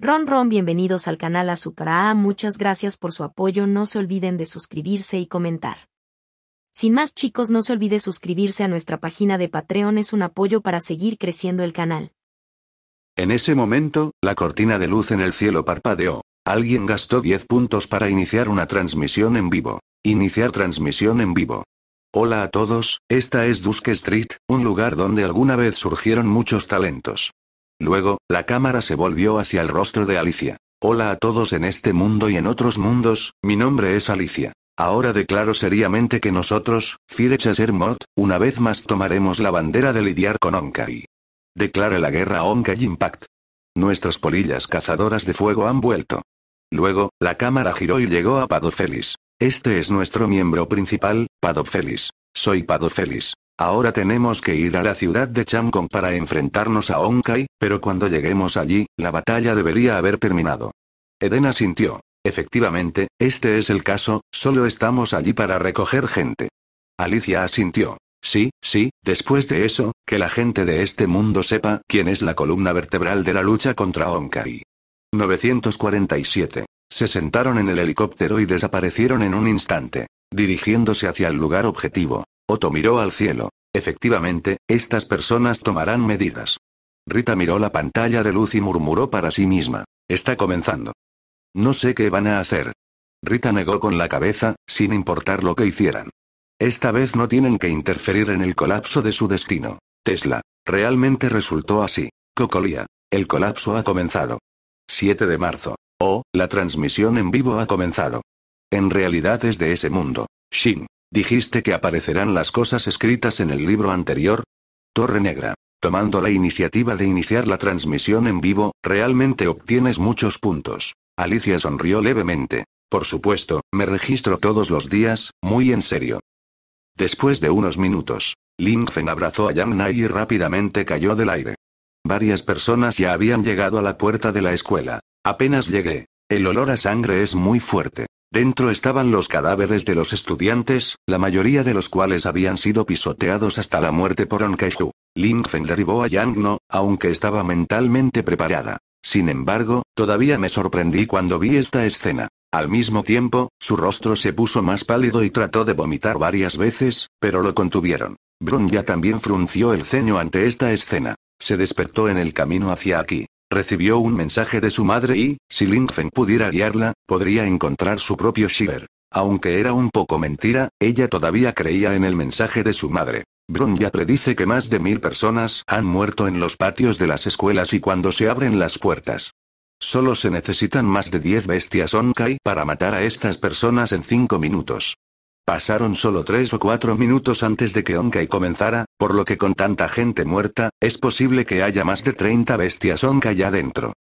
Ron Ron bienvenidos al canal A. muchas gracias por su apoyo no se olviden de suscribirse y comentar. Sin más chicos no se olvide suscribirse a nuestra página de Patreon es un apoyo para seguir creciendo el canal. En ese momento, la cortina de luz en el cielo parpadeó. Alguien gastó 10 puntos para iniciar una transmisión en vivo. Iniciar transmisión en vivo. Hola a todos, esta es Dusk Street, un lugar donde alguna vez surgieron muchos talentos. Luego, la cámara se volvió hacia el rostro de Alicia. Hola a todos en este mundo y en otros mundos, mi nombre es Alicia. Ahora declaro seriamente que nosotros, Firechaser Mod, una vez más tomaremos la bandera de lidiar con Onkai. Declara la guerra a Onkai Impact. Nuestras polillas cazadoras de fuego han vuelto. Luego, la cámara giró y llegó a Padofelis. Este es nuestro miembro principal, Padofelis. Soy Padofelis. Ahora tenemos que ir a la ciudad de Chamkong para enfrentarnos a Onkai, pero cuando lleguemos allí, la batalla debería haber terminado. Eden asintió. Efectivamente, este es el caso, solo estamos allí para recoger gente. Alicia asintió. Sí, sí, después de eso, que la gente de este mundo sepa quién es la columna vertebral de la lucha contra Onkai. 947. Se sentaron en el helicóptero y desaparecieron en un instante, dirigiéndose hacia el lugar objetivo. Otto miró al cielo. Efectivamente, estas personas tomarán medidas. Rita miró la pantalla de luz y murmuró para sí misma. Está comenzando. No sé qué van a hacer. Rita negó con la cabeza, sin importar lo que hicieran. Esta vez no tienen que interferir en el colapso de su destino. Tesla. Realmente resultó así. Cocolía. El colapso ha comenzado. 7 de marzo. Oh, la transmisión en vivo ha comenzado. En realidad es de ese mundo. Shin. Dijiste que aparecerán las cosas escritas en el libro anterior. Torre Negra. Tomando la iniciativa de iniciar la transmisión en vivo, realmente obtienes muchos puntos. Alicia sonrió levemente. Por supuesto, me registro todos los días, muy en serio. Después de unos minutos, Fen abrazó a Yang y rápidamente cayó del aire. Varias personas ya habían llegado a la puerta de la escuela. Apenas llegué. El olor a sangre es muy fuerte. Dentro estaban los cadáveres de los estudiantes, la mayoría de los cuales habían sido pisoteados hasta la muerte por Lin Feng derribó a No, aunque estaba mentalmente preparada. Sin embargo, todavía me sorprendí cuando vi esta escena. Al mismo tiempo, su rostro se puso más pálido y trató de vomitar varias veces, pero lo contuvieron. ya también frunció el ceño ante esta escena. Se despertó en el camino hacia aquí. Recibió un mensaje de su madre y, si Ling pudiera guiarla, podría encontrar su propio Shiver. Aunque era un poco mentira, ella todavía creía en el mensaje de su madre. Brun ya predice que más de mil personas han muerto en los patios de las escuelas y cuando se abren las puertas. Solo se necesitan más de 10 bestias Onkai para matar a estas personas en cinco minutos. Pasaron solo tres o cuatro minutos antes de que Onkai comenzara, por lo que con tanta gente muerta, es posible que haya más de 30 bestias Onkai adentro.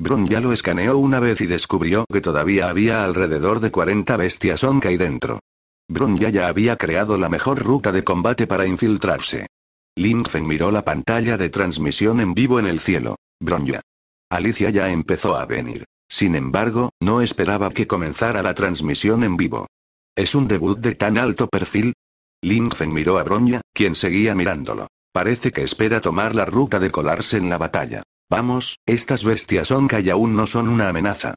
Bron ya lo escaneó una vez y descubrió que todavía había alrededor de 40 bestias Onkai dentro. Bron ya ya había creado la mejor ruta de combate para infiltrarse. Feng miró la pantalla de transmisión en vivo en el cielo. Bronya. Alicia ya empezó a venir. Sin embargo, no esperaba que comenzara la transmisión en vivo. ¿Es un debut de tan alto perfil? Linfen miró a Bronya, quien seguía mirándolo. Parece que espera tomar la ruta de colarse en la batalla. Vamos, estas bestias Onka y aún no son una amenaza.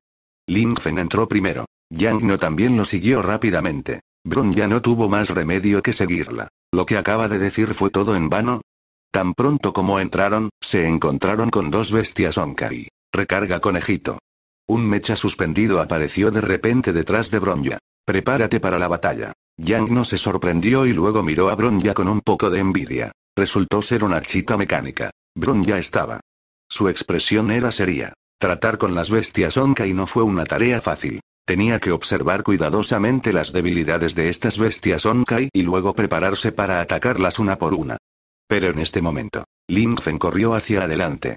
Linfen entró primero. Yang No también lo siguió rápidamente. Bronya no tuvo más remedio que seguirla. Lo que acaba de decir fue todo en vano. Tan pronto como entraron, se encontraron con dos bestias Onkai. y recarga conejito. Un mecha suspendido apareció de repente detrás de Bronya. Prepárate para la batalla. Yang no se sorprendió y luego miró a Bronya con un poco de envidia. Resultó ser una chica mecánica. Bronya estaba. Su expresión era seria. Tratar con las bestias Onkai no fue una tarea fácil. Tenía que observar cuidadosamente las debilidades de estas bestias Onkai y luego prepararse para atacarlas una por una. Pero en este momento, Lin corrió hacia adelante.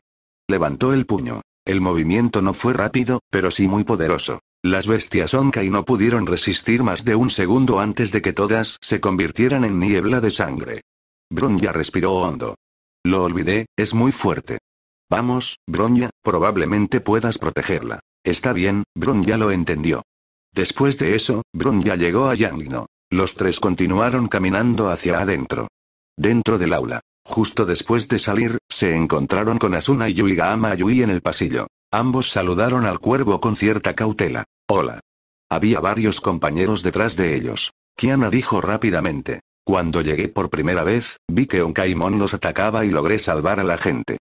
Levantó el puño. El movimiento no fue rápido, pero sí muy poderoso. Las bestias Onca y no pudieron resistir más de un segundo antes de que todas se convirtieran en niebla de sangre. Bronya respiró hondo. Lo olvidé, es muy fuerte. Vamos, Bronya, probablemente puedas protegerla. Está bien, Bronya lo entendió. Después de eso, Bronya llegó a Yanglino. Los tres continuaron caminando hacia adentro. Dentro del aula. Justo después de salir, se encontraron con Asuna y Yui en el pasillo. Ambos saludaron al cuervo con cierta cautela. Hola. Había varios compañeros detrás de ellos. Kiana dijo rápidamente. Cuando llegué por primera vez, vi que Onkaimon los atacaba y logré salvar a la gente.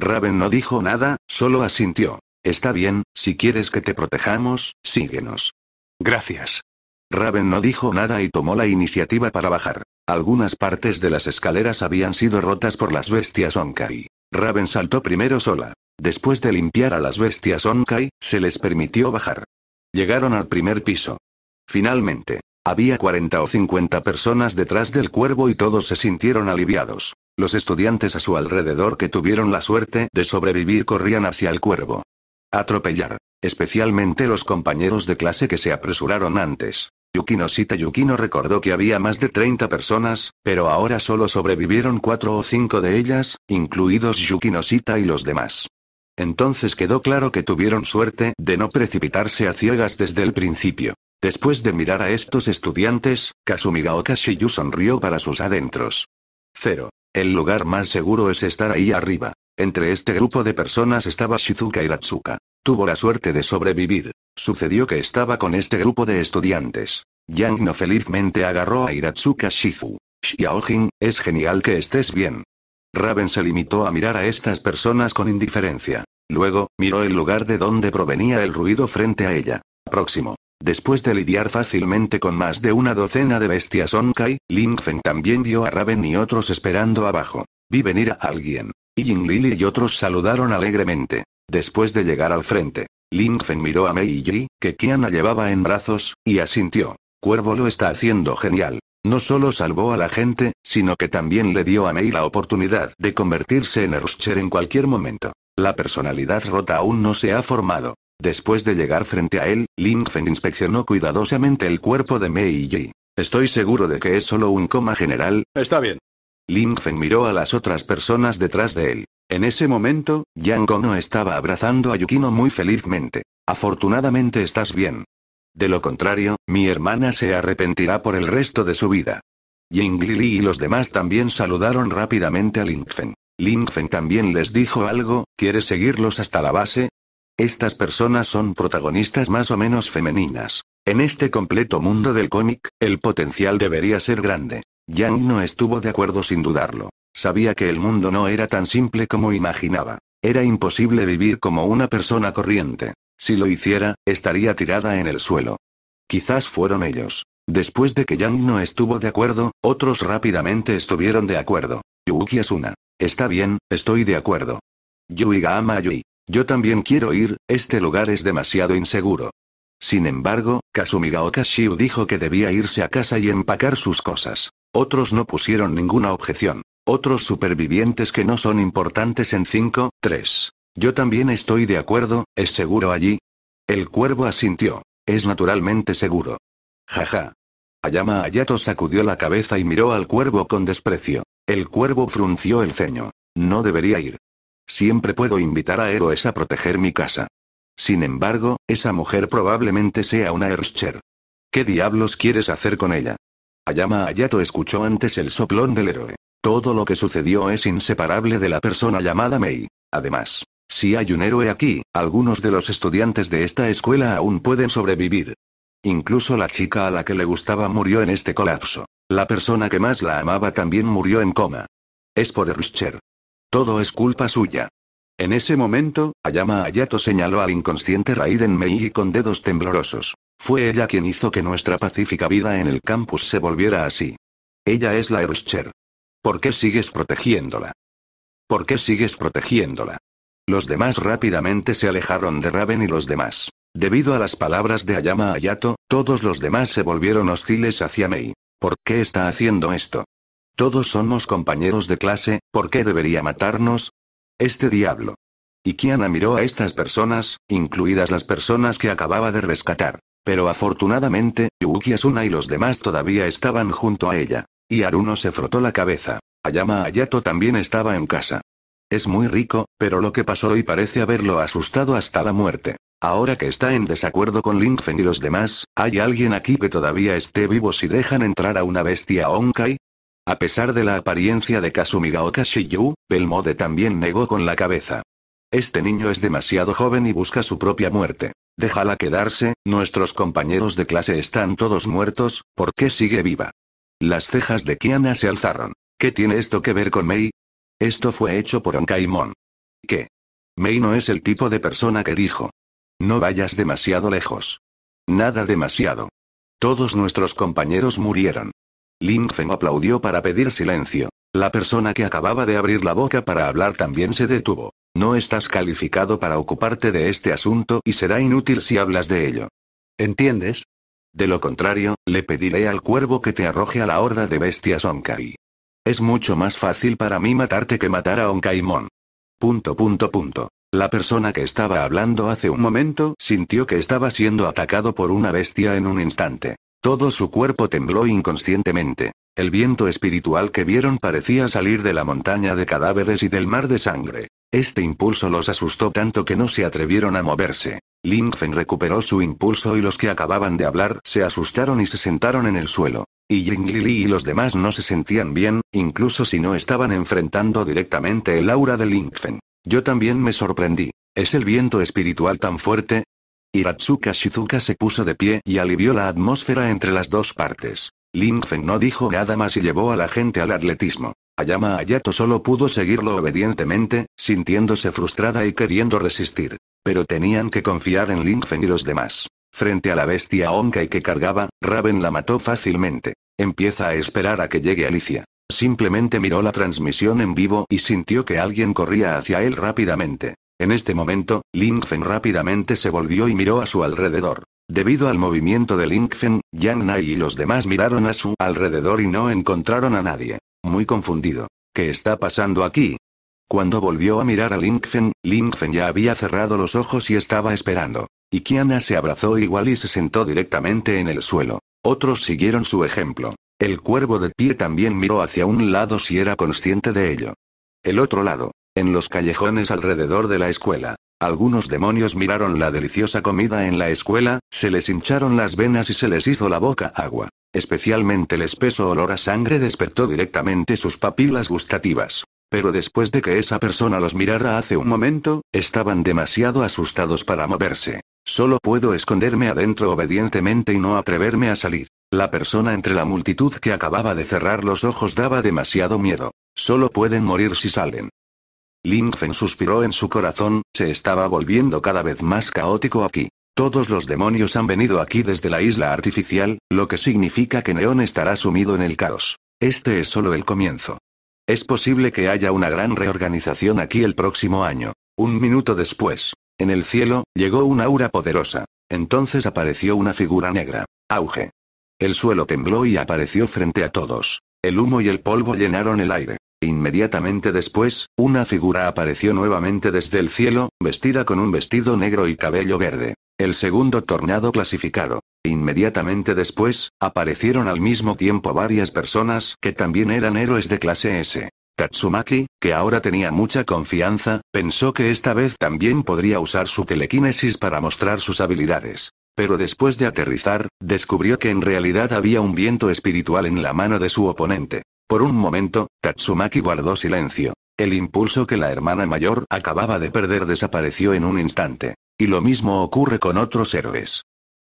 Raven no dijo nada, solo asintió. Está bien, si quieres que te protejamos, síguenos. Gracias. Raven no dijo nada y tomó la iniciativa para bajar. Algunas partes de las escaleras habían sido rotas por las bestias Onkai. Raven saltó primero sola. Después de limpiar a las bestias Onkai, se les permitió bajar. Llegaron al primer piso. Finalmente, había 40 o 50 personas detrás del cuervo y todos se sintieron aliviados. Los estudiantes a su alrededor que tuvieron la suerte de sobrevivir corrían hacia el cuervo. Atropellar. Especialmente los compañeros de clase que se apresuraron antes. Yukino Yukino recordó que había más de 30 personas, pero ahora solo sobrevivieron 4 o 5 de ellas, incluidos Yukino y los demás. Entonces quedó claro que tuvieron suerte de no precipitarse a ciegas desde el principio. Después de mirar a estos estudiantes, Kasumigaoka Shiyu sonrió para sus adentros. Cero. El lugar más seguro es estar ahí arriba. Entre este grupo de personas estaba Shizuka Iratsuka. Tuvo la suerte de sobrevivir. Sucedió que estaba con este grupo de estudiantes. Yang no felizmente agarró a Iratsuka Shizu. Xiaojin, es genial que estés bien. Raven se limitó a mirar a estas personas con indiferencia. Luego, miró el lugar de donde provenía el ruido frente a ella. Próximo. Después de lidiar fácilmente con más de una docena de bestias Onkai, Feng también vio a Raven y otros esperando abajo. Vi venir a alguien. Y Ying Lili y otros saludaron alegremente. Después de llegar al frente, Feng miró a Mei Yi, que Kiana llevaba en brazos, y asintió. Cuervo lo está haciendo genial. No solo salvó a la gente, sino que también le dio a Mei la oportunidad de convertirse en Erscher en cualquier momento. La personalidad rota aún no se ha formado. Después de llegar frente a él, Feng inspeccionó cuidadosamente el cuerpo de Mei Yi. Estoy seguro de que es solo un coma general. Está bien. Feng miró a las otras personas detrás de él. En ese momento, Yang no estaba abrazando a Yukino muy felizmente. Afortunadamente estás bien. De lo contrario, mi hermana se arrepentirá por el resto de su vida. Ying Lili y los demás también saludaron rápidamente a Ling Feng también les dijo algo, ¿quiere seguirlos hasta la base? Estas personas son protagonistas más o menos femeninas. En este completo mundo del cómic, el potencial debería ser grande. Yang no estuvo de acuerdo sin dudarlo. Sabía que el mundo no era tan simple como imaginaba. Era imposible vivir como una persona corriente. Si lo hiciera, estaría tirada en el suelo. Quizás fueron ellos. Después de que Yang no estuvo de acuerdo, otros rápidamente estuvieron de acuerdo. Yuki Asuna. Está bien, estoy de acuerdo. Yui Gaama Yui. Yo también quiero ir, este lugar es demasiado inseguro. Sin embargo, Kasumiga Shiu dijo que debía irse a casa y empacar sus cosas. Otros no pusieron ninguna objeción. Otros supervivientes que no son importantes en 5, 3, yo también estoy de acuerdo, ¿es seguro allí? El cuervo asintió. Es naturalmente seguro. Jaja. Ayama Ayato sacudió la cabeza y miró al cuervo con desprecio. El cuervo frunció el ceño. No debería ir. Siempre puedo invitar a héroes a proteger mi casa. Sin embargo, esa mujer probablemente sea una Erscher. ¿Qué diablos quieres hacer con ella? Ayama Ayato escuchó antes el soplón del héroe. Todo lo que sucedió es inseparable de la persona llamada Mei. Además, si hay un héroe aquí, algunos de los estudiantes de esta escuela aún pueden sobrevivir. Incluso la chica a la que le gustaba murió en este colapso. La persona que más la amaba también murió en coma. Es por Erscher. Todo es culpa suya. En ese momento, Ayama Ayato señaló al inconsciente Raiden y con dedos temblorosos. Fue ella quien hizo que nuestra pacífica vida en el campus se volviera así. Ella es la Erscher. ¿Por qué sigues protegiéndola? ¿Por qué sigues protegiéndola? Los demás rápidamente se alejaron de Raven y los demás. Debido a las palabras de Ayama Ayato, todos los demás se volvieron hostiles hacia Mei. ¿Por qué está haciendo esto? Todos somos compañeros de clase, ¿por qué debería matarnos? Este diablo. Y Kiana miró a estas personas, incluidas las personas que acababa de rescatar. Pero afortunadamente, Yuki Asuna y los demás todavía estaban junto a ella. Y Aruno se frotó la cabeza. Ayama Ayato también estaba en casa. Es muy rico, pero lo que pasó hoy parece haberlo asustado hasta la muerte. Ahora que está en desacuerdo con Linfen y los demás, ¿hay alguien aquí que todavía esté vivo si dejan entrar a una bestia Onkai? A pesar de la apariencia de o Shiyu, Belmode también negó con la cabeza. Este niño es demasiado joven y busca su propia muerte. Déjala quedarse, nuestros compañeros de clase están todos muertos, ¿por qué sigue viva? Las cejas de Kiana se alzaron. ¿Qué tiene esto que ver con Mei? Esto fue hecho por Onkaimon. ¿Qué? Mei no es el tipo de persona que dijo. No vayas demasiado lejos. Nada demasiado. Todos nuestros compañeros murieron. Lin Feng aplaudió para pedir silencio. La persona que acababa de abrir la boca para hablar también se detuvo. No estás calificado para ocuparte de este asunto y será inútil si hablas de ello. ¿Entiendes? De lo contrario, le pediré al cuervo que te arroje a la horda de bestias Onkai. Es mucho más fácil para mí matarte que matar a un caimón. Punto punto punto. La persona que estaba hablando hace un momento sintió que estaba siendo atacado por una bestia en un instante. Todo su cuerpo tembló inconscientemente. El viento espiritual que vieron parecía salir de la montaña de cadáveres y del mar de sangre. Este impulso los asustó tanto que no se atrevieron a moverse. Lingfen recuperó su impulso y los que acababan de hablar se asustaron y se sentaron en el suelo. Y Lili y los demás no se sentían bien, incluso si no estaban enfrentando directamente el aura de Lingfen. Yo también me sorprendí. ¿Es el viento espiritual tan fuerte? Hiratsuka Shizuka se puso de pie y alivió la atmósfera entre las dos partes. Lingfen no dijo nada más y llevó a la gente al atletismo. Ayama Ayato solo pudo seguirlo obedientemente, sintiéndose frustrada y queriendo resistir. Pero tenían que confiar en Lingfen y los demás. Frente a la bestia y que cargaba, Raven la mató fácilmente. Empieza a esperar a que llegue Alicia. Simplemente miró la transmisión en vivo y sintió que alguien corría hacia él rápidamente. En este momento, Lingfen rápidamente se volvió y miró a su alrededor. Debido al movimiento de Lingfen, Yang Nai y los demás miraron a su alrededor y no encontraron a nadie. Muy confundido. ¿Qué está pasando aquí? Cuando volvió a mirar a Lingfen, Lingfen ya había cerrado los ojos y estaba esperando. Y Kiana se abrazó igual y se sentó directamente en el suelo. Otros siguieron su ejemplo. El cuervo de pie también miró hacia un lado si era consciente de ello. El otro lado, en los callejones alrededor de la escuela. Algunos demonios miraron la deliciosa comida en la escuela, se les hincharon las venas y se les hizo la boca agua. Especialmente el espeso olor a sangre despertó directamente sus papilas gustativas pero después de que esa persona los mirara hace un momento, estaban demasiado asustados para moverse. Solo puedo esconderme adentro obedientemente y no atreverme a salir. La persona entre la multitud que acababa de cerrar los ojos daba demasiado miedo. Solo pueden morir si salen. Lingfen suspiró en su corazón, se estaba volviendo cada vez más caótico aquí. Todos los demonios han venido aquí desde la isla artificial, lo que significa que Neón estará sumido en el caos. Este es solo el comienzo. Es posible que haya una gran reorganización aquí el próximo año. Un minuto después, en el cielo, llegó un aura poderosa. Entonces apareció una figura negra. Auge. El suelo tembló y apareció frente a todos. El humo y el polvo llenaron el aire. Inmediatamente después, una figura apareció nuevamente desde el cielo, vestida con un vestido negro y cabello verde. El segundo tornado clasificado. Inmediatamente después, aparecieron al mismo tiempo varias personas que también eran héroes de clase S. Tatsumaki, que ahora tenía mucha confianza, pensó que esta vez también podría usar su telequinesis para mostrar sus habilidades. Pero después de aterrizar, descubrió que en realidad había un viento espiritual en la mano de su oponente. Por un momento, Tatsumaki guardó silencio. El impulso que la hermana mayor acababa de perder desapareció en un instante. Y lo mismo ocurre con otros héroes.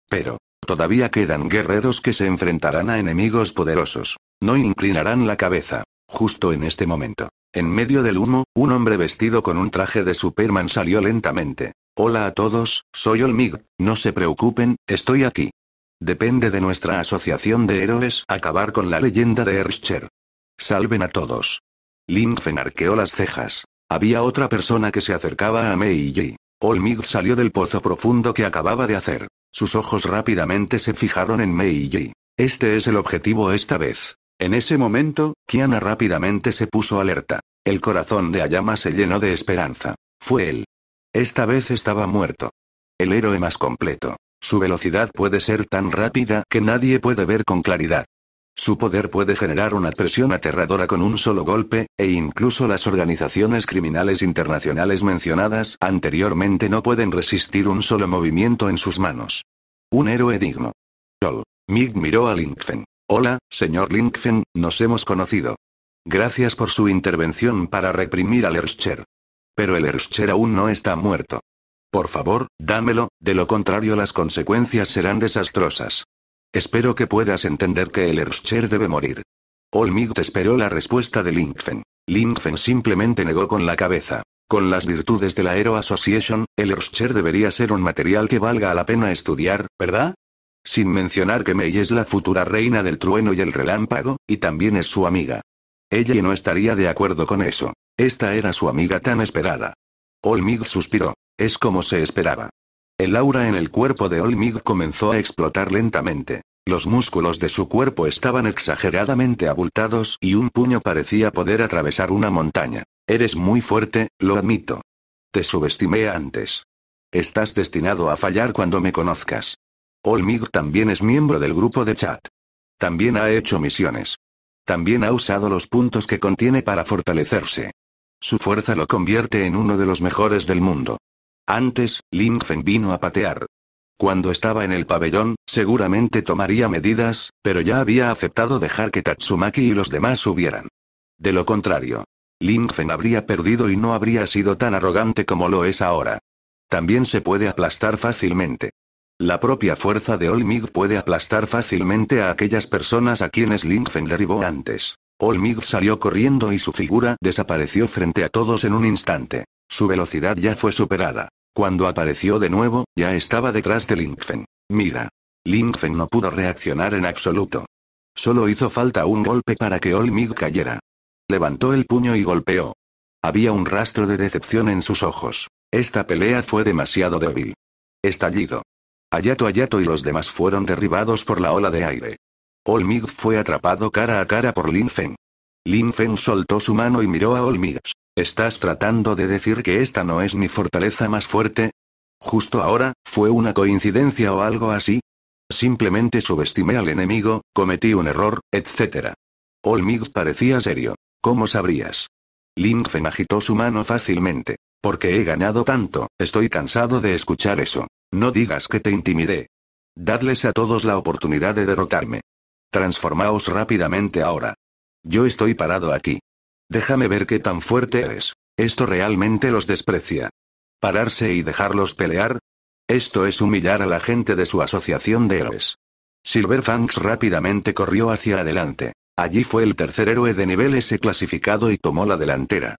Pero, todavía quedan guerreros que se enfrentarán a enemigos poderosos. No inclinarán la cabeza. Justo en este momento, en medio del humo, un hombre vestido con un traje de Superman salió lentamente. Hola a todos, soy Olmig, no se preocupen, estoy aquí. Depende de nuestra asociación de héroes acabar con la leyenda de Erscher. Salven a todos. Linfen arqueó las cejas. Había otra persona que se acercaba a Mei Meiji. Olmig salió del pozo profundo que acababa de hacer. Sus ojos rápidamente se fijaron en Meiji. Este es el objetivo esta vez. En ese momento, Kiana rápidamente se puso alerta. El corazón de Ayama se llenó de esperanza. Fue él. Esta vez estaba muerto. El héroe más completo. Su velocidad puede ser tan rápida que nadie puede ver con claridad. Su poder puede generar una presión aterradora con un solo golpe, e incluso las organizaciones criminales internacionales mencionadas anteriormente no pueden resistir un solo movimiento en sus manos. Un héroe digno. Sol. Mig miró a Linkfen. Hola, señor Linkfen, nos hemos conocido. Gracias por su intervención para reprimir al Erscher. Pero el Erscher aún no está muerto. Por favor, dámelo, de lo contrario las consecuencias serán desastrosas. Espero que puedas entender que el Erscher debe morir. Olmig esperó la respuesta de Linkfen. Linkfen simplemente negó con la cabeza. Con las virtudes de la Aero Association, el Erscher debería ser un material que valga la pena estudiar, ¿verdad? Sin mencionar que Mei es la futura reina del trueno y el relámpago, y también es su amiga. Ella no estaría de acuerdo con eso. Esta era su amiga tan esperada. Olmig suspiró. Es como se esperaba. El aura en el cuerpo de Olmig comenzó a explotar lentamente. Los músculos de su cuerpo estaban exageradamente abultados y un puño parecía poder atravesar una montaña. Eres muy fuerte, lo admito. Te subestimé antes. Estás destinado a fallar cuando me conozcas. Olmig también es miembro del grupo de chat. También ha hecho misiones. También ha usado los puntos que contiene para fortalecerse. Su fuerza lo convierte en uno de los mejores del mundo. Antes, Feng vino a patear. Cuando estaba en el pabellón, seguramente tomaría medidas, pero ya había aceptado dejar que Tatsumaki y los demás subieran. De lo contrario, Feng habría perdido y no habría sido tan arrogante como lo es ahora. También se puede aplastar fácilmente. La propia fuerza de Olmig puede aplastar fácilmente a aquellas personas a quienes Feng derribó antes. Olmig salió corriendo y su figura desapareció frente a todos en un instante. Su velocidad ya fue superada. Cuando apareció de nuevo, ya estaba detrás de Linkfen. Mira. Linkfen no pudo reaccionar en absoluto. Solo hizo falta un golpe para que Olmig cayera. Levantó el puño y golpeó. Había un rastro de decepción en sus ojos. Esta pelea fue demasiado débil. Estallido. Ayato Ayato y los demás fueron derribados por la ola de aire. Olmig fue atrapado cara a cara por Linfen. Linfen soltó su mano y miró a Olmig. ¿Estás tratando de decir que esta no es mi fortaleza más fuerte? Justo ahora, ¿fue una coincidencia o algo así? Simplemente subestimé al enemigo, cometí un error, etc. Olmig parecía serio. ¿Cómo sabrías? Linfen agitó su mano fácilmente. Porque he ganado tanto, estoy cansado de escuchar eso. No digas que te intimidé. Dadles a todos la oportunidad de derrotarme. Transformaos rápidamente ahora. Yo estoy parado aquí. Déjame ver qué tan fuerte eres. Esto realmente los desprecia. Pararse y dejarlos pelear. Esto es humillar a la gente de su asociación de héroes. Silverfangs rápidamente corrió hacia adelante. Allí fue el tercer héroe de nivel S clasificado y tomó la delantera.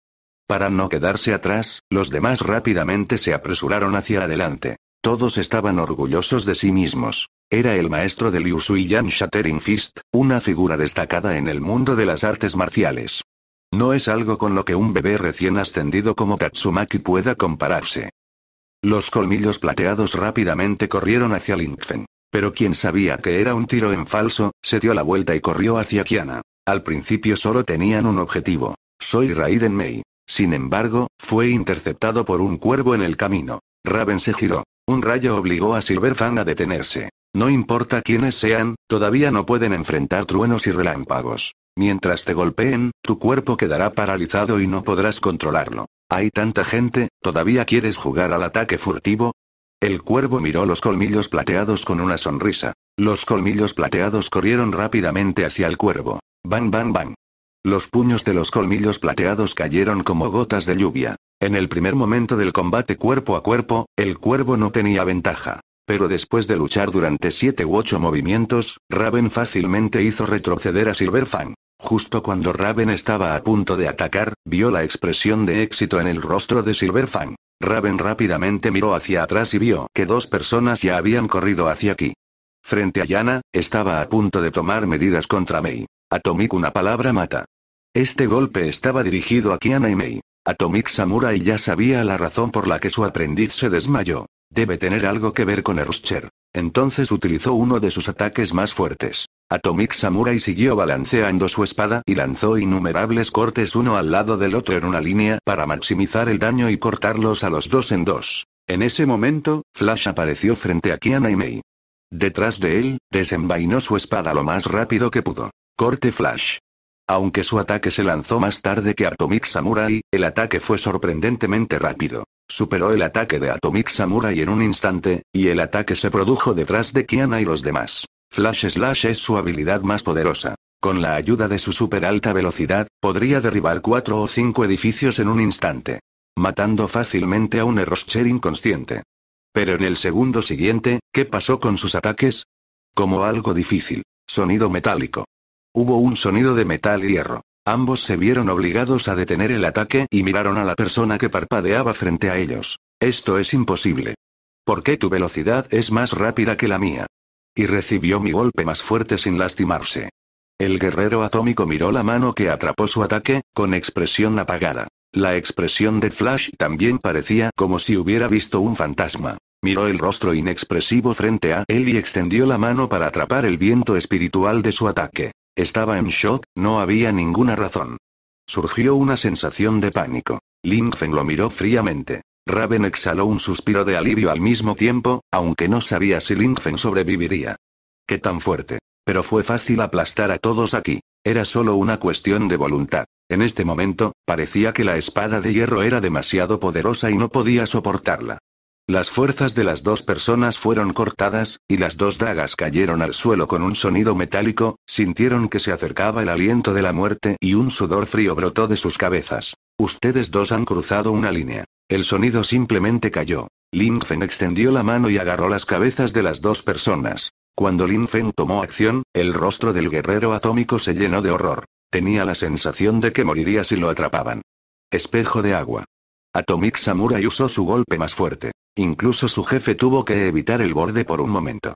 Para no quedarse atrás, los demás rápidamente se apresuraron hacia adelante. Todos estaban orgullosos de sí mismos. Era el maestro de Liu Yan Shattering Fist, una figura destacada en el mundo de las artes marciales. No es algo con lo que un bebé recién ascendido como Tatsumaki pueda compararse. Los colmillos plateados rápidamente corrieron hacia Linkfen. Pero quien sabía que era un tiro en falso, se dio la vuelta y corrió hacia Kiana. Al principio solo tenían un objetivo. Soy Raiden Mei. Sin embargo, fue interceptado por un cuervo en el camino. Raven se giró. Un rayo obligó a Fan a detenerse. No importa quiénes sean, todavía no pueden enfrentar truenos y relámpagos. Mientras te golpeen, tu cuerpo quedará paralizado y no podrás controlarlo. Hay tanta gente, ¿todavía quieres jugar al ataque furtivo? El cuervo miró los colmillos plateados con una sonrisa. Los colmillos plateados corrieron rápidamente hacia el cuervo. Bang, bang, bang. Los puños de los colmillos plateados cayeron como gotas de lluvia. En el primer momento del combate cuerpo a cuerpo, el cuervo no tenía ventaja. Pero después de luchar durante siete u ocho movimientos, Raven fácilmente hizo retroceder a Silverfang. Justo cuando Raven estaba a punto de atacar, vio la expresión de éxito en el rostro de Silverfang. Raven rápidamente miró hacia atrás y vio que dos personas ya habían corrido hacia aquí. Frente a Yana, estaba a punto de tomar medidas contra Mei. Atomic una palabra mata. Este golpe estaba dirigido a Kiana y Mei. Atomic Samurai ya sabía la razón por la que su aprendiz se desmayó. Debe tener algo que ver con Eruscher. Entonces utilizó uno de sus ataques más fuertes. Atomic Samurai siguió balanceando su espada y lanzó innumerables cortes uno al lado del otro en una línea para maximizar el daño y cortarlos a los dos en dos. En ese momento, Flash apareció frente a Kiana y Mei. Detrás de él, desenvainó su espada lo más rápido que pudo. Corte Flash. Aunque su ataque se lanzó más tarde que Atomic Samurai, el ataque fue sorprendentemente rápido. Superó el ataque de Atomic Samurai en un instante, y el ataque se produjo detrás de Kiana y los demás. Flash Slash es su habilidad más poderosa. Con la ayuda de su super alta velocidad, podría derribar cuatro o cinco edificios en un instante. Matando fácilmente a un Eroscher inconsciente. Pero en el segundo siguiente, ¿qué pasó con sus ataques? Como algo difícil. Sonido metálico. Hubo un sonido de metal y hierro. Ambos se vieron obligados a detener el ataque y miraron a la persona que parpadeaba frente a ellos. Esto es imposible. ¿Por qué tu velocidad es más rápida que la mía? Y recibió mi golpe más fuerte sin lastimarse. El guerrero atómico miró la mano que atrapó su ataque, con expresión apagada. La expresión de Flash también parecía como si hubiera visto un fantasma. Miró el rostro inexpresivo frente a él y extendió la mano para atrapar el viento espiritual de su ataque. Estaba en shock, no había ninguna razón. Surgió una sensación de pánico. Linfen lo miró fríamente. Raven exhaló un suspiro de alivio al mismo tiempo, aunque no sabía si Linfen sobreviviría. Qué tan fuerte. Pero fue fácil aplastar a todos aquí. Era solo una cuestión de voluntad. En este momento, parecía que la espada de hierro era demasiado poderosa y no podía soportarla. Las fuerzas de las dos personas fueron cortadas, y las dos dagas cayeron al suelo con un sonido metálico, sintieron que se acercaba el aliento de la muerte y un sudor frío brotó de sus cabezas. Ustedes dos han cruzado una línea. El sonido simplemente cayó. Lin extendió la mano y agarró las cabezas de las dos personas. Cuando Lin tomó acción, el rostro del guerrero atómico se llenó de horror. Tenía la sensación de que moriría si lo atrapaban. Espejo de agua. Atomic Samurai usó su golpe más fuerte. Incluso su jefe tuvo que evitar el borde por un momento.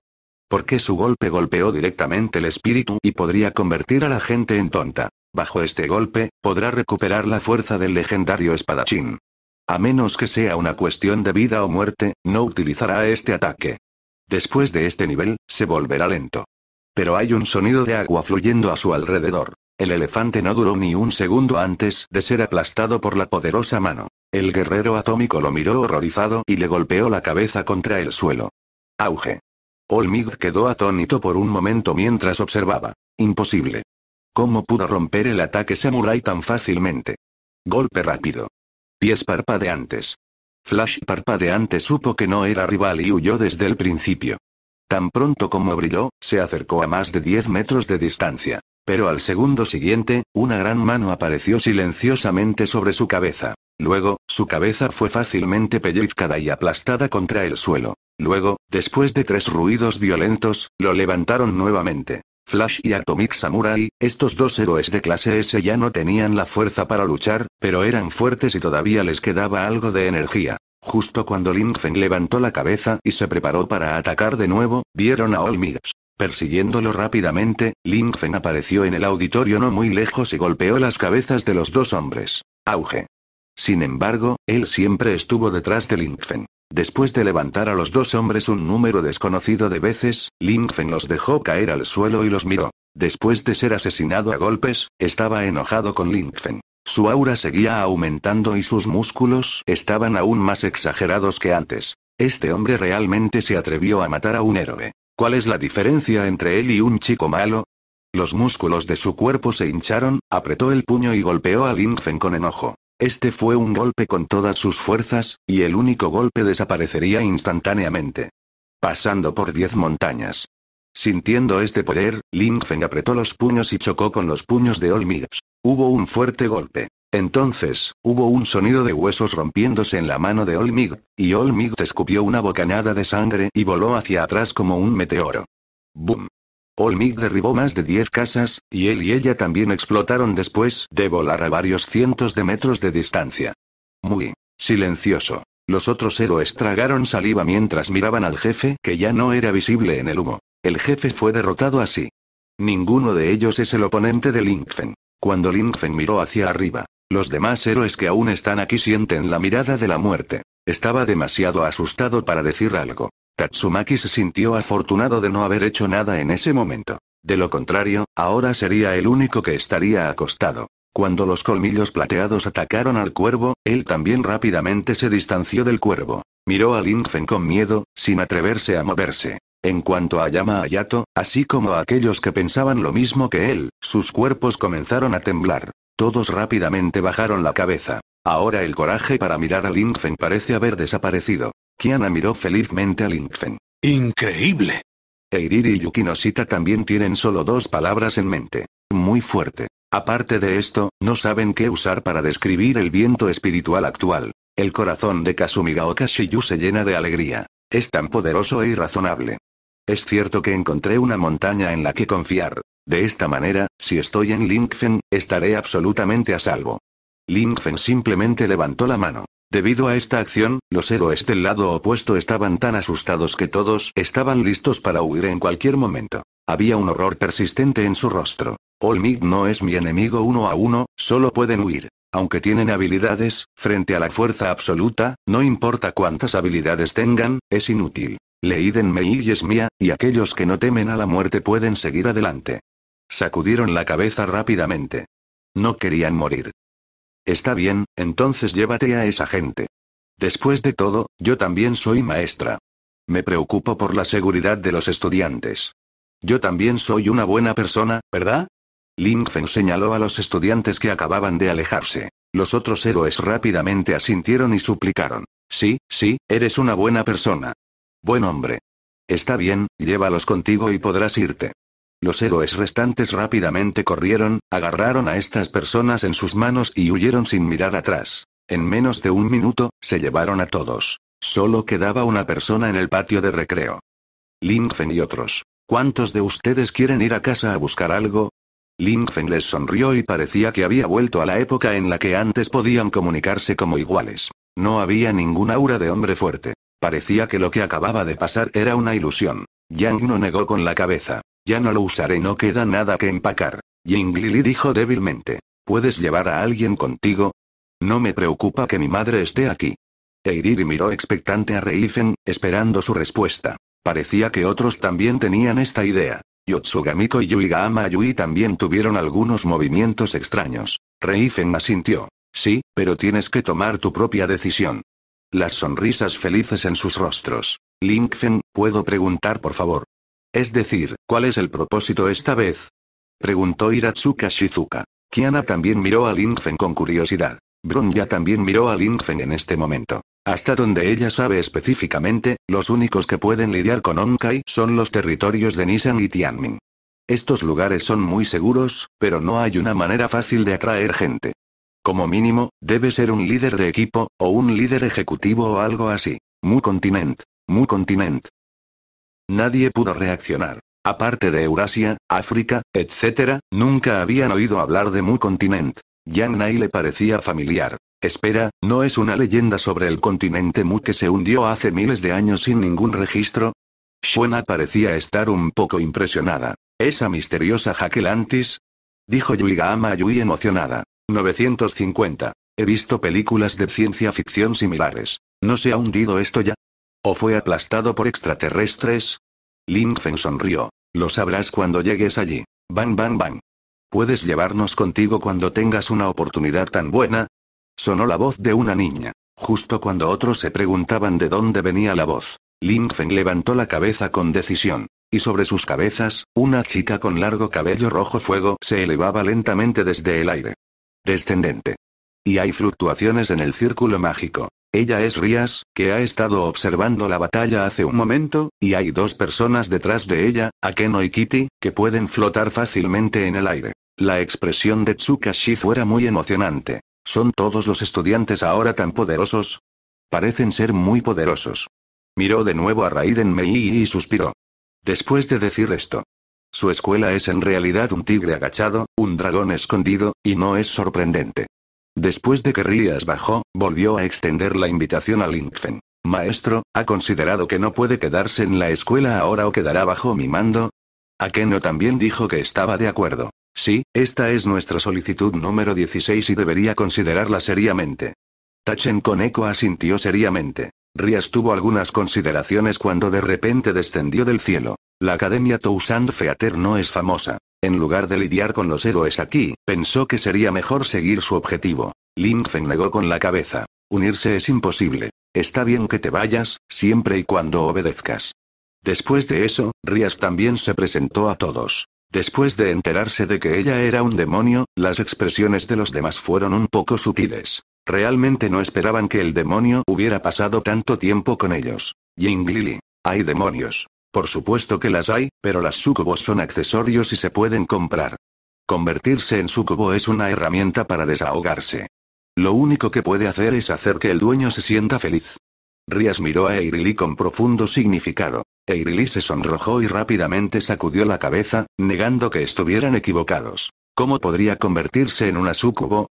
Porque su golpe golpeó directamente el espíritu y podría convertir a la gente en tonta. Bajo este golpe, podrá recuperar la fuerza del legendario espadachín. A menos que sea una cuestión de vida o muerte, no utilizará este ataque. Después de este nivel, se volverá lento. Pero hay un sonido de agua fluyendo a su alrededor. El elefante no duró ni un segundo antes de ser aplastado por la poderosa mano. El guerrero atómico lo miró horrorizado y le golpeó la cabeza contra el suelo. Auge. Olmig quedó atónito por un momento mientras observaba. Imposible. ¿Cómo pudo romper el ataque samurai tan fácilmente? Golpe rápido. Pies parpadeantes. Flash parpadeante supo que no era rival y huyó desde el principio. Tan pronto como brilló, se acercó a más de 10 metros de distancia. Pero al segundo siguiente, una gran mano apareció silenciosamente sobre su cabeza. Luego, su cabeza fue fácilmente pellizcada y aplastada contra el suelo. Luego, después de tres ruidos violentos, lo levantaron nuevamente. Flash y Atomic Samurai, estos dos héroes de clase S ya no tenían la fuerza para luchar, pero eran fuertes y todavía les quedaba algo de energía. Justo cuando Lin Feng levantó la cabeza y se preparó para atacar de nuevo, vieron a Olmigas. Persiguiéndolo rápidamente, Lin Feng apareció en el auditorio no muy lejos y golpeó las cabezas de los dos hombres. Auge. Sin embargo, él siempre estuvo detrás de Lingfen. Después de levantar a los dos hombres un número desconocido de veces, Lingfen los dejó caer al suelo y los miró. Después de ser asesinado a golpes, estaba enojado con Lingfen. Su aura seguía aumentando y sus músculos estaban aún más exagerados que antes. Este hombre realmente se atrevió a matar a un héroe. ¿Cuál es la diferencia entre él y un chico malo? Los músculos de su cuerpo se hincharon, apretó el puño y golpeó a Lingfen con enojo. Este fue un golpe con todas sus fuerzas, y el único golpe desaparecería instantáneamente. Pasando por diez montañas. Sintiendo este poder, Ling apretó los puños y chocó con los puños de Olmigs. Hubo un fuerte golpe. Entonces, hubo un sonido de huesos rompiéndose en la mano de Olmig, y Olmig escupió una bocanada de sangre y voló hacia atrás como un meteoro. ¡Bum! Olmig derribó más de 10 casas, y él y ella también explotaron después de volar a varios cientos de metros de distancia. Muy silencioso. Los otros héroes tragaron saliva mientras miraban al jefe, que ya no era visible en el humo. El jefe fue derrotado así. Ninguno de ellos es el oponente de Linkfen. Cuando Linkfen miró hacia arriba, los demás héroes que aún están aquí sienten la mirada de la muerte. Estaba demasiado asustado para decir algo. Tatsumaki se sintió afortunado de no haber hecho nada en ese momento. De lo contrario, ahora sería el único que estaría acostado. Cuando los colmillos plateados atacaron al cuervo, él también rápidamente se distanció del cuervo. Miró a linfen con miedo, sin atreverse a moverse. En cuanto a Yama Ayato, así como a aquellos que pensaban lo mismo que él, sus cuerpos comenzaron a temblar. Todos rápidamente bajaron la cabeza. Ahora el coraje para mirar a linfen parece haber desaparecido. Kiana miró felizmente a Linkfen. Increíble. Eiriri y Yukinosita también tienen solo dos palabras en mente. Muy fuerte. Aparte de esto, no saben qué usar para describir el viento espiritual actual. El corazón de Kasumigaoka Shiyu se llena de alegría. Es tan poderoso e irrazonable. Es cierto que encontré una montaña en la que confiar. De esta manera, si estoy en Linkfen, estaré absolutamente a salvo. Linkfen simplemente levantó la mano. Debido a esta acción, los héroes del lado opuesto estaban tan asustados que todos estaban listos para huir en cualquier momento. Había un horror persistente en su rostro. Olmig no es mi enemigo uno a uno, solo pueden huir. Aunque tienen habilidades, frente a la fuerza absoluta, no importa cuántas habilidades tengan, es inútil. Leídenme y es mía, y aquellos que no temen a la muerte pueden seguir adelante. Sacudieron la cabeza rápidamente. No querían morir. Está bien, entonces llévate a esa gente. Después de todo, yo también soy maestra. Me preocupo por la seguridad de los estudiantes. Yo también soy una buena persona, ¿verdad? Feng señaló a los estudiantes que acababan de alejarse. Los otros héroes rápidamente asintieron y suplicaron. Sí, sí, eres una buena persona. Buen hombre. Está bien, llévalos contigo y podrás irte. Los héroes restantes rápidamente corrieron, agarraron a estas personas en sus manos y huyeron sin mirar atrás. En menos de un minuto, se llevaron a todos. Solo quedaba una persona en el patio de recreo. Lingfen y otros. ¿Cuántos de ustedes quieren ir a casa a buscar algo? Lingfen les sonrió y parecía que había vuelto a la época en la que antes podían comunicarse como iguales. No había ningún aura de hombre fuerte. Parecía que lo que acababa de pasar era una ilusión. Yang no negó con la cabeza. Ya no lo usaré, no queda nada que empacar. Ying Lili dijo débilmente. ¿Puedes llevar a alguien contigo? No me preocupa que mi madre esté aquí. Eiriri miró expectante a Reifen, esperando su respuesta. Parecía que otros también tenían esta idea. Yotsugamiko y Yuigaama Yui también tuvieron algunos movimientos extraños. Reifen asintió. Sí, pero tienes que tomar tu propia decisión las sonrisas felices en sus rostros. Linkfen, ¿puedo preguntar por favor? Es decir, ¿cuál es el propósito esta vez? Preguntó Hiratsuka Shizuka. Kiana también miró a Linkfen con curiosidad. Bronya también miró a Linkfen en este momento. Hasta donde ella sabe específicamente, los únicos que pueden lidiar con Onkai son los territorios de Nissan y Tianmin. Estos lugares son muy seguros, pero no hay una manera fácil de atraer gente. Como mínimo, debe ser un líder de equipo, o un líder ejecutivo o algo así. Mu continent. Mu continent. Nadie pudo reaccionar. Aparte de Eurasia, África, etc., nunca habían oído hablar de Mu continent. Yang Nai le parecía familiar. Espera, ¿no es una leyenda sobre el continente Mu que se hundió hace miles de años sin ningún registro? shuena parecía estar un poco impresionada. ¿Esa misteriosa Jaquelantis? Dijo Yui ama Yui emocionada. 950. He visto películas de ciencia ficción similares. ¿No se ha hundido esto ya? ¿O fue aplastado por extraterrestres? Feng sonrió. Lo sabrás cuando llegues allí. Bang, bang, bang. ¿Puedes llevarnos contigo cuando tengas una oportunidad tan buena? Sonó la voz de una niña. Justo cuando otros se preguntaban de dónde venía la voz, Feng levantó la cabeza con decisión. Y sobre sus cabezas, una chica con largo cabello rojo fuego se elevaba lentamente desde el aire. Descendente. Y hay fluctuaciones en el círculo mágico. Ella es Rías, que ha estado observando la batalla hace un momento, y hay dos personas detrás de ella, Akeno y Kitty, que pueden flotar fácilmente en el aire. La expresión de Tsukashi fuera muy emocionante. ¿Son todos los estudiantes ahora tan poderosos? Parecen ser muy poderosos. Miró de nuevo a Raiden Mei y suspiró. Después de decir esto, su escuela es en realidad un tigre agachado, un dragón escondido, y no es sorprendente. Después de que Rías bajó, volvió a extender la invitación a Linkfen. Maestro, ¿ha considerado que no puede quedarse en la escuela ahora o quedará bajo mi mando? Akeno también dijo que estaba de acuerdo. Sí, esta es nuestra solicitud número 16 y debería considerarla seriamente. Tachen con eco asintió seriamente. Rías tuvo algunas consideraciones cuando de repente descendió del cielo. La Academia Toussaint Feater no es famosa. En lugar de lidiar con los héroes aquí, pensó que sería mejor seguir su objetivo. Linfen negó con la cabeza. Unirse es imposible. Está bien que te vayas, siempre y cuando obedezcas. Después de eso, Rías también se presentó a todos. Después de enterarse de que ella era un demonio, las expresiones de los demás fueron un poco sutiles. Realmente no esperaban que el demonio hubiera pasado tanto tiempo con ellos. Ying Lili. Hay demonios. Por supuesto que las hay, pero las sucubos son accesorios y se pueden comprar. Convertirse en sucubo es una herramienta para desahogarse. Lo único que puede hacer es hacer que el dueño se sienta feliz. Rías miró a Eirili con profundo significado. Eirili se sonrojó y rápidamente sacudió la cabeza, negando que estuvieran equivocados. ¿Cómo podría convertirse en una sucubo?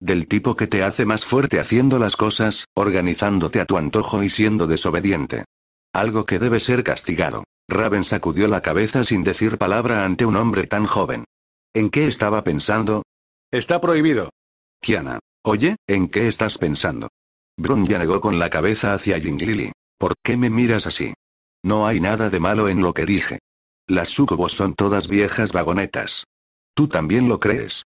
Del tipo que te hace más fuerte haciendo las cosas, organizándote a tu antojo y siendo desobediente. Algo que debe ser castigado. Raven sacudió la cabeza sin decir palabra ante un hombre tan joven. ¿En qué estaba pensando? Está prohibido. Kiana. Oye, ¿en qué estás pensando? Brun ya negó con la cabeza hacia Jinglili. ¿Por qué me miras así? No hay nada de malo en lo que dije. Las sucubos son todas viejas vagonetas. Tú también lo crees.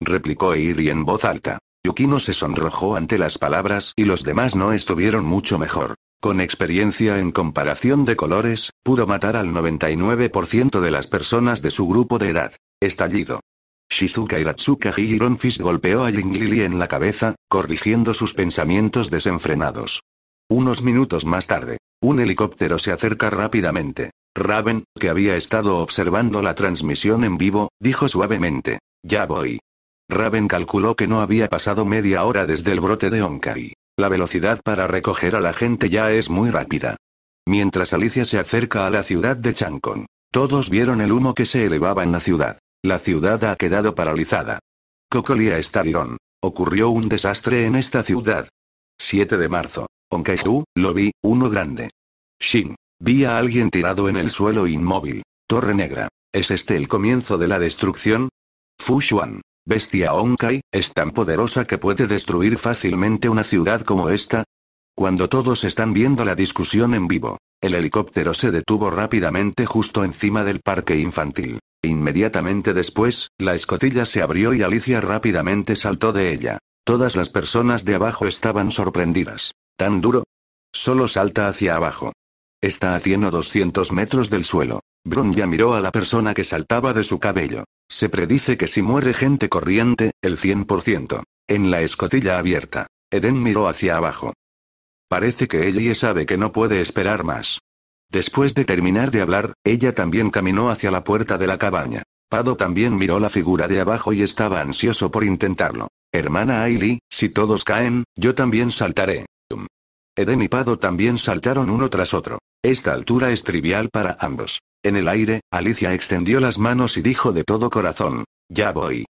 Replicó Eiri en voz alta. Yukino se sonrojó ante las palabras y los demás no estuvieron mucho mejor. Con experiencia en comparación de colores, pudo matar al 99% de las personas de su grupo de edad. Estallido. Shizuka Iratsuka Hiron golpeó a Jinglili en la cabeza, corrigiendo sus pensamientos desenfrenados. Unos minutos más tarde. Un helicóptero se acerca rápidamente. Raven, que había estado observando la transmisión en vivo, dijo suavemente. Ya voy. Raven calculó que no había pasado media hora desde el brote de Onkai. La velocidad para recoger a la gente ya es muy rápida. Mientras Alicia se acerca a la ciudad de Chancon, todos vieron el humo que se elevaba en la ciudad. La ciudad ha quedado paralizada. Cocolia está Ocurrió un desastre en esta ciudad. 7 de marzo. Onkaiju, lo vi, uno grande. Shin. Vi a alguien tirado en el suelo inmóvil. Torre negra. ¿Es este el comienzo de la destrucción? Fushuan. Bestia Onkai, ¿es tan poderosa que puede destruir fácilmente una ciudad como esta? Cuando todos están viendo la discusión en vivo, el helicóptero se detuvo rápidamente justo encima del parque infantil. Inmediatamente después, la escotilla se abrió y Alicia rápidamente saltó de ella. Todas las personas de abajo estaban sorprendidas. ¿Tan duro? Solo salta hacia abajo. Está a 100 o 200 metros del suelo. Brun ya miró a la persona que saltaba de su cabello. Se predice que si muere gente corriente, el 100%. En la escotilla abierta. Eden miró hacia abajo. Parece que ella sabe que no puede esperar más. Después de terminar de hablar, ella también caminó hacia la puerta de la cabaña. Pado también miró la figura de abajo y estaba ansioso por intentarlo. Hermana Ailey, si todos caen, yo también saltaré. Eden y Pado también saltaron uno tras otro. Esta altura es trivial para ambos. En el aire, Alicia extendió las manos y dijo de todo corazón, ya voy.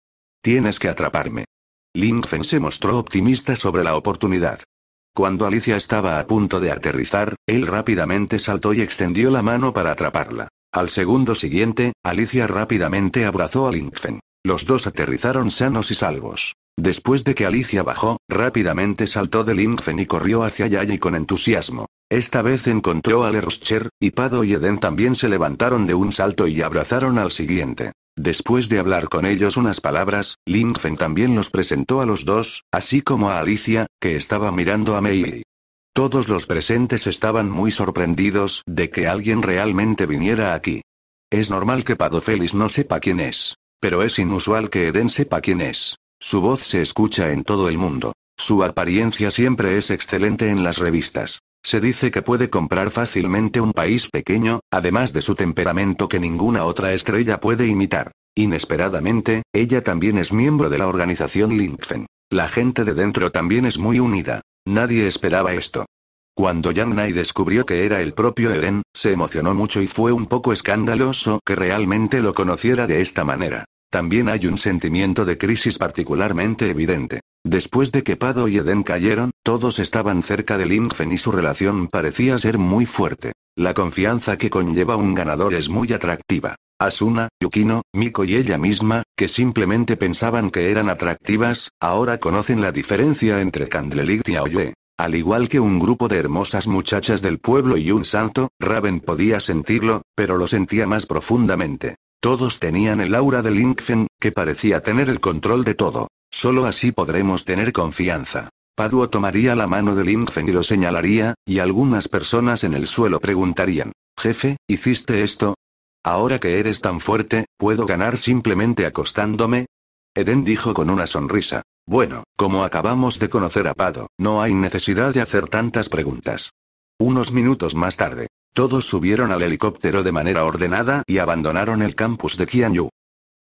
Tienes que atraparme. Linfen se mostró optimista sobre la oportunidad. Cuando Alicia estaba a punto de aterrizar, él rápidamente saltó y extendió la mano para atraparla. Al segundo siguiente, Alicia rápidamente abrazó a Linkfen. Los dos aterrizaron sanos y salvos. Después de que Alicia bajó, rápidamente saltó de Linfen y corrió hacia Yayi con entusiasmo. Esta vez encontró a Leroscher, y Pado y Eden también se levantaron de un salto y abrazaron al siguiente. Después de hablar con ellos unas palabras, Linfen también los presentó a los dos, así como a Alicia, que estaba mirando a Meili. Todos los presentes estaban muy sorprendidos de que alguien realmente viniera aquí. Es normal que Pado Félix no sepa quién es. Pero es inusual que Eden sepa quién es. Su voz se escucha en todo el mundo. Su apariencia siempre es excelente en las revistas. Se dice que puede comprar fácilmente un país pequeño, además de su temperamento que ninguna otra estrella puede imitar. Inesperadamente, ella también es miembro de la organización Linkfen. La gente de dentro también es muy unida. Nadie esperaba esto. Cuando Yang Nai descubrió que era el propio Eren, se emocionó mucho y fue un poco escandaloso que realmente lo conociera de esta manera. También hay un sentimiento de crisis particularmente evidente. Después de que Pado y Eden cayeron, todos estaban cerca de Linkfen y su relación parecía ser muy fuerte. La confianza que conlleva un ganador es muy atractiva. Asuna, Yukino, Miko y ella misma, que simplemente pensaban que eran atractivas, ahora conocen la diferencia entre Candlelight y Aoyue. Al igual que un grupo de hermosas muchachas del pueblo y un santo, Raven podía sentirlo, pero lo sentía más profundamente. Todos tenían el aura de Linkfen, que parecía tener el control de todo. Solo así podremos tener confianza. Paduo tomaría la mano de Linkfen y lo señalaría, y algunas personas en el suelo preguntarían, Jefe, ¿hiciste esto? Ahora que eres tan fuerte, ¿puedo ganar simplemente acostándome? Eden dijo con una sonrisa. Bueno, como acabamos de conocer a Pado, no hay necesidad de hacer tantas preguntas. Unos minutos más tarde, todos subieron al helicóptero de manera ordenada y abandonaron el campus de Qianyu.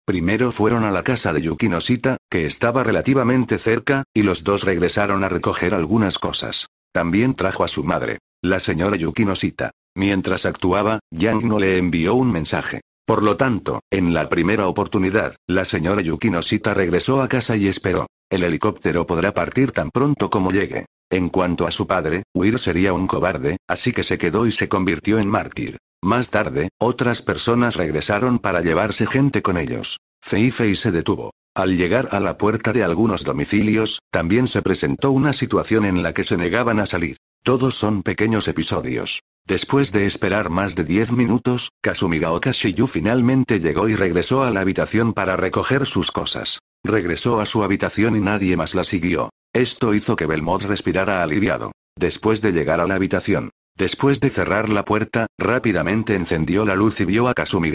Primero fueron a la casa de Yukinosita, que estaba relativamente cerca, y los dos regresaron a recoger algunas cosas. También trajo a su madre, la señora Yukinosita. Mientras actuaba, Yang no le envió un mensaje. Por lo tanto, en la primera oportunidad, la señora Yukinosita regresó a casa y esperó. El helicóptero podrá partir tan pronto como llegue. En cuanto a su padre, Weir sería un cobarde, así que se quedó y se convirtió en mártir. Más tarde, otras personas regresaron para llevarse gente con ellos. Feifei se detuvo. Al llegar a la puerta de algunos domicilios, también se presentó una situación en la que se negaban a salir. Todos son pequeños episodios. Después de esperar más de 10 minutos, Kasumigaoka Shiyu finalmente llegó y regresó a la habitación para recoger sus cosas. Regresó a su habitación y nadie más la siguió. Esto hizo que Belmod respirara aliviado. Después de llegar a la habitación, después de cerrar la puerta, rápidamente encendió la luz y vio a Kazumi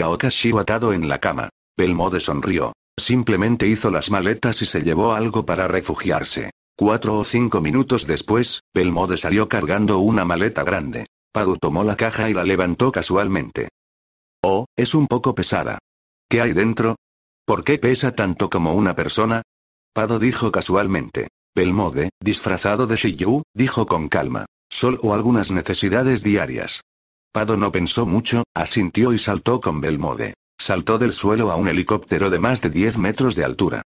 atado en la cama. Belmode sonrió. Simplemente hizo las maletas y se llevó algo para refugiarse. Cuatro o cinco minutos después, Belmode salió cargando una maleta grande. Pado tomó la caja y la levantó casualmente. Oh, es un poco pesada. ¿Qué hay dentro? ¿Por qué pesa tanto como una persona? Pado dijo casualmente. Belmode, disfrazado de Shiyu, dijo con calma. solo o algunas necesidades diarias. Pado no pensó mucho, asintió y saltó con Belmode. Saltó del suelo a un helicóptero de más de 10 metros de altura.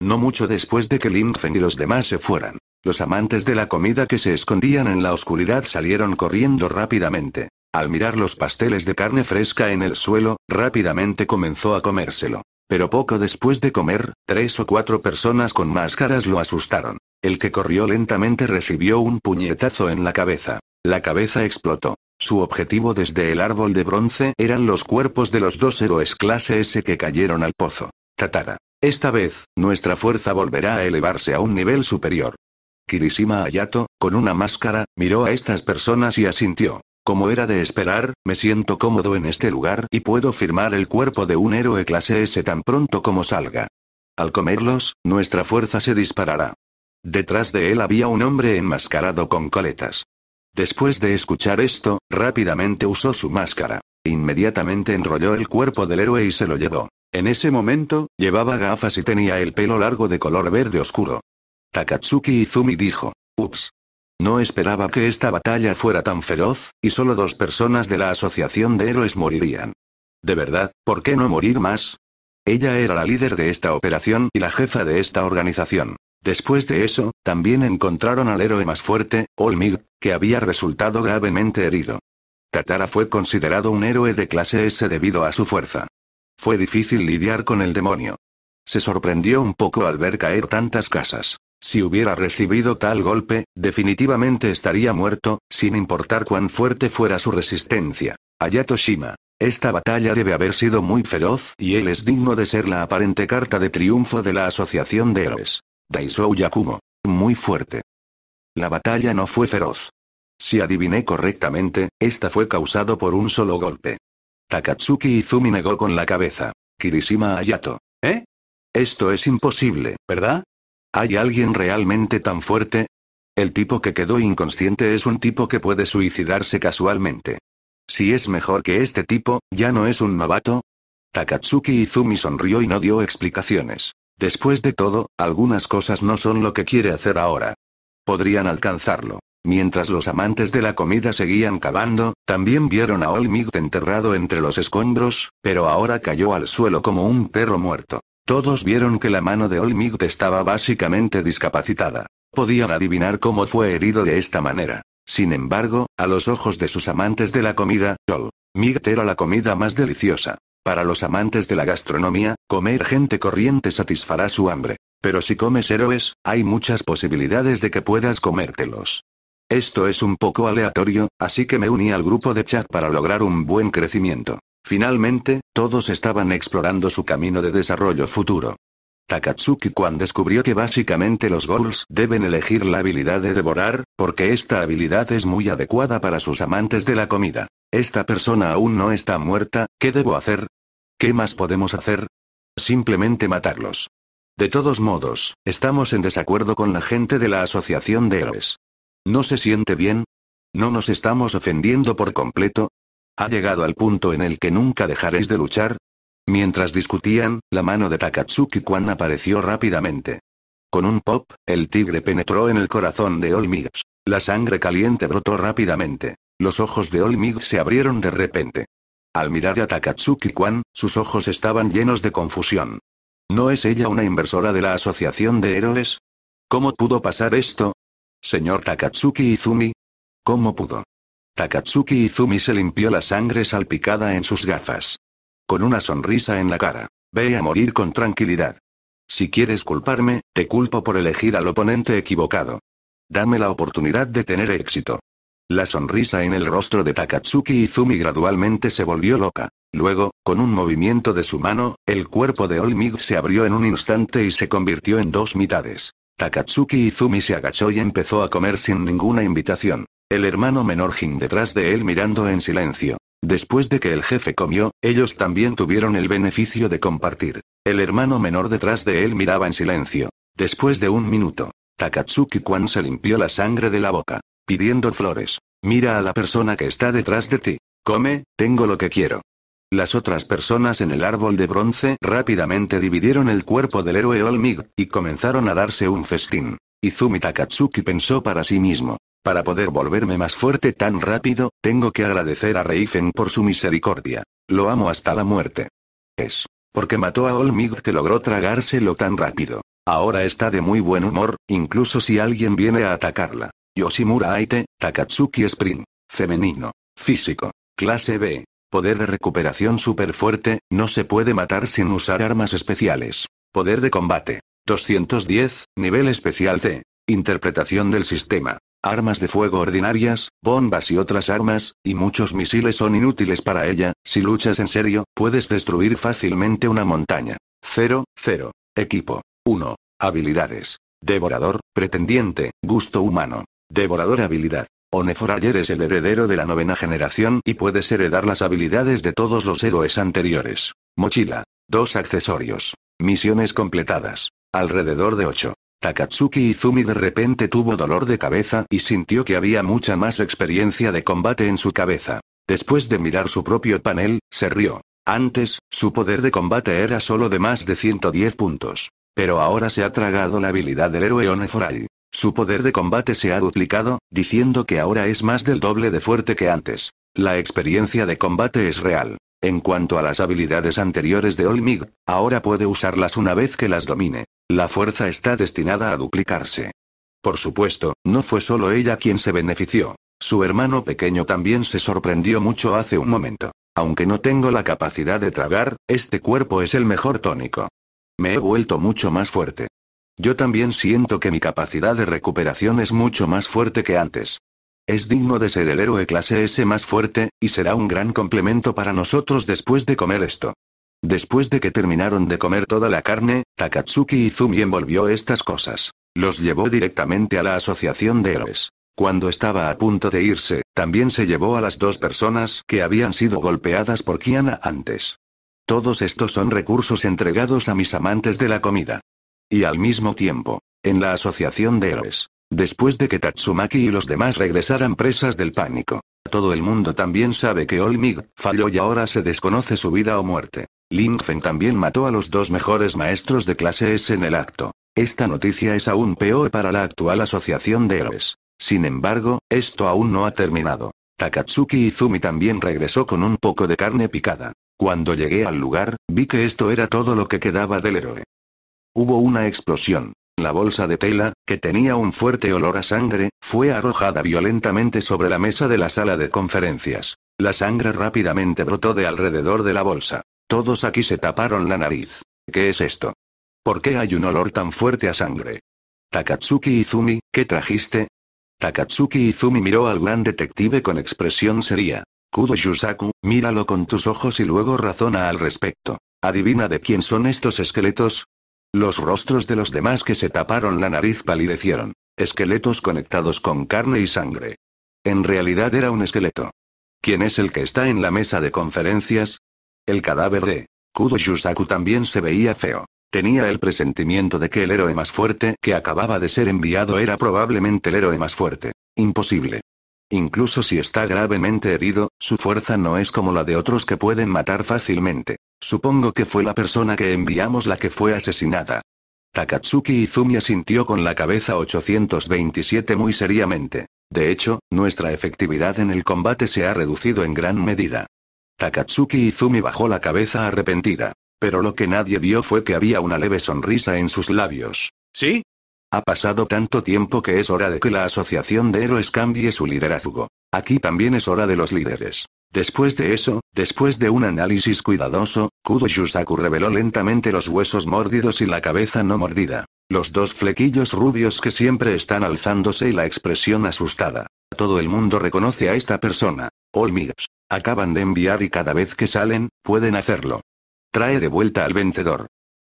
No mucho después de que Linfen y los demás se fueran. Los amantes de la comida que se escondían en la oscuridad salieron corriendo rápidamente. Al mirar los pasteles de carne fresca en el suelo, rápidamente comenzó a comérselo. Pero poco después de comer, tres o cuatro personas con máscaras lo asustaron. El que corrió lentamente recibió un puñetazo en la cabeza. La cabeza explotó. Su objetivo desde el árbol de bronce eran los cuerpos de los dos héroes clase S que cayeron al pozo. Tatara. Esta vez, nuestra fuerza volverá a elevarse a un nivel superior. Kirishima Hayato, con una máscara, miró a estas personas y asintió. Como era de esperar, me siento cómodo en este lugar y puedo firmar el cuerpo de un héroe clase S tan pronto como salga. Al comerlos, nuestra fuerza se disparará. Detrás de él había un hombre enmascarado con coletas. Después de escuchar esto, rápidamente usó su máscara. Inmediatamente enrolló el cuerpo del héroe y se lo llevó. En ese momento, llevaba gafas y tenía el pelo largo de color verde oscuro. Takatsuki Izumi dijo, Ups. No esperaba que esta batalla fuera tan feroz, y solo dos personas de la Asociación de Héroes morirían. De verdad, ¿por qué no morir más? Ella era la líder de esta operación y la jefa de esta organización. Después de eso, también encontraron al héroe más fuerte, Olmig, que había resultado gravemente herido. Tatara fue considerado un héroe de clase S debido a su fuerza. Fue difícil lidiar con el demonio. Se sorprendió un poco al ver caer tantas casas. Si hubiera recibido tal golpe, definitivamente estaría muerto, sin importar cuán fuerte fuera su resistencia. Hayato Esta batalla debe haber sido muy feroz y él es digno de ser la aparente carta de triunfo de la Asociación de Héroes. Daiso Yakumo. Muy fuerte. La batalla no fue feroz. Si adiviné correctamente, esta fue causado por un solo golpe. Takatsuki Izumi negó con la cabeza. Kirishima Ayato. ¿Eh? Esto es imposible, ¿verdad? ¿Hay alguien realmente tan fuerte? El tipo que quedó inconsciente es un tipo que puede suicidarse casualmente. Si es mejor que este tipo, ya no es un novato. Takatsuki Izumi sonrió y no dio explicaciones. Después de todo, algunas cosas no son lo que quiere hacer ahora. Podrían alcanzarlo. Mientras los amantes de la comida seguían cavando, también vieron a Olmig enterrado entre los escombros, pero ahora cayó al suelo como un perro muerto. Todos vieron que la mano de Olmigt estaba básicamente discapacitada. Podían adivinar cómo fue herido de esta manera. Sin embargo, a los ojos de sus amantes de la comida, Olmigt era la comida más deliciosa. Para los amantes de la gastronomía, comer gente corriente satisfará su hambre. Pero si comes héroes, hay muchas posibilidades de que puedas comértelos. Esto es un poco aleatorio, así que me uní al grupo de chat para lograr un buen crecimiento. Finalmente, todos estaban explorando su camino de desarrollo futuro. Takatsuki Kwan descubrió que básicamente los ghouls deben elegir la habilidad de devorar, porque esta habilidad es muy adecuada para sus amantes de la comida. Esta persona aún no está muerta, ¿qué debo hacer? ¿Qué más podemos hacer? Simplemente matarlos. De todos modos, estamos en desacuerdo con la gente de la Asociación de Héroes. ¿No se siente bien? ¿No nos estamos ofendiendo por completo? Ha llegado al punto en el que nunca dejaréis de luchar. Mientras discutían, la mano de Takatsuki Kwan apareció rápidamente. Con un pop, el tigre penetró en el corazón de Olmigs. La sangre caliente brotó rápidamente. Los ojos de Olmig se abrieron de repente. Al mirar a Takatsuki Kwan, sus ojos estaban llenos de confusión. ¿No es ella una inversora de la Asociación de Héroes? ¿Cómo pudo pasar esto? Señor Takatsuki Izumi. ¿Cómo pudo? Takatsuki Izumi se limpió la sangre salpicada en sus gafas. Con una sonrisa en la cara. Ve a morir con tranquilidad. Si quieres culparme, te culpo por elegir al oponente equivocado. Dame la oportunidad de tener éxito. La sonrisa en el rostro de Takatsuki Izumi gradualmente se volvió loca. Luego, con un movimiento de su mano, el cuerpo de Olmig se abrió en un instante y se convirtió en dos mitades. Takatsuki Izumi se agachó y empezó a comer sin ninguna invitación. El hermano menor Jin detrás de él mirando en silencio. Después de que el jefe comió, ellos también tuvieron el beneficio de compartir. El hermano menor detrás de él miraba en silencio. Después de un minuto, Takatsuki Kwan se limpió la sangre de la boca, pidiendo flores. Mira a la persona que está detrás de ti. Come, tengo lo que quiero. Las otras personas en el árbol de bronce rápidamente dividieron el cuerpo del héroe Olmig, y comenzaron a darse un festín. Izumi Takatsuki pensó para sí mismo. Para poder volverme más fuerte tan rápido, tengo que agradecer a Reifen por su misericordia. Lo amo hasta la muerte. Es. Porque mató a Olmig que logró tragárselo tan rápido. Ahora está de muy buen humor, incluso si alguien viene a atacarla. Yoshimura Aite, Takatsuki Spring. Femenino. Físico. Clase B. Poder de recuperación súper fuerte, no se puede matar sin usar armas especiales. Poder de combate. 210, nivel especial C. Interpretación del sistema. Armas de fuego ordinarias, bombas y otras armas, y muchos misiles son inútiles para ella, si luchas en serio, puedes destruir fácilmente una montaña. 0, 0. Equipo. 1. Habilidades. Devorador, pretendiente, gusto humano. Devorador habilidad. Oneforayer es el heredero de la novena generación y puedes heredar las habilidades de todos los héroes anteriores. Mochila. Dos accesorios. Misiones completadas. Alrededor de 8. Takatsuki Izumi de repente tuvo dolor de cabeza y sintió que había mucha más experiencia de combate en su cabeza. Después de mirar su propio panel, se rió. Antes, su poder de combate era solo de más de 110 puntos. Pero ahora se ha tragado la habilidad del héroe OneForay. Su poder de combate se ha duplicado, diciendo que ahora es más del doble de fuerte que antes. La experiencia de combate es real. En cuanto a las habilidades anteriores de Olmig, ahora puede usarlas una vez que las domine. La fuerza está destinada a duplicarse. Por supuesto, no fue solo ella quien se benefició. Su hermano pequeño también se sorprendió mucho hace un momento. Aunque no tengo la capacidad de tragar, este cuerpo es el mejor tónico. Me he vuelto mucho más fuerte. Yo también siento que mi capacidad de recuperación es mucho más fuerte que antes. Es digno de ser el héroe clase S más fuerte, y será un gran complemento para nosotros después de comer esto. Después de que terminaron de comer toda la carne, Takatsuki Izumi envolvió estas cosas. Los llevó directamente a la asociación de héroes. Cuando estaba a punto de irse, también se llevó a las dos personas que habían sido golpeadas por Kiana antes. Todos estos son recursos entregados a mis amantes de la comida. Y al mismo tiempo, en la Asociación de Héroes. Después de que Tatsumaki y los demás regresaran presas del pánico, todo el mundo también sabe que Olmig falló y ahora se desconoce su vida o muerte. Lingfen también mató a los dos mejores maestros de clase S en el acto. Esta noticia es aún peor para la actual asociación de héroes. Sin embargo, esto aún no ha terminado. Takatsuki Izumi también regresó con un poco de carne picada. Cuando llegué al lugar, vi que esto era todo lo que quedaba del héroe. Hubo una explosión. La bolsa de tela, que tenía un fuerte olor a sangre, fue arrojada violentamente sobre la mesa de la sala de conferencias. La sangre rápidamente brotó de alrededor de la bolsa. Todos aquí se taparon la nariz. ¿Qué es esto? ¿Por qué hay un olor tan fuerte a sangre? Takatsuki Izumi, ¿qué trajiste? Takatsuki Izumi miró al gran detective con expresión seria. Kudo Yusaku, míralo con tus ojos y luego razona al respecto. Adivina de quién son estos esqueletos, los rostros de los demás que se taparon la nariz palidecieron. Esqueletos conectados con carne y sangre. En realidad era un esqueleto. ¿Quién es el que está en la mesa de conferencias? El cadáver de Kudo Yusaku también se veía feo. Tenía el presentimiento de que el héroe más fuerte que acababa de ser enviado era probablemente el héroe más fuerte. Imposible. Incluso si está gravemente herido, su fuerza no es como la de otros que pueden matar fácilmente. Supongo que fue la persona que enviamos la que fue asesinada. Takatsuki Izumi asintió con la cabeza 827 muy seriamente. De hecho, nuestra efectividad en el combate se ha reducido en gran medida. Takatsuki Izumi bajó la cabeza arrepentida. Pero lo que nadie vio fue que había una leve sonrisa en sus labios. ¿Sí? Ha pasado tanto tiempo que es hora de que la Asociación de Héroes cambie su liderazgo. Aquí también es hora de los líderes. Después de eso, después de un análisis cuidadoso, Kudo Yusaku reveló lentamente los huesos mordidos y la cabeza no mordida. Los dos flequillos rubios que siempre están alzándose y la expresión asustada. Todo el mundo reconoce a esta persona. Olmigas. Acaban de enviar y cada vez que salen, pueden hacerlo. Trae de vuelta al vendedor.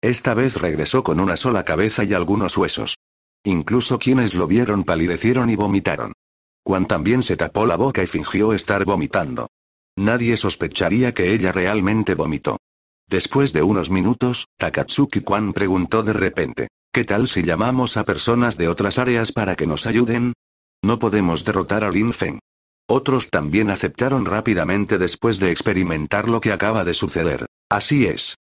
Esta vez regresó con una sola cabeza y algunos huesos. Incluso quienes lo vieron palidecieron y vomitaron. Juan también se tapó la boca y fingió estar vomitando. Nadie sospecharía que ella realmente vomitó. Después de unos minutos, Takatsuki Kwan preguntó de repente, ¿qué tal si llamamos a personas de otras áreas para que nos ayuden? No podemos derrotar a Lin Feng. Otros también aceptaron rápidamente después de experimentar lo que acaba de suceder. Así es.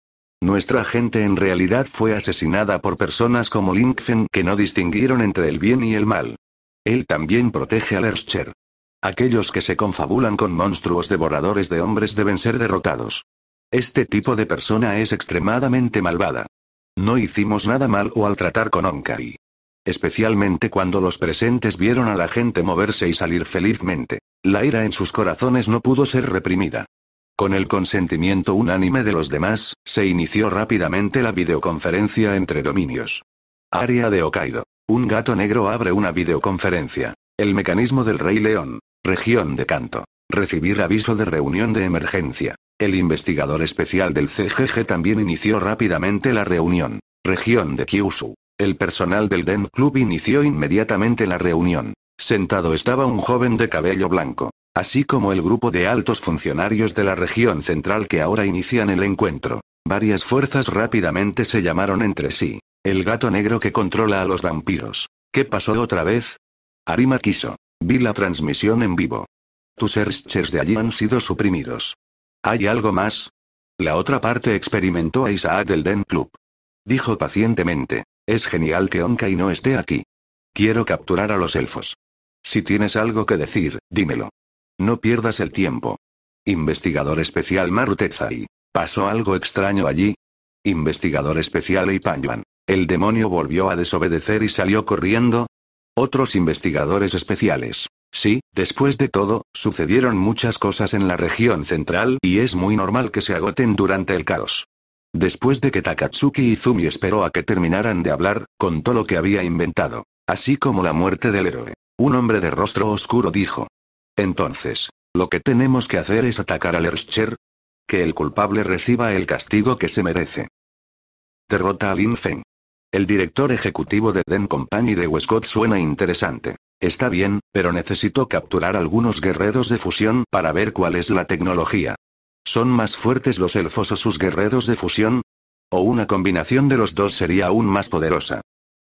Nuestra gente en realidad fue asesinada por personas como Linkfen que no distinguieron entre el bien y el mal. Él también protege al Erscher. Aquellos que se confabulan con monstruos devoradores de hombres deben ser derrotados. Este tipo de persona es extremadamente malvada. No hicimos nada mal o al tratar con Onkai. Especialmente cuando los presentes vieron a la gente moverse y salir felizmente. La ira en sus corazones no pudo ser reprimida. Con el consentimiento unánime de los demás, se inició rápidamente la videoconferencia entre dominios. Área de Hokkaido. Un gato negro abre una videoconferencia. El mecanismo del Rey León. Región de Canto. Recibir aviso de reunión de emergencia. El investigador especial del CGG también inició rápidamente la reunión. Región de Kyushu. El personal del Den Club inició inmediatamente la reunión. Sentado estaba un joven de cabello blanco así como el grupo de altos funcionarios de la región central que ahora inician el encuentro. Varias fuerzas rápidamente se llamaron entre sí. El gato negro que controla a los vampiros. ¿Qué pasó otra vez? Arima quiso. Vi la transmisión en vivo. Tus searchers de allí han sido suprimidos. ¿Hay algo más? La otra parte experimentó a Isaac del Den Club. Dijo pacientemente. Es genial que Onkai no esté aquí. Quiero capturar a los elfos. Si tienes algo que decir, dímelo. No pierdas el tiempo. Investigador especial Tezai. ¿Pasó algo extraño allí? Investigador especial Eipanyuan, ¿El demonio volvió a desobedecer y salió corriendo? Otros investigadores especiales. Sí, después de todo, sucedieron muchas cosas en la región central y es muy normal que se agoten durante el caos. Después de que Takatsuki y Zumi esperó a que terminaran de hablar, contó lo que había inventado, así como la muerte del héroe. Un hombre de rostro oscuro dijo, entonces, lo que tenemos que hacer es atacar al Erscher. Que el culpable reciba el castigo que se merece. Derrota a Lin Feng. El director ejecutivo de Den Company de Westcott suena interesante. Está bien, pero necesito capturar algunos guerreros de fusión para ver cuál es la tecnología. ¿Son más fuertes los elfos o sus guerreros de fusión? O una combinación de los dos sería aún más poderosa.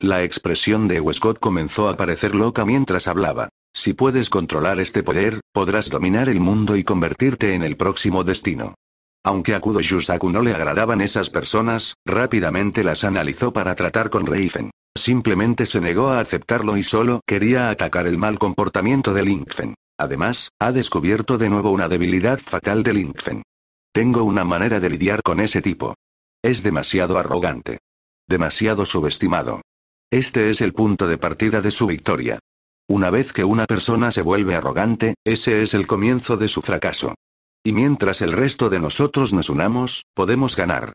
La expresión de Westcott comenzó a parecer loca mientras hablaba. Si puedes controlar este poder, podrás dominar el mundo y convertirte en el próximo destino. Aunque a Kudo Yusaku no le agradaban esas personas, rápidamente las analizó para tratar con Reifen. Simplemente se negó a aceptarlo y solo quería atacar el mal comportamiento de Linkfen. Además, ha descubierto de nuevo una debilidad fatal de Linkfen. Tengo una manera de lidiar con ese tipo. Es demasiado arrogante. Demasiado subestimado. Este es el punto de partida de su victoria. Una vez que una persona se vuelve arrogante, ese es el comienzo de su fracaso. Y mientras el resto de nosotros nos unamos, podemos ganar.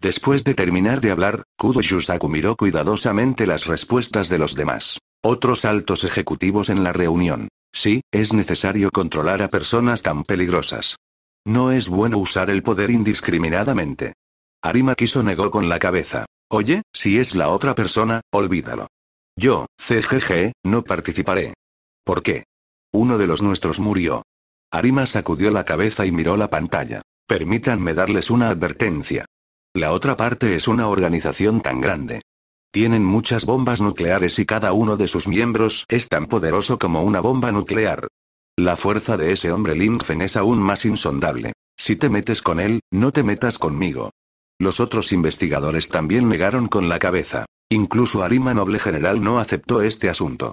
Después de terminar de hablar, Kudo Yusaku miró cuidadosamente las respuestas de los demás. Otros altos ejecutivos en la reunión. Sí, es necesario controlar a personas tan peligrosas. No es bueno usar el poder indiscriminadamente. Arima quiso negó con la cabeza. Oye, si es la otra persona, olvídalo. Yo, CGG, no participaré. ¿Por qué? Uno de los nuestros murió. Arima sacudió la cabeza y miró la pantalla. Permítanme darles una advertencia. La otra parte es una organización tan grande. Tienen muchas bombas nucleares y cada uno de sus miembros es tan poderoso como una bomba nuclear. La fuerza de ese hombre Linfen es aún más insondable. Si te metes con él, no te metas conmigo. Los otros investigadores también negaron con la cabeza. Incluso Arima Noble General no aceptó este asunto.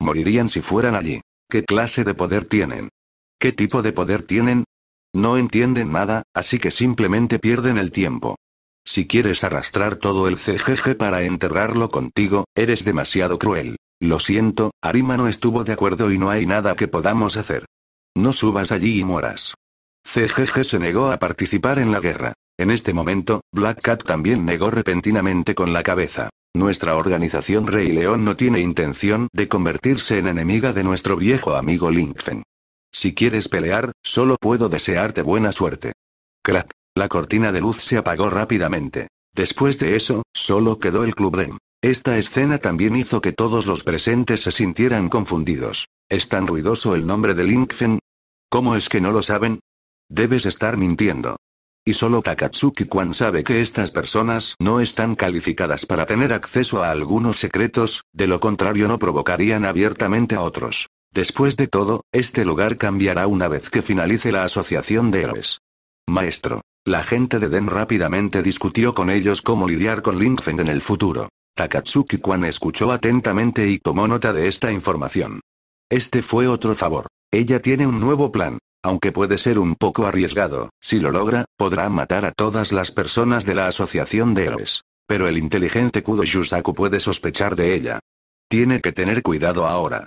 Morirían si fueran allí. ¿Qué clase de poder tienen? ¿Qué tipo de poder tienen? No entienden nada, así que simplemente pierden el tiempo. Si quieres arrastrar todo el CGG para enterrarlo contigo, eres demasiado cruel. Lo siento, Arima no estuvo de acuerdo y no hay nada que podamos hacer. No subas allí y mueras. CGG se negó a participar en la guerra. En este momento, Black Cat también negó repentinamente con la cabeza. Nuestra organización Rey León no tiene intención de convertirse en enemiga de nuestro viejo amigo Linkfen. Si quieres pelear, solo puedo desearte buena suerte. Crack. La cortina de luz se apagó rápidamente. Después de eso, solo quedó el Club Rem. Esta escena también hizo que todos los presentes se sintieran confundidos. ¿Es tan ruidoso el nombre de Linkfen? ¿Cómo es que no lo saben? Debes estar mintiendo y solo takatsuki kwan sabe que estas personas no están calificadas para tener acceso a algunos secretos, de lo contrario no provocarían abiertamente a otros. Después de todo, este lugar cambiará una vez que finalice la asociación de héroes. Maestro. La gente de Den rápidamente discutió con ellos cómo lidiar con Linkfen en el futuro. Takatsuki-kwan escuchó atentamente y tomó nota de esta información. Este fue otro favor. Ella tiene un nuevo plan. Aunque puede ser un poco arriesgado, si lo logra, podrá matar a todas las personas de la Asociación de Héroes. Pero el inteligente Kudo Yusaku puede sospechar de ella. Tiene que tener cuidado ahora.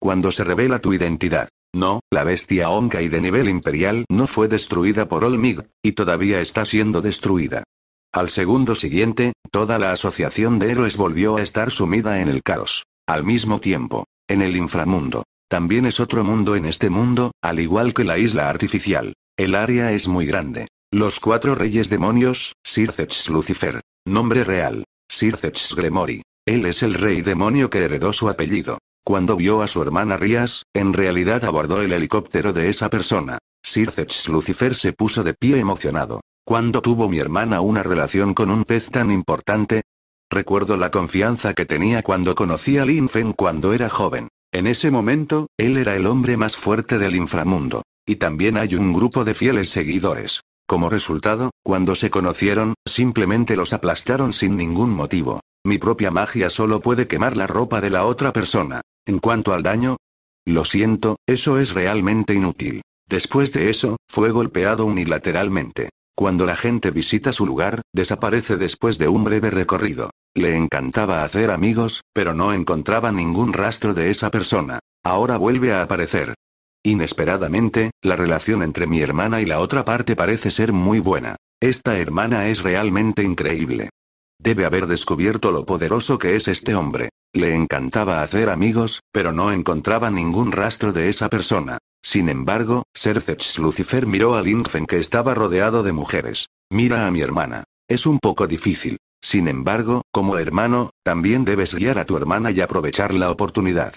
Cuando se revela tu identidad. No, la bestia y de nivel imperial no fue destruida por Olmig, y todavía está siendo destruida. Al segundo siguiente, toda la asociación de héroes volvió a estar sumida en el caos. Al mismo tiempo, en el inframundo, también es otro mundo en este mundo, al igual que la isla artificial. El área es muy grande. Los cuatro reyes demonios, Sirceps Lucifer. Nombre real. Sirceps Gremori. Él es el rey demonio que heredó su apellido. Cuando vio a su hermana Rías, en realidad abordó el helicóptero de esa persona. Sirceps Lucifer se puso de pie emocionado. ¿Cuándo tuvo mi hermana una relación con un pez tan importante? Recuerdo la confianza que tenía cuando conocí a Lin cuando era joven. En ese momento, él era el hombre más fuerte del inframundo. Y también hay un grupo de fieles seguidores. Como resultado, cuando se conocieron, simplemente los aplastaron sin ningún motivo. Mi propia magia solo puede quemar la ropa de la otra persona. En cuanto al daño, lo siento, eso es realmente inútil. Después de eso, fue golpeado unilateralmente. Cuando la gente visita su lugar, desaparece después de un breve recorrido. Le encantaba hacer amigos, pero no encontraba ningún rastro de esa persona. Ahora vuelve a aparecer. Inesperadamente, la relación entre mi hermana y la otra parte parece ser muy buena. Esta hermana es realmente increíble. Debe haber descubierto lo poderoso que es este hombre. Le encantaba hacer amigos, pero no encontraba ningún rastro de esa persona. Sin embargo, serces Lucifer miró a Linfen que estaba rodeado de mujeres. Mira a mi hermana. Es un poco difícil. Sin embargo, como hermano, también debes guiar a tu hermana y aprovechar la oportunidad.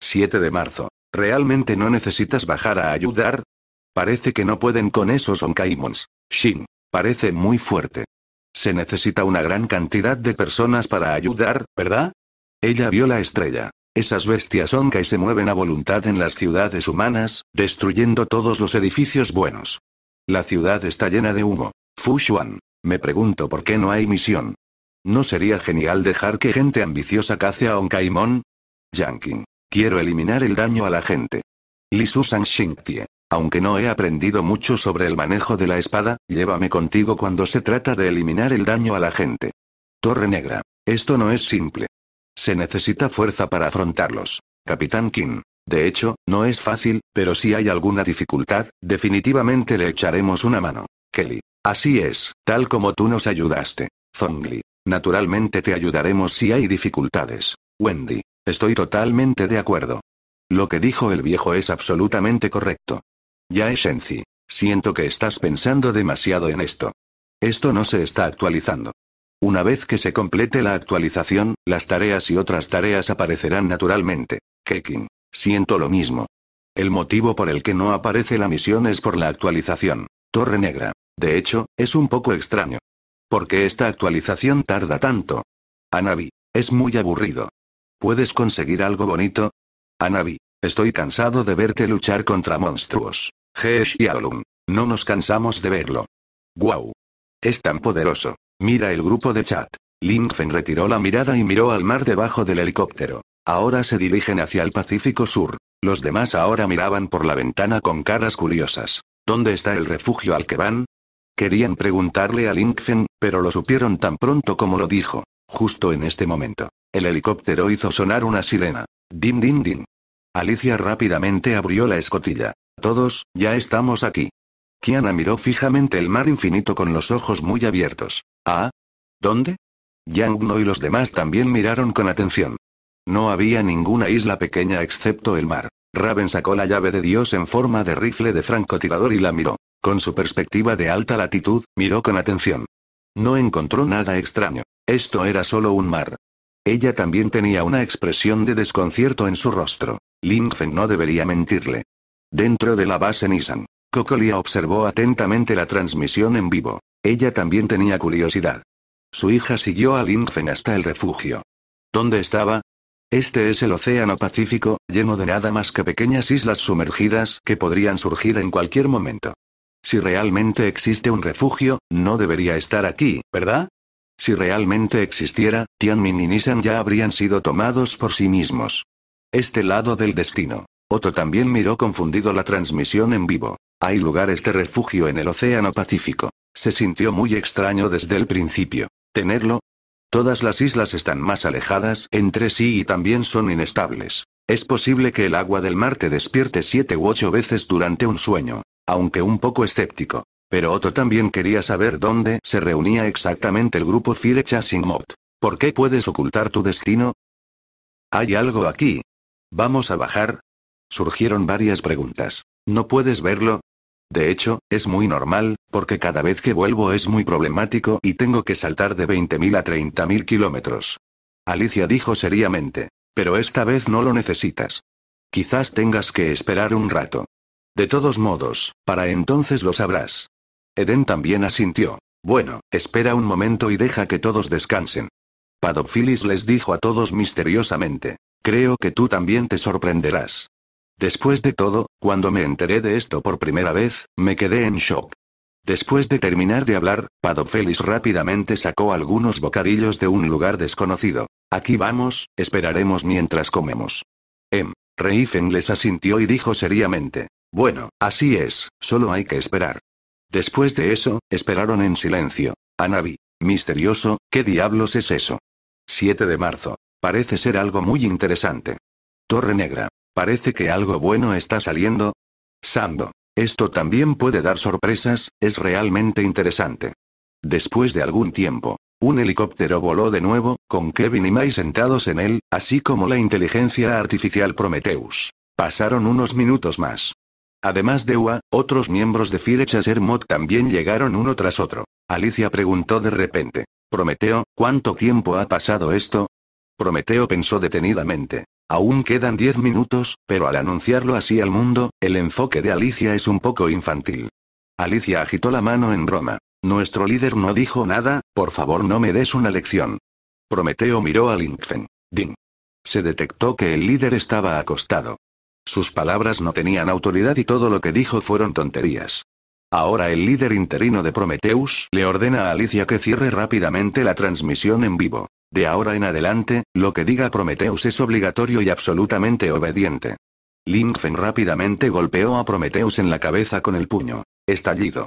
7 de marzo. ¿Realmente no necesitas bajar a ayudar? Parece que no pueden con esos Onkaimons. Shin. Parece muy fuerte. Se necesita una gran cantidad de personas para ayudar, ¿verdad? Ella vio la estrella. Esas bestias onca y se mueven a voluntad en las ciudades humanas, destruyendo todos los edificios buenos. La ciudad está llena de humo. Fushuan. Me pregunto por qué no hay misión. ¿No sería genial dejar que gente ambiciosa cace a Mon? Yankin. Quiero eliminar el daño a la gente. Li Sang Aunque no he aprendido mucho sobre el manejo de la espada, llévame contigo cuando se trata de eliminar el daño a la gente. Torre Negra. Esto no es simple. Se necesita fuerza para afrontarlos. Capitán King. De hecho, no es fácil, pero si hay alguna dificultad, definitivamente le echaremos una mano. Kelly. Así es, tal como tú nos ayudaste. Zongli. Naturalmente te ayudaremos si hay dificultades. Wendy. Estoy totalmente de acuerdo. Lo que dijo el viejo es absolutamente correcto. Ya es Shenzi. Siento que estás pensando demasiado en esto. Esto no se está actualizando. Una vez que se complete la actualización, las tareas y otras tareas aparecerán naturalmente. Kekin. Siento lo mismo. El motivo por el que no aparece la misión es por la actualización. Torre Negra. De hecho, es un poco extraño. ¿Por qué esta actualización tarda tanto? Anabi. Es muy aburrido. ¿Puedes conseguir algo bonito? Anabi. Estoy cansado de verte luchar contra monstruos. Hesh y Alum. No nos cansamos de verlo. ¡Guau! Es tan poderoso. Mira el grupo de chat. Linfen retiró la mirada y miró al mar debajo del helicóptero. Ahora se dirigen hacia el Pacífico Sur. Los demás ahora miraban por la ventana con caras curiosas. ¿Dónde está el refugio al que van? Querían preguntarle a Linkfen, pero lo supieron tan pronto como lo dijo. Justo en este momento. El helicóptero hizo sonar una sirena. Din din din. Alicia rápidamente abrió la escotilla. Todos, ya estamos aquí. Kiana miró fijamente el mar infinito con los ojos muy abiertos. ¿Ah? ¿Dónde? Yang No y los demás también miraron con atención. No había ninguna isla pequeña excepto el mar. Raven sacó la llave de Dios en forma de rifle de francotirador y la miró. Con su perspectiva de alta latitud, miró con atención. No encontró nada extraño. Esto era solo un mar. Ella también tenía una expresión de desconcierto en su rostro. Linfen no debería mentirle. Dentro de la base Nissan, Cocolia observó atentamente la transmisión en vivo. Ella también tenía curiosidad. Su hija siguió a Lindfen hasta el refugio. ¿Dónde estaba? Este es el Océano Pacífico, lleno de nada más que pequeñas islas sumergidas que podrían surgir en cualquier momento. Si realmente existe un refugio, no debería estar aquí, ¿verdad? Si realmente existiera, Tianmin y Nissan ya habrían sido tomados por sí mismos. Este lado del destino. Otto también miró confundido la transmisión en vivo. Hay lugares de refugio en el Océano Pacífico. Se sintió muy extraño desde el principio. Tenerlo. Todas las islas están más alejadas entre sí y también son inestables. Es posible que el agua del mar te despierte siete u ocho veces durante un sueño, aunque un poco escéptico. Pero Otto también quería saber dónde se reunía exactamente el grupo Fire Mod. ¿Por qué puedes ocultar tu destino? Hay algo aquí. ¿Vamos a bajar? Surgieron varias preguntas. ¿No puedes verlo? De hecho, es muy normal, porque cada vez que vuelvo es muy problemático y tengo que saltar de 20.000 a 30.000 kilómetros. Alicia dijo seriamente. Pero esta vez no lo necesitas. Quizás tengas que esperar un rato. De todos modos, para entonces lo sabrás. Eden también asintió. Bueno, espera un momento y deja que todos descansen. Padophilis les dijo a todos misteriosamente. Creo que tú también te sorprenderás. Después de todo, cuando me enteré de esto por primera vez, me quedé en shock. Después de terminar de hablar, Padofelis rápidamente sacó algunos bocadillos de un lugar desconocido. Aquí vamos, esperaremos mientras comemos. Em. Reifen les asintió y dijo seriamente. Bueno, así es, solo hay que esperar. Después de eso, esperaron en silencio. Anabi. Misterioso, ¿qué diablos es eso? 7 de marzo. Parece ser algo muy interesante. Torre Negra. Parece que algo bueno está saliendo. Sando. Esto también puede dar sorpresas, es realmente interesante. Después de algún tiempo, un helicóptero voló de nuevo, con Kevin y May sentados en él, así como la inteligencia artificial Prometheus. Pasaron unos minutos más. Además de UA, otros miembros de Fire Mod también llegaron uno tras otro. Alicia preguntó de repente, Prometeo, ¿cuánto tiempo ha pasado esto? Prometeo pensó detenidamente. Aún quedan diez minutos, pero al anunciarlo así al mundo, el enfoque de Alicia es un poco infantil. Alicia agitó la mano en broma. Nuestro líder no dijo nada, por favor no me des una lección. Prometeo miró a Linkfen. Ding. Se detectó que el líder estaba acostado. Sus palabras no tenían autoridad y todo lo que dijo fueron tonterías. Ahora el líder interino de Prometeus le ordena a Alicia que cierre rápidamente la transmisión en vivo. De ahora en adelante, lo que diga prometeus es obligatorio y absolutamente obediente. Linfen rápidamente golpeó a prometeus en la cabeza con el puño. Estallido.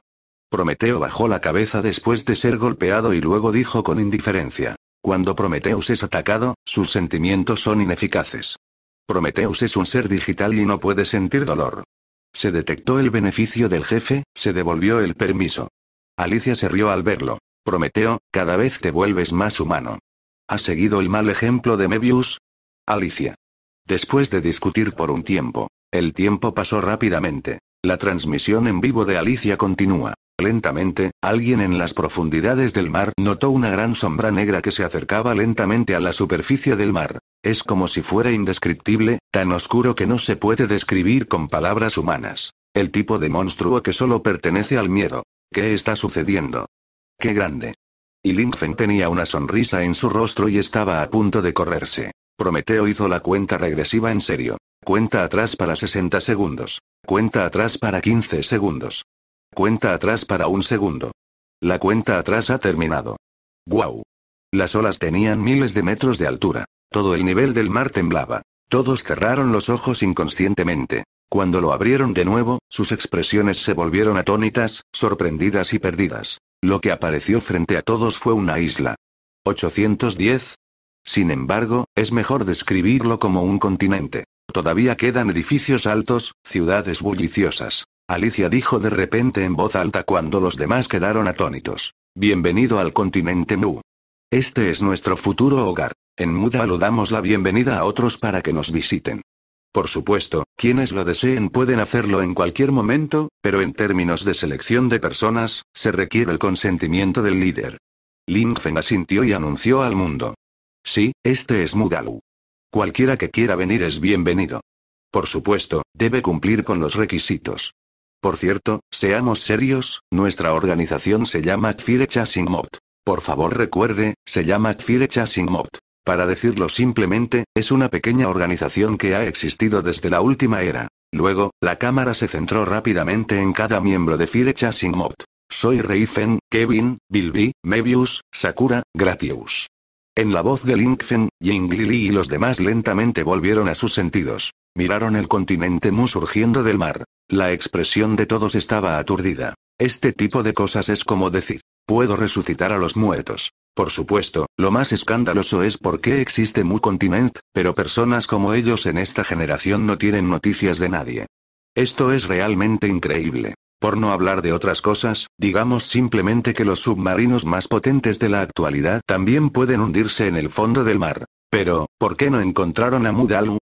Prometeo bajó la cabeza después de ser golpeado y luego dijo con indiferencia. Cuando prometeus es atacado, sus sentimientos son ineficaces. prometeus es un ser digital y no puede sentir dolor. Se detectó el beneficio del jefe, se devolvió el permiso. Alicia se rió al verlo. Prometeo, cada vez te vuelves más humano. ¿Ha seguido el mal ejemplo de Mebius? Alicia. Después de discutir por un tiempo, el tiempo pasó rápidamente. La transmisión en vivo de Alicia continúa. Lentamente, alguien en las profundidades del mar notó una gran sombra negra que se acercaba lentamente a la superficie del mar. Es como si fuera indescriptible, tan oscuro que no se puede describir con palabras humanas. El tipo de monstruo que solo pertenece al miedo. ¿Qué está sucediendo? ¡Qué grande! Y tenía una sonrisa en su rostro y estaba a punto de correrse. Prometeo hizo la cuenta regresiva en serio. Cuenta atrás para 60 segundos. Cuenta atrás para 15 segundos. Cuenta atrás para un segundo. La cuenta atrás ha terminado. ¡Guau! Las olas tenían miles de metros de altura. Todo el nivel del mar temblaba. Todos cerraron los ojos inconscientemente. Cuando lo abrieron de nuevo, sus expresiones se volvieron atónitas, sorprendidas y perdidas. Lo que apareció frente a todos fue una isla. 810. Sin embargo, es mejor describirlo como un continente. Todavía quedan edificios altos, ciudades bulliciosas. Alicia dijo de repente en voz alta cuando los demás quedaron atónitos. Bienvenido al continente Mu. Este es nuestro futuro hogar. En Muda lo damos la bienvenida a otros para que nos visiten. Por supuesto, quienes lo deseen pueden hacerlo en cualquier momento, pero en términos de selección de personas, se requiere el consentimiento del líder. Feng asintió y anunció al mundo. Sí, este es Mudalu. Cualquiera que quiera venir es bienvenido. Por supuesto, debe cumplir con los requisitos. Por cierto, seamos serios, nuestra organización se llama Tfire Chasing Mot. Por favor recuerde, se llama Tfire Chasing Mot. Para decirlo simplemente, es una pequeña organización que ha existido desde la última era. Luego, la cámara se centró rápidamente en cada miembro de Fire Chasing Mod. Soy Reifen, Kevin, Bilby, Mebius, Sakura, Gratius. En la voz de Linkfen, Jinglili y los demás lentamente volvieron a sus sentidos. Miraron el continente Mu surgiendo del mar. La expresión de todos estaba aturdida. Este tipo de cosas es como decir, Puedo resucitar a los muertos. Por supuesto, lo más escandaloso es por qué existe Mu Continent, pero personas como ellos en esta generación no tienen noticias de nadie. Esto es realmente increíble. Por no hablar de otras cosas, digamos simplemente que los submarinos más potentes de la actualidad también pueden hundirse en el fondo del mar. Pero, ¿por qué no encontraron a Mudalu?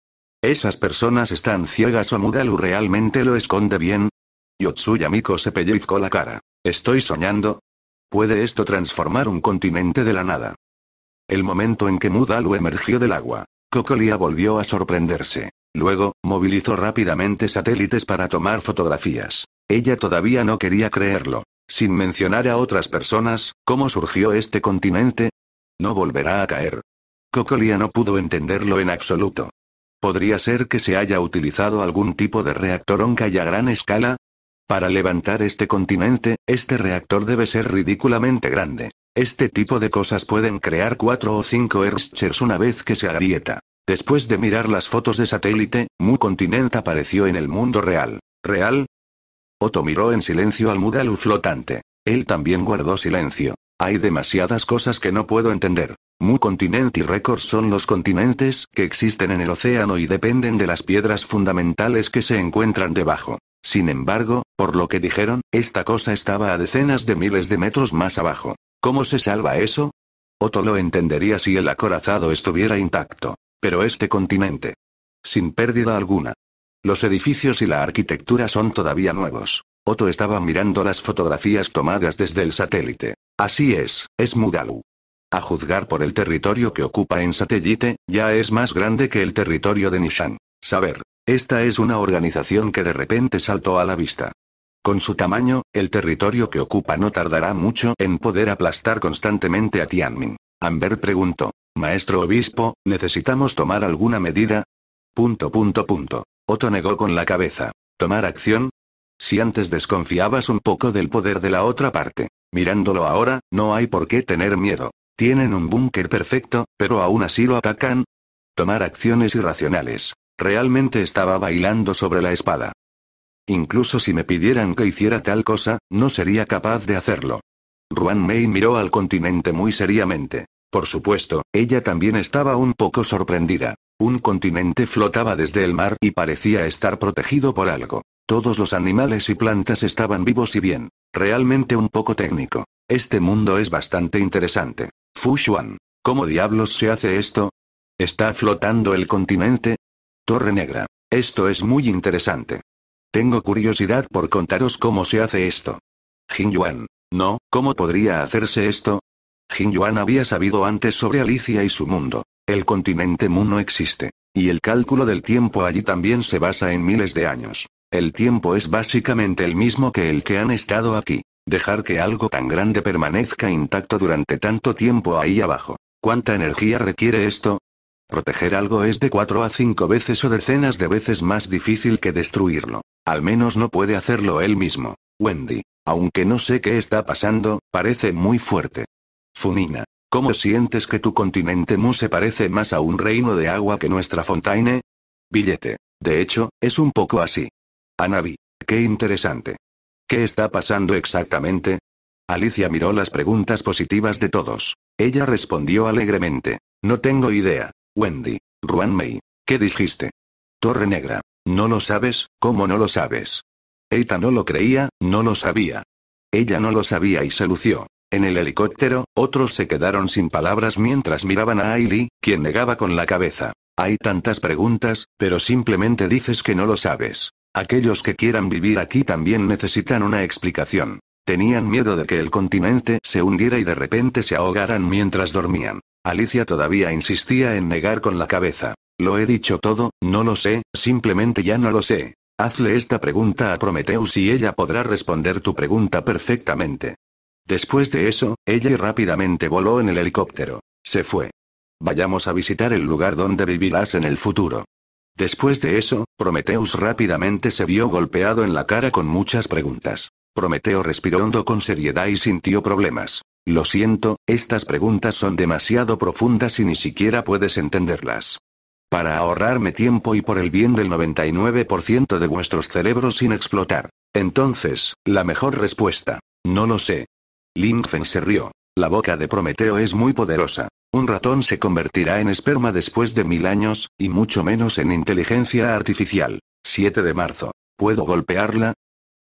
¿Esas personas están ciegas o Mudalu realmente lo esconde bien? Yotsuya Miko se pellizcó la cara. ¿Estoy soñando? ¿Puede esto transformar un continente de la nada? El momento en que Mudalu emergió del agua, Cocolia volvió a sorprenderse. Luego, movilizó rápidamente satélites para tomar fotografías. Ella todavía no quería creerlo. Sin mencionar a otras personas, ¿cómo surgió este continente? No volverá a caer. Cocolia no pudo entenderlo en absoluto. Podría ser que se haya utilizado algún tipo de reactor onca y a gran escala, para levantar este continente, este reactor debe ser ridículamente grande. Este tipo de cosas pueden crear 4 o 5 Erschers una vez que se agrieta. Después de mirar las fotos de satélite, Mu Continent apareció en el mundo real. ¿Real? Otto miró en silencio al Mudalu flotante. Él también guardó silencio. Hay demasiadas cosas que no puedo entender. Mu Continent y Record son los continentes que existen en el océano y dependen de las piedras fundamentales que se encuentran debajo. Sin embargo, por lo que dijeron, esta cosa estaba a decenas de miles de metros más abajo. ¿Cómo se salva eso? Otto lo entendería si el acorazado estuviera intacto. Pero este continente. Sin pérdida alguna. Los edificios y la arquitectura son todavía nuevos. Otto estaba mirando las fotografías tomadas desde el satélite. Así es, es Mudalu. A juzgar por el territorio que ocupa en Satellite, ya es más grande que el territorio de Nishan. Saber, esta es una organización que de repente saltó a la vista. Con su tamaño, el territorio que ocupa no tardará mucho en poder aplastar constantemente a Tianmin. Amber preguntó, Maestro Obispo, ¿necesitamos tomar alguna medida? Punto punto punto. Otto negó con la cabeza. Tomar acción, si antes desconfiabas un poco del poder de la otra parte. Mirándolo ahora, no hay por qué tener miedo. Tienen un búnker perfecto, pero aún así lo atacan. Tomar acciones irracionales. Realmente estaba bailando sobre la espada. Incluso si me pidieran que hiciera tal cosa, no sería capaz de hacerlo. Ruan Mei miró al continente muy seriamente. Por supuesto, ella también estaba un poco sorprendida. Un continente flotaba desde el mar y parecía estar protegido por algo. Todos los animales y plantas estaban vivos y bien. Realmente un poco técnico. Este mundo es bastante interesante. Fu ¿Cómo diablos se hace esto? ¿Está flotando el continente? Torre Negra. Esto es muy interesante. Tengo curiosidad por contaros cómo se hace esto. Jin Yuan. No, ¿cómo podría hacerse esto? Jin Yuan había sabido antes sobre Alicia y su mundo. El continente Mu no existe. Y el cálculo del tiempo allí también se basa en miles de años. El tiempo es básicamente el mismo que el que han estado aquí. Dejar que algo tan grande permanezca intacto durante tanto tiempo ahí abajo. ¿Cuánta energía requiere esto? Proteger algo es de cuatro a cinco veces o decenas de veces más difícil que destruirlo. Al menos no puede hacerlo él mismo. Wendy, aunque no sé qué está pasando, parece muy fuerte. Funina, ¿cómo sientes que tu continente Mu se parece más a un reino de agua que nuestra Fontaine? Billete. De hecho, es un poco así. Anabi. Qué interesante. ¿Qué está pasando exactamente? Alicia miró las preguntas positivas de todos. Ella respondió alegremente. No tengo idea. Wendy. Ruan Mei. ¿Qué dijiste? Torre Negra. ¿No lo sabes? ¿Cómo no lo sabes? Eita no lo creía, no lo sabía. Ella no lo sabía y se lució. En el helicóptero, otros se quedaron sin palabras mientras miraban a Ailey, quien negaba con la cabeza. Hay tantas preguntas, pero simplemente dices que no lo sabes. Aquellos que quieran vivir aquí también necesitan una explicación. Tenían miedo de que el continente se hundiera y de repente se ahogaran mientras dormían. Alicia todavía insistía en negar con la cabeza. Lo he dicho todo, no lo sé, simplemente ya no lo sé. Hazle esta pregunta a Prometheus y ella podrá responder tu pregunta perfectamente. Después de eso, ella rápidamente voló en el helicóptero. Se fue. Vayamos a visitar el lugar donde vivirás en el futuro. Después de eso, Prometeus rápidamente se vio golpeado en la cara con muchas preguntas. Prometeo respiró hondo con seriedad y sintió problemas. Lo siento, estas preguntas son demasiado profundas y ni siquiera puedes entenderlas. Para ahorrarme tiempo y por el bien del 99% de vuestros cerebros sin explotar. Entonces, la mejor respuesta. No lo sé. Lingfen se rió. La boca de Prometeo es muy poderosa. Un ratón se convertirá en esperma después de mil años, y mucho menos en inteligencia artificial. 7 de marzo. ¿Puedo golpearla?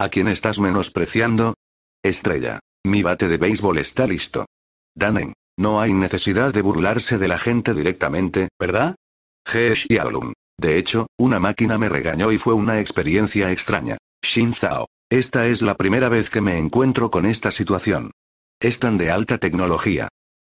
¿A quién estás menospreciando? Estrella. Mi bate de béisbol está listo. Danen. No hay necesidad de burlarse de la gente directamente, ¿verdad? He Xiaolong. De hecho, una máquina me regañó y fue una experiencia extraña. Shin Zhao. Esta es la primera vez que me encuentro con esta situación. Es tan de alta tecnología.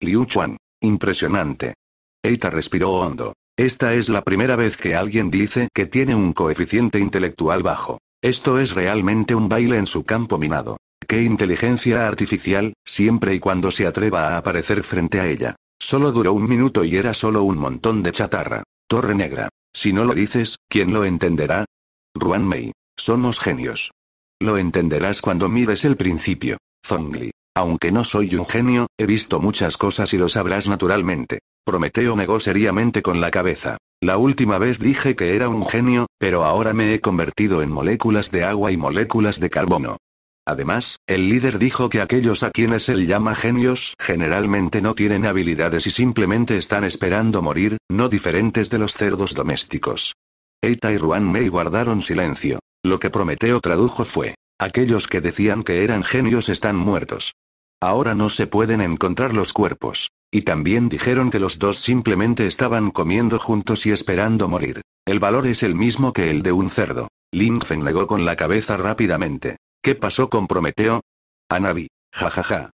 Liu Chuan. Impresionante. Eita respiró hondo. Esta es la primera vez que alguien dice que tiene un coeficiente intelectual bajo. Esto es realmente un baile en su campo minado. Qué inteligencia artificial, siempre y cuando se atreva a aparecer frente a ella. Solo duró un minuto y era solo un montón de chatarra. Torre negra. Si no lo dices, ¿quién lo entenderá? Ruan Mei. Somos genios. Lo entenderás cuando mires el principio. Zongli. Aunque no soy un genio, he visto muchas cosas y lo sabrás naturalmente. Prometeo negó seriamente con la cabeza. La última vez dije que era un genio, pero ahora me he convertido en moléculas de agua y moléculas de carbono. Además, el líder dijo que aquellos a quienes él llama genios generalmente no tienen habilidades y simplemente están esperando morir, no diferentes de los cerdos domésticos. Eita y Ruan Mei guardaron silencio. Lo que Prometeo tradujo fue, Aquellos que decían que eran genios están muertos. Ahora no se pueden encontrar los cuerpos. Y también dijeron que los dos simplemente estaban comiendo juntos y esperando morir. El valor es el mismo que el de un cerdo. Lingfen negó con la cabeza rápidamente. ¿Qué pasó con Prometeo? Anabi. Jajaja. Ja.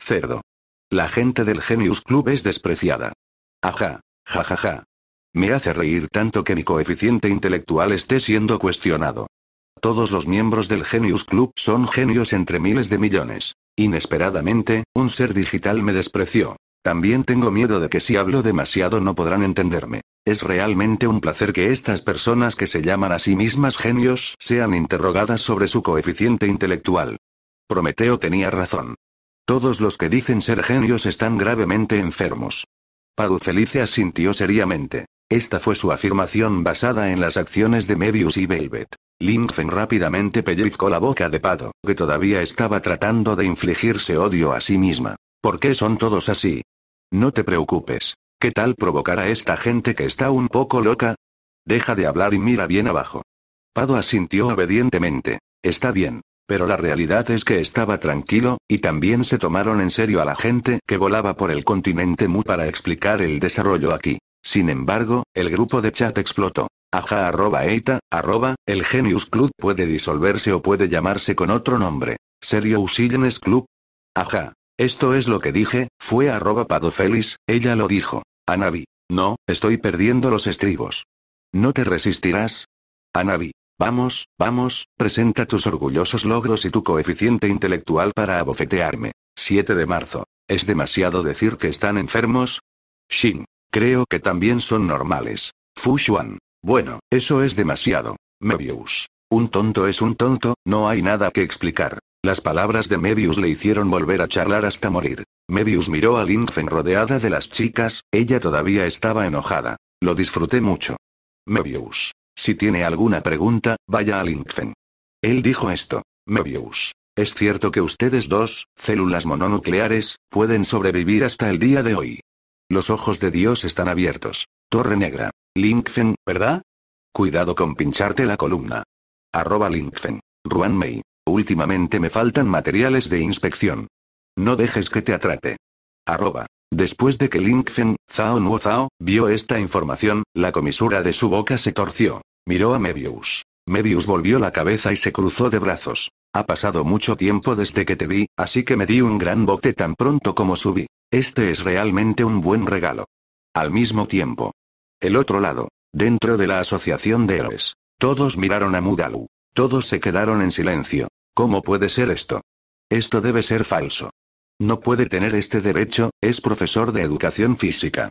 Cerdo. La gente del Genius Club es despreciada. Ajá. Jajaja. Ja, ja. Me hace reír tanto que mi coeficiente intelectual esté siendo cuestionado. Todos los miembros del Genius Club son genios entre miles de millones. Inesperadamente, un ser digital me despreció. También tengo miedo de que si hablo demasiado no podrán entenderme. Es realmente un placer que estas personas que se llaman a sí mismas genios sean interrogadas sobre su coeficiente intelectual. Prometeo tenía razón. Todos los que dicen ser genios están gravemente enfermos. Paducelice asintió seriamente. Esta fue su afirmación basada en las acciones de Mebius y Velvet. Linfen rápidamente pellizcó la boca de Pado, que todavía estaba tratando de infligirse odio a sí misma. ¿Por qué son todos así? No te preocupes. ¿Qué tal provocar a esta gente que está un poco loca? Deja de hablar y mira bien abajo. Pado asintió obedientemente. Está bien. Pero la realidad es que estaba tranquilo, y también se tomaron en serio a la gente que volaba por el continente Mu para explicar el desarrollo aquí. Sin embargo, el grupo de chat explotó. Aja arroba eita, arroba, el Genius Club puede disolverse o puede llamarse con otro nombre. Serio Silnes Club. Ajá. Esto es lo que dije, fue arroba padofelis, ella lo dijo. Anabi. No, estoy perdiendo los estribos. ¿No te resistirás? Anabi. Vamos, vamos, presenta tus orgullosos logros y tu coeficiente intelectual para abofetearme. 7 de marzo. ¿Es demasiado decir que están enfermos? Shin. Creo que también son normales. Fushuan. Bueno, eso es demasiado. Mebius. Un tonto es un tonto, no hay nada que explicar. Las palabras de Mebius le hicieron volver a charlar hasta morir. Mebius miró a Linfen rodeada de las chicas, ella todavía estaba enojada. Lo disfruté mucho. Mebius. Si tiene alguna pregunta, vaya a Linfen. Él dijo esto. Mebius. Es cierto que ustedes dos, células mononucleares, pueden sobrevivir hasta el día de hoy. Los ojos de Dios están abiertos. Torre Negra. Linkfen, ¿verdad? Cuidado con pincharte la columna. Arroba Linkfen. Ruan Mei. Últimamente me faltan materiales de inspección. No dejes que te atrape. Arroba. Después de que Linkfen, Zhao Nuo Zhao, vio esta información, la comisura de su boca se torció. Miró a Mebius. Mebius volvió la cabeza y se cruzó de brazos. Ha pasado mucho tiempo desde que te vi, así que me di un gran bote tan pronto como subí. Este es realmente un buen regalo. Al mismo tiempo, el otro lado, dentro de la asociación de héroes. Todos miraron a Mudalu. Todos se quedaron en silencio. ¿Cómo puede ser esto? Esto debe ser falso. No puede tener este derecho, es profesor de educación física.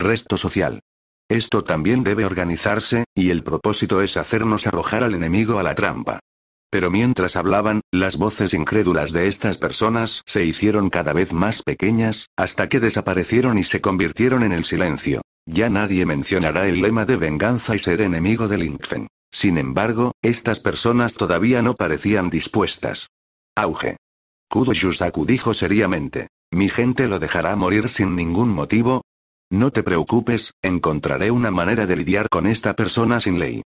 Resto social. Esto también debe organizarse, y el propósito es hacernos arrojar al enemigo a la trampa. Pero mientras hablaban, las voces incrédulas de estas personas se hicieron cada vez más pequeñas, hasta que desaparecieron y se convirtieron en el silencio. Ya nadie mencionará el lema de venganza y ser enemigo de Linkfen. Sin embargo, estas personas todavía no parecían dispuestas. Auge. Kudo Yusaku dijo seriamente. ¿Mi gente lo dejará morir sin ningún motivo? No te preocupes, encontraré una manera de lidiar con esta persona sin ley.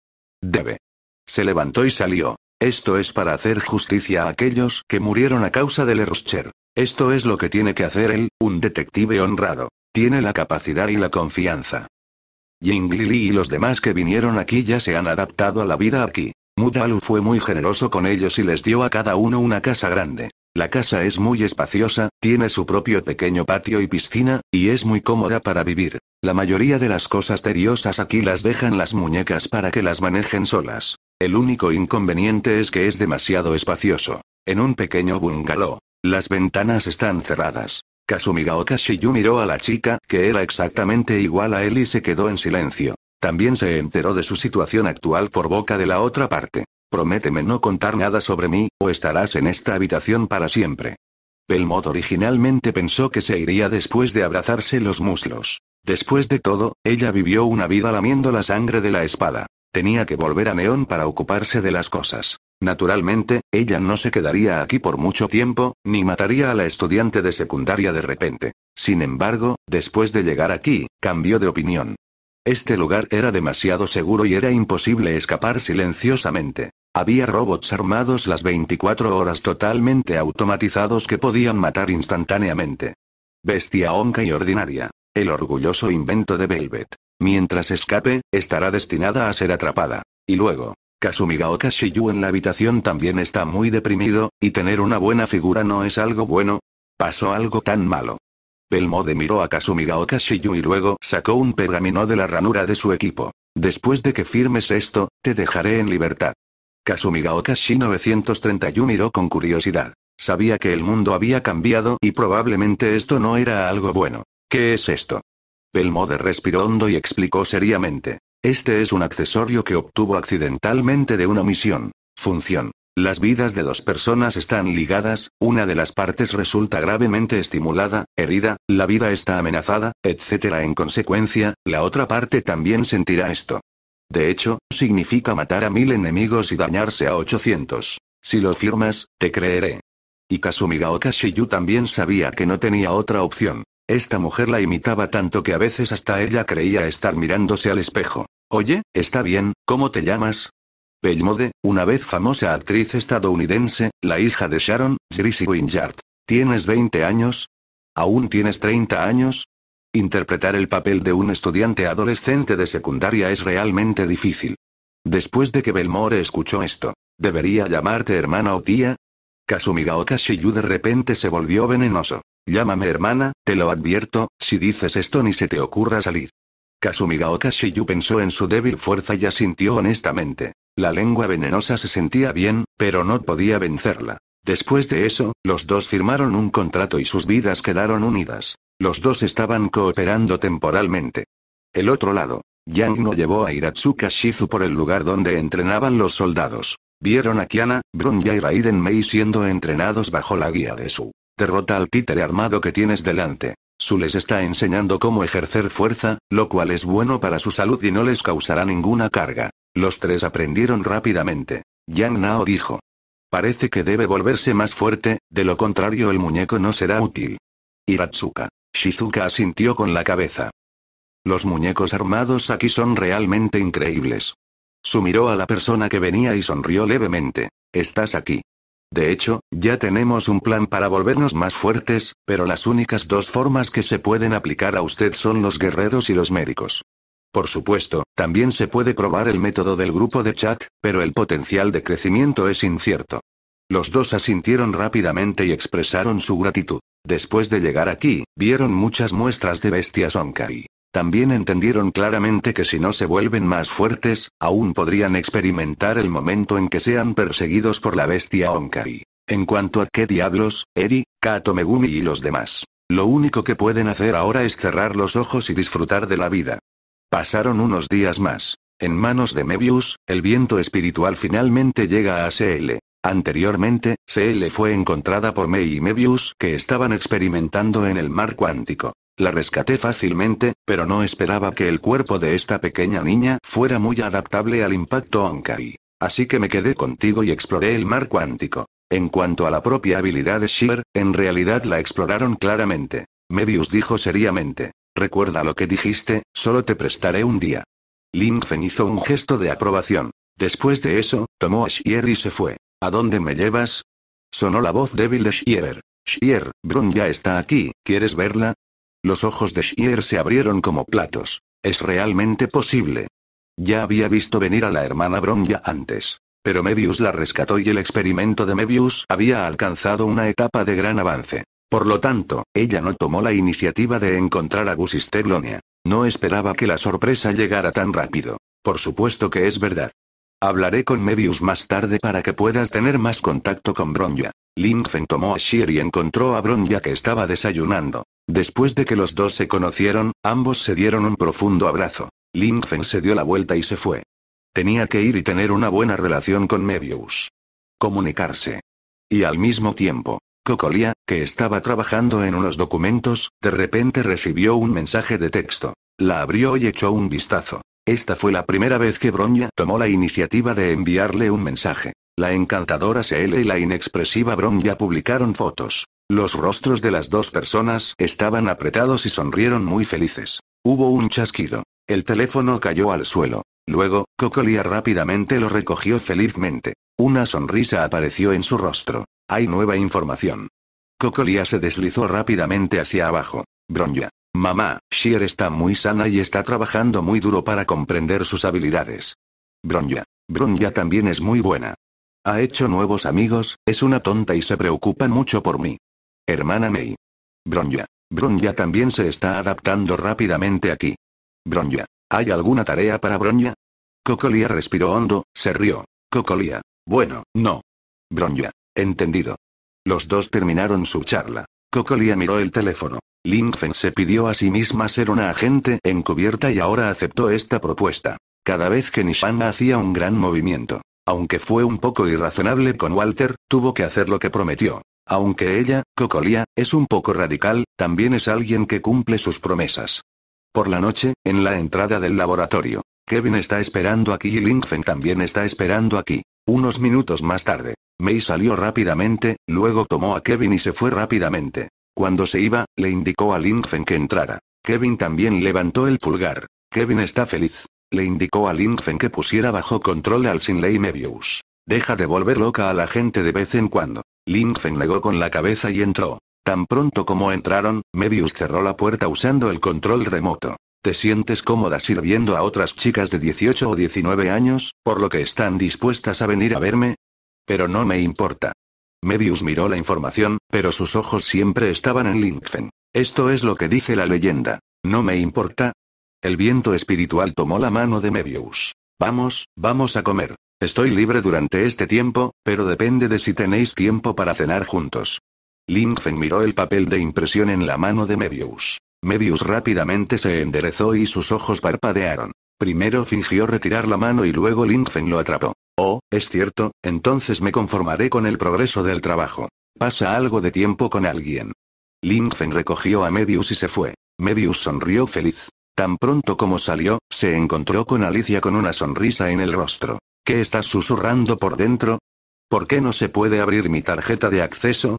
Debe. Se levantó y salió. Esto es para hacer justicia a aquellos que murieron a causa del Eroscher. Esto es lo que tiene que hacer él, un detective honrado. Tiene la capacidad y la confianza. Ying Lili y los demás que vinieron aquí ya se han adaptado a la vida aquí. Mudalu fue muy generoso con ellos y les dio a cada uno una casa grande. La casa es muy espaciosa, tiene su propio pequeño patio y piscina, y es muy cómoda para vivir. La mayoría de las cosas tediosas aquí las dejan las muñecas para que las manejen solas. El único inconveniente es que es demasiado espacioso. En un pequeño bungalow, las ventanas están cerradas. Kazumiga Okashiyu miró a la chica, que era exactamente igual a él y se quedó en silencio. También se enteró de su situación actual por boca de la otra parte. Prométeme no contar nada sobre mí, o estarás en esta habitación para siempre. Pelmod originalmente pensó que se iría después de abrazarse los muslos. Después de todo, ella vivió una vida lamiendo la sangre de la espada. Tenía que volver a Neón para ocuparse de las cosas. Naturalmente, ella no se quedaría aquí por mucho tiempo, ni mataría a la estudiante de secundaria de repente. Sin embargo, después de llegar aquí, cambió de opinión. Este lugar era demasiado seguro y era imposible escapar silenciosamente. Había robots armados las 24 horas totalmente automatizados que podían matar instantáneamente. Bestia honca y ordinaria. El orgulloso invento de Velvet. Mientras escape, estará destinada a ser atrapada. Y luego, Kasumigaoka Shiyu en la habitación también está muy deprimido, y tener una buena figura no es algo bueno. Pasó algo tan malo. mode miró a Kasumigaoka kashiyu y luego sacó un pergamino de la ranura de su equipo. Después de que firmes esto, te dejaré en libertad. Kasumigaoka Shi 931 miró con curiosidad. Sabía que el mundo había cambiado y probablemente esto no era algo bueno. ¿Qué es esto? Pelmoder respiró hondo y explicó seriamente. Este es un accesorio que obtuvo accidentalmente de una misión. Función. Las vidas de dos personas están ligadas, una de las partes resulta gravemente estimulada, herida, la vida está amenazada, etc. En consecuencia, la otra parte también sentirá esto. De hecho, significa matar a mil enemigos y dañarse a 800. Si lo firmas, te creeré. Y Kasumigaoka Shiyu también sabía que no tenía otra opción. Esta mujer la imitaba tanto que a veces hasta ella creía estar mirándose al espejo. Oye, está bien, ¿cómo te llamas? Pelmode, una vez famosa actriz estadounidense, la hija de Sharon, Gracie Winyard. ¿Tienes 20 años? ¿Aún tienes 30 años? Interpretar el papel de un estudiante adolescente de secundaria es realmente difícil. Después de que Belmore escuchó esto, ¿debería llamarte hermana o tía? Kasumigaoka Shiyu de repente se volvió venenoso. Llámame hermana, te lo advierto, si dices esto ni se te ocurra salir. Kasumigaoka Shiyu pensó en su débil fuerza y asintió honestamente. La lengua venenosa se sentía bien, pero no podía vencerla. Después de eso, los dos firmaron un contrato y sus vidas quedaron unidas. Los dos estaban cooperando temporalmente. El otro lado. Yang no llevó a Hiratsu Shizu por el lugar donde entrenaban los soldados. Vieron a Kiana, Brunya y Raiden Mei siendo entrenados bajo la guía de su Derrota al títere armado que tienes delante. Su les está enseñando cómo ejercer fuerza, lo cual es bueno para su salud y no les causará ninguna carga. Los tres aprendieron rápidamente. Yang Nao dijo. Parece que debe volverse más fuerte, de lo contrario el muñeco no será útil. Hiratsuka. Shizuka asintió con la cabeza. Los muñecos armados aquí son realmente increíbles. Su miró a la persona que venía y sonrió levemente. Estás aquí. De hecho, ya tenemos un plan para volvernos más fuertes, pero las únicas dos formas que se pueden aplicar a usted son los guerreros y los médicos. Por supuesto, también se puede probar el método del grupo de chat, pero el potencial de crecimiento es incierto. Los dos asintieron rápidamente y expresaron su gratitud. Después de llegar aquí, vieron muchas muestras de bestias Onkai. También entendieron claramente que si no se vuelven más fuertes, aún podrían experimentar el momento en que sean perseguidos por la bestia Onkai. En cuanto a qué diablos, Eri, Kato Megumi y los demás. Lo único que pueden hacer ahora es cerrar los ojos y disfrutar de la vida. Pasaron unos días más. En manos de Mebius, el viento espiritual finalmente llega a CL. Anteriormente, CL fue encontrada por Mei y Mebius que estaban experimentando en el mar cuántico. La rescaté fácilmente, pero no esperaba que el cuerpo de esta pequeña niña fuera muy adaptable al impacto Onkai. Así que me quedé contigo y exploré el mar cuántico. En cuanto a la propia habilidad de Shiver, en realidad la exploraron claramente. Mebius dijo seriamente. Recuerda lo que dijiste, solo te prestaré un día. Lin hizo un gesto de aprobación. Después de eso, tomó a Shier y se fue. ¿A dónde me llevas? Sonó la voz débil de Shier. Shier, Brun ya está aquí, ¿quieres verla? Los ojos de Sheer se abrieron como platos. Es realmente posible. Ya había visto venir a la hermana Bronya antes. Pero Mebius la rescató y el experimento de Mebius había alcanzado una etapa de gran avance. Por lo tanto, ella no tomó la iniciativa de encontrar a Gusisteglonia. No esperaba que la sorpresa llegara tan rápido. Por supuesto que es verdad. Hablaré con Mebius más tarde para que puedas tener más contacto con Bronya. Lingfen tomó a Sheer y encontró a Bronya que estaba desayunando. Después de que los dos se conocieron, ambos se dieron un profundo abrazo. Lingfen se dio la vuelta y se fue. Tenía que ir y tener una buena relación con Mebius. Comunicarse. Y al mismo tiempo, Cocolia, que estaba trabajando en unos documentos, de repente recibió un mensaje de texto. La abrió y echó un vistazo. Esta fue la primera vez que Bronya tomó la iniciativa de enviarle un mensaje. La encantadora CL y la inexpresiva Bronya publicaron fotos. Los rostros de las dos personas estaban apretados y sonrieron muy felices. Hubo un chasquido. El teléfono cayó al suelo. Luego, Cocolia rápidamente lo recogió felizmente. Una sonrisa apareció en su rostro. Hay nueva información. Cocolia se deslizó rápidamente hacia abajo. Bronya, Mamá, Sheer está muy sana y está trabajando muy duro para comprender sus habilidades. Bronya. Bronya también es muy buena. Ha hecho nuevos amigos, es una tonta y se preocupa mucho por mí. Hermana May. Bronya. Bronya también se está adaptando rápidamente aquí. Bronya. ¿Hay alguna tarea para Bronya? Cocolia respiró hondo, se rió. Cocolia. Bueno, no. Bronya. Entendido. Los dos terminaron su charla. Cocolia miró el teléfono. Linfen se pidió a sí misma ser una agente encubierta y ahora aceptó esta propuesta. Cada vez que Nishan hacía un gran movimiento, aunque fue un poco irrazonable con Walter, tuvo que hacer lo que prometió. Aunque ella, Cocolia, es un poco radical, también es alguien que cumple sus promesas. Por la noche, en la entrada del laboratorio, Kevin está esperando aquí y Linfen también está esperando aquí. Unos minutos más tarde, May salió rápidamente, luego tomó a Kevin y se fue rápidamente. Cuando se iba, le indicó a Lingfen que entrara. Kevin también levantó el pulgar. Kevin está feliz. Le indicó a Lingfen que pusiera bajo control al Sinley Mebius. Deja de volver loca a la gente de vez en cuando. Lingfen negó con la cabeza y entró. Tan pronto como entraron, Mebius cerró la puerta usando el control remoto. ¿Te sientes cómoda sirviendo a otras chicas de 18 o 19 años, por lo que están dispuestas a venir a verme? Pero no me importa. Mebius miró la información, pero sus ojos siempre estaban en Linkfen. Esto es lo que dice la leyenda. No me importa. El viento espiritual tomó la mano de Mebius. Vamos, vamos a comer. Estoy libre durante este tiempo, pero depende de si tenéis tiempo para cenar juntos. Linkfen miró el papel de impresión en la mano de Mebius. Mebius rápidamente se enderezó y sus ojos parpadearon. Primero fingió retirar la mano y luego Lindfen lo atrapó. Oh, es cierto, entonces me conformaré con el progreso del trabajo. Pasa algo de tiempo con alguien. Lindfen recogió a Mebius y se fue. Mebius sonrió feliz. Tan pronto como salió, se encontró con Alicia con una sonrisa en el rostro. ¿Qué estás susurrando por dentro? ¿Por qué no se puede abrir mi tarjeta de acceso?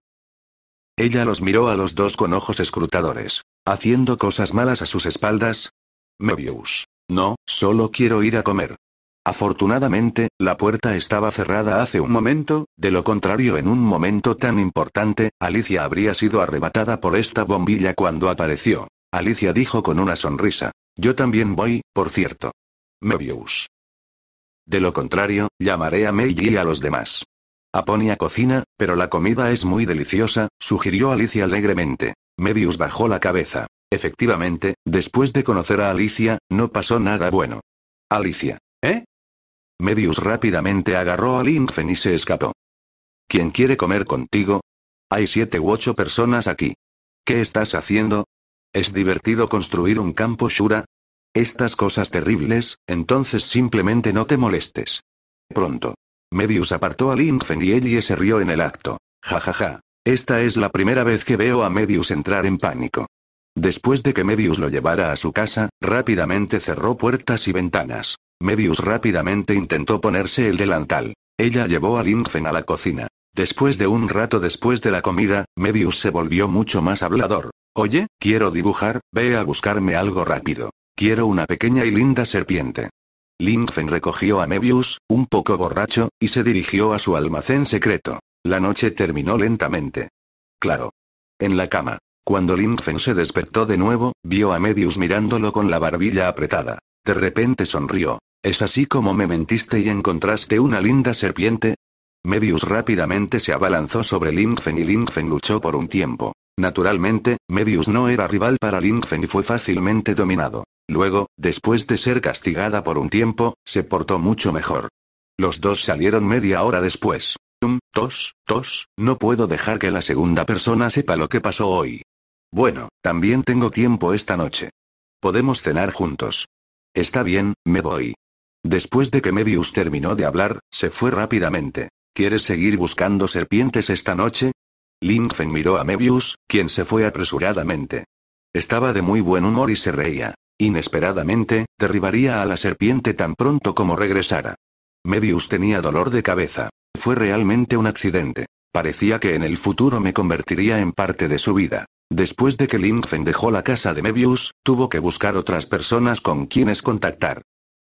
Ella los miró a los dos con ojos escrutadores. ¿Haciendo cosas malas a sus espaldas? Mebius. No, solo quiero ir a comer. Afortunadamente, la puerta estaba cerrada hace un momento, de lo contrario en un momento tan importante, Alicia habría sido arrebatada por esta bombilla cuando apareció. Alicia dijo con una sonrisa. Yo también voy, por cierto. Mebius. De lo contrario, llamaré a Meiji y a los demás. Aponia cocina, pero la comida es muy deliciosa, sugirió Alicia alegremente. Mebius bajó la cabeza. Efectivamente, después de conocer a Alicia, no pasó nada bueno. Alicia. ¿Eh? Mebius rápidamente agarró a Linfen y se escapó. ¿Quién quiere comer contigo? Hay siete u ocho personas aquí. ¿Qué estás haciendo? ¿Es divertido construir un campo Shura? Estas cosas terribles, entonces simplemente no te molestes. Pronto. Medius apartó a Linfen y Ellie se rió en el acto. Jajaja. ja ja. Esta es la primera vez que veo a Medius entrar en pánico. Después de que Medius lo llevara a su casa, rápidamente cerró puertas y ventanas. Mebius rápidamente intentó ponerse el delantal. Ella llevó a Linfen a la cocina. Después de un rato después de la comida, Medius se volvió mucho más hablador. Oye, quiero dibujar, ve a buscarme algo rápido. Quiero una pequeña y linda serpiente. Lingfen recogió a Mebius, un poco borracho, y se dirigió a su almacén secreto. La noche terminó lentamente. Claro. En la cama. Cuando Linfen se despertó de nuevo, vio a Mebius mirándolo con la barbilla apretada. De repente sonrió. ¿Es así como me mentiste y encontraste una linda serpiente? Mebius rápidamente se abalanzó sobre Linfen y Lingfen luchó por un tiempo. Naturalmente, Mebius no era rival para Linfen y fue fácilmente dominado. Luego, después de ser castigada por un tiempo, se portó mucho mejor. Los dos salieron media hora después. tos, tos, no puedo dejar que la segunda persona sepa lo que pasó hoy. Bueno, también tengo tiempo esta noche. Podemos cenar juntos. Está bien, me voy. Después de que Mebius terminó de hablar, se fue rápidamente. ¿Quieres seguir buscando serpientes esta noche? Linfen miró a Mebius, quien se fue apresuradamente. Estaba de muy buen humor y se reía. Inesperadamente, derribaría a la serpiente tan pronto como regresara. Mebius tenía dolor de cabeza. Fue realmente un accidente. Parecía que en el futuro me convertiría en parte de su vida. Después de que Linfen dejó la casa de Mebius, tuvo que buscar otras personas con quienes contactar.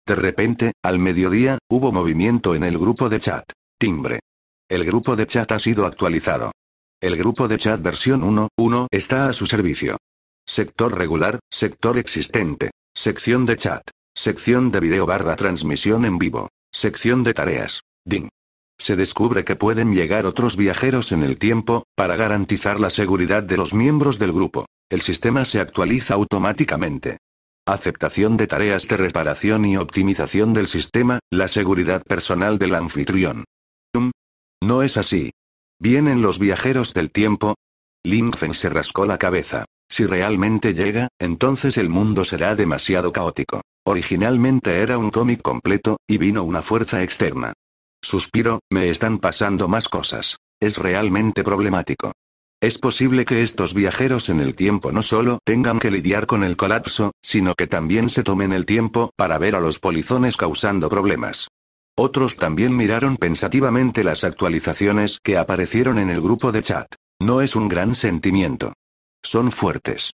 De repente, al mediodía, hubo movimiento en el grupo de chat. Timbre. El grupo de chat ha sido actualizado. El grupo de chat versión 1.1 está a su servicio. Sector regular, sector existente. Sección de chat. Sección de video barra transmisión en vivo. Sección de tareas. ding. Se descubre que pueden llegar otros viajeros en el tiempo, para garantizar la seguridad de los miembros del grupo. El sistema se actualiza automáticamente. Aceptación de tareas de reparación y optimización del sistema, la seguridad personal del anfitrión. No es así. ¿Vienen los viajeros del tiempo? Linfen se rascó la cabeza. Si realmente llega, entonces el mundo será demasiado caótico. Originalmente era un cómic completo, y vino una fuerza externa. Suspiro, me están pasando más cosas. Es realmente problemático. Es posible que estos viajeros en el tiempo no solo tengan que lidiar con el colapso, sino que también se tomen el tiempo para ver a los polizones causando problemas. Otros también miraron pensativamente las actualizaciones que aparecieron en el grupo de chat. No es un gran sentimiento. Son fuertes.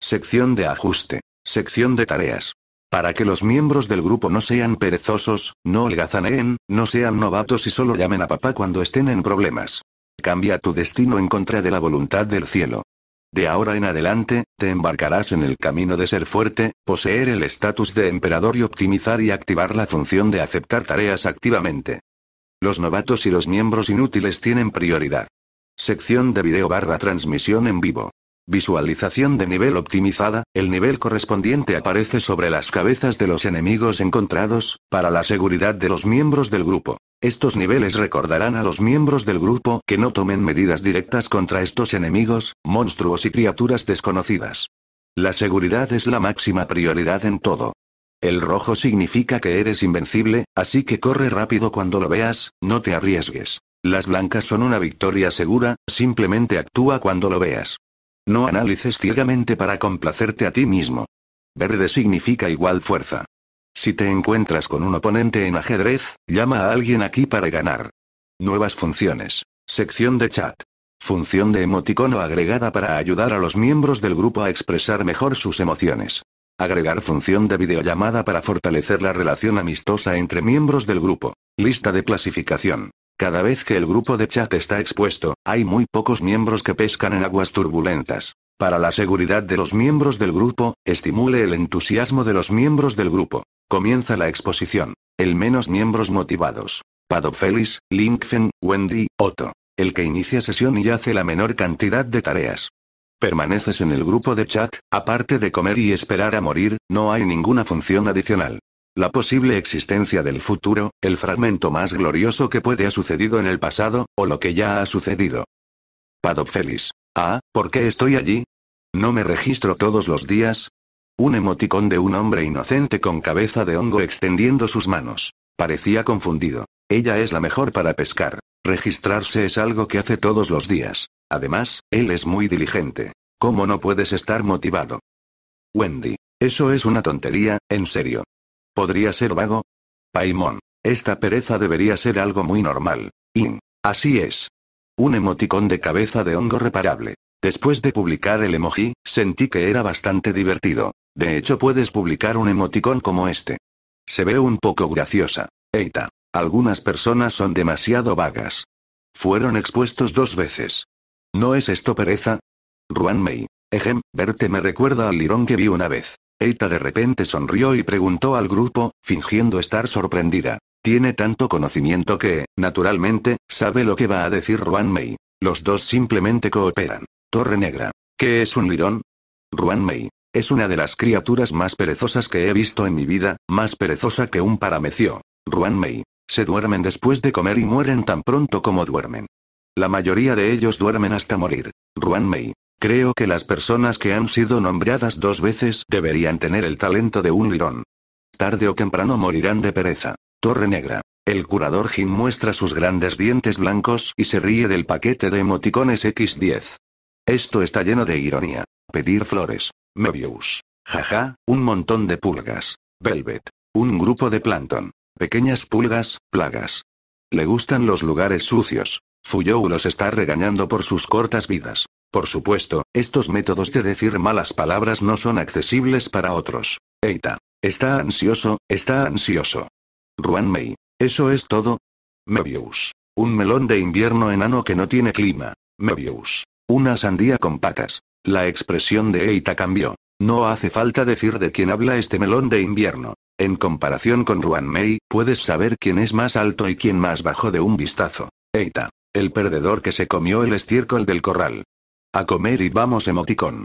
Sección de ajuste. Sección de tareas. Para que los miembros del grupo no sean perezosos, no holgazaneen, no sean novatos y solo llamen a papá cuando estén en problemas. Cambia tu destino en contra de la voluntad del cielo. De ahora en adelante, te embarcarás en el camino de ser fuerte, poseer el estatus de emperador y optimizar y activar la función de aceptar tareas activamente. Los novatos y los miembros inútiles tienen prioridad. Sección de video barra transmisión en vivo. Visualización de nivel optimizada, el nivel correspondiente aparece sobre las cabezas de los enemigos encontrados, para la seguridad de los miembros del grupo. Estos niveles recordarán a los miembros del grupo que no tomen medidas directas contra estos enemigos, monstruos y criaturas desconocidas. La seguridad es la máxima prioridad en todo. El rojo significa que eres invencible, así que corre rápido cuando lo veas, no te arriesgues. Las blancas son una victoria segura, simplemente actúa cuando lo veas. No analices ciegamente para complacerte a ti mismo. Verde significa igual fuerza. Si te encuentras con un oponente en ajedrez, llama a alguien aquí para ganar. Nuevas funciones. Sección de chat. Función de emoticono agregada para ayudar a los miembros del grupo a expresar mejor sus emociones. Agregar función de videollamada para fortalecer la relación amistosa entre miembros del grupo. Lista de clasificación. Cada vez que el grupo de chat está expuesto, hay muy pocos miembros que pescan en aguas turbulentas. Para la seguridad de los miembros del grupo, estimule el entusiasmo de los miembros del grupo. Comienza la exposición. El menos miembros motivados. Pado Linkfen, Wendy, Otto. El que inicia sesión y hace la menor cantidad de tareas. Permaneces en el grupo de chat, aparte de comer y esperar a morir, no hay ninguna función adicional. La posible existencia del futuro, el fragmento más glorioso que puede ha sucedido en el pasado, o lo que ya ha sucedido. Padofelis. Ah, ¿por qué estoy allí? ¿No me registro todos los días? Un emoticón de un hombre inocente con cabeza de hongo extendiendo sus manos. Parecía confundido. Ella es la mejor para pescar. Registrarse es algo que hace todos los días. Además, él es muy diligente. ¿Cómo no puedes estar motivado? Wendy. Eso es una tontería, en serio. ¿Podría ser vago? Paimon. Esta pereza debería ser algo muy normal. In. Así es. Un emoticón de cabeza de hongo reparable. Después de publicar el emoji, sentí que era bastante divertido. De hecho, puedes publicar un emoticón como este. Se ve un poco graciosa. Eita. Algunas personas son demasiado vagas. Fueron expuestos dos veces. ¿No es esto pereza? Ruan Mei. Ejem, verte me recuerda al lirón que vi una vez. Eita de repente sonrió y preguntó al grupo, fingiendo estar sorprendida. Tiene tanto conocimiento que, naturalmente, sabe lo que va a decir Ruan Mei. Los dos simplemente cooperan. Torre Negra. ¿Qué es un lirón? Ruan Mei. Es una de las criaturas más perezosas que he visto en mi vida, más perezosa que un paramecio. Ruan Mei. Se duermen después de comer y mueren tan pronto como duermen. La mayoría de ellos duermen hasta morir. Ruan Mei. Creo que las personas que han sido nombradas dos veces deberían tener el talento de un lirón. Tarde o temprano morirán de pereza. Torre Negra. El curador Jim muestra sus grandes dientes blancos y se ríe del paquete de emoticones X10. Esto está lleno de ironía. Pedir flores. Mebius. Jaja, un montón de pulgas. Velvet. Un grupo de plancton. Pequeñas pulgas, plagas. Le gustan los lugares sucios. Fuyou los está regañando por sus cortas vidas. Por supuesto, estos métodos de decir malas palabras no son accesibles para otros. Eita. Está ansioso, está ansioso. Ruan Mei. ¿Eso es todo? Mebius. Un melón de invierno enano que no tiene clima. Mebius. Una sandía con patas. La expresión de Eita cambió. No hace falta decir de quién habla este melón de invierno. En comparación con Ruan Mei, puedes saber quién es más alto y quién más bajo de un vistazo. Eita. El perdedor que se comió el estiércol del corral. A comer y vamos emoticón.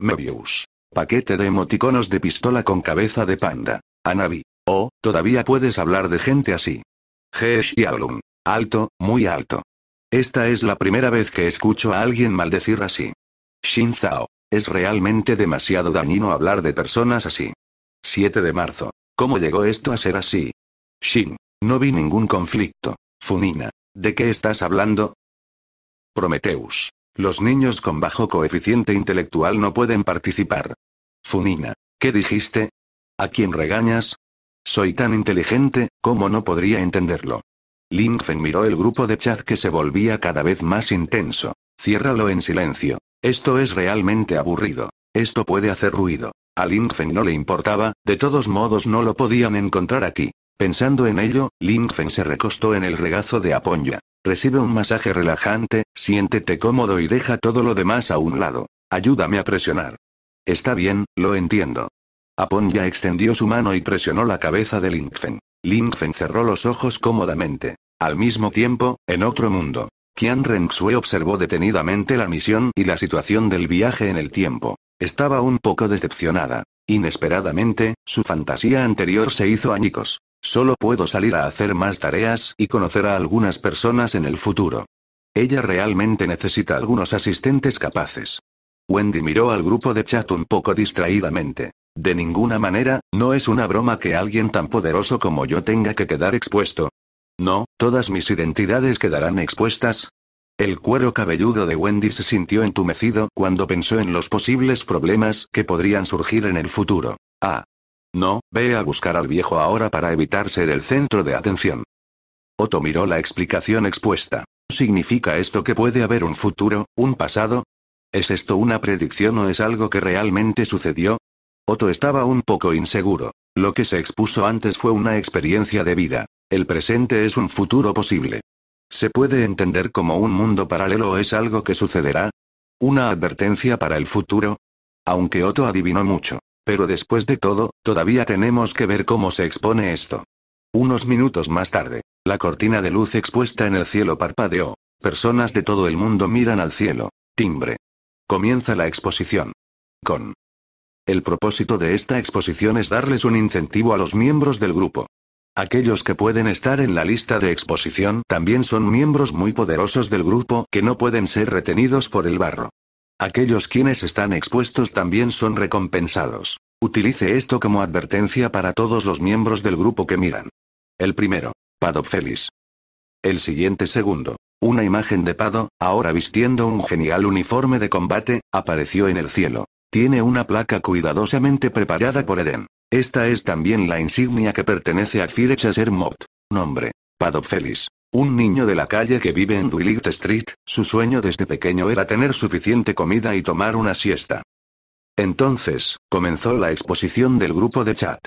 Mebius. Paquete de emoticonos de pistola con cabeza de panda. Anabi. Oh, todavía puedes hablar de gente así. Hesh y Alto, muy alto. Esta es la primera vez que escucho a alguien maldecir así. Shin Es realmente demasiado dañino hablar de personas así. 7 de marzo. ¿Cómo llegó esto a ser así? Shin. No vi ningún conflicto. Funina. ¿De qué estás hablando? Prometeus. Los niños con bajo coeficiente intelectual no pueden participar. Funina. ¿Qué dijiste? ¿A quién regañas? Soy tan inteligente, ¿cómo no podría entenderlo? Lingfen miró el grupo de chat que se volvía cada vez más intenso. Ciérralo en silencio. Esto es realmente aburrido. Esto puede hacer ruido. A Lingfen no le importaba, de todos modos no lo podían encontrar aquí. Pensando en ello, Feng se recostó en el regazo de Aponya. Recibe un masaje relajante, siéntete cómodo y deja todo lo demás a un lado. Ayúdame a presionar. Está bien, lo entiendo. Aponya extendió su mano y presionó la cabeza de Lin Feng cerró los ojos cómodamente. Al mismo tiempo, en otro mundo, Qian Renxue observó detenidamente la misión y la situación del viaje en el tiempo. Estaba un poco decepcionada. Inesperadamente, su fantasía anterior se hizo añicos. Solo puedo salir a hacer más tareas y conocer a algunas personas en el futuro. Ella realmente necesita algunos asistentes capaces. Wendy miró al grupo de chat un poco distraídamente. De ninguna manera, no es una broma que alguien tan poderoso como yo tenga que quedar expuesto. No, todas mis identidades quedarán expuestas. El cuero cabelludo de Wendy se sintió entumecido cuando pensó en los posibles problemas que podrían surgir en el futuro. Ah, no, ve a buscar al viejo ahora para evitar ser el centro de atención. Otto miró la explicación expuesta. ¿Significa esto que puede haber un futuro, un pasado? ¿Es esto una predicción o es algo que realmente sucedió? Otto estaba un poco inseguro. Lo que se expuso antes fue una experiencia de vida. El presente es un futuro posible. ¿Se puede entender como un mundo paralelo o es algo que sucederá? ¿Una advertencia para el futuro? Aunque Otto adivinó mucho. Pero después de todo, todavía tenemos que ver cómo se expone esto. Unos minutos más tarde, la cortina de luz expuesta en el cielo parpadeó. Personas de todo el mundo miran al cielo. Timbre. Comienza la exposición. Con. El propósito de esta exposición es darles un incentivo a los miembros del grupo. Aquellos que pueden estar en la lista de exposición también son miembros muy poderosos del grupo que no pueden ser retenidos por el barro. Aquellos quienes están expuestos también son recompensados. Utilice esto como advertencia para todos los miembros del grupo que miran. El primero, Pado El siguiente segundo, una imagen de Pado, ahora vistiendo un genial uniforme de combate, apareció en el cielo. Tiene una placa cuidadosamente preparada por Eden. Esta es también la insignia que pertenece a Firechaser Chaser Mod. Nombre. Pado un niño de la calle que vive en Duiligt Street, su sueño desde pequeño era tener suficiente comida y tomar una siesta. Entonces, comenzó la exposición del grupo de chat.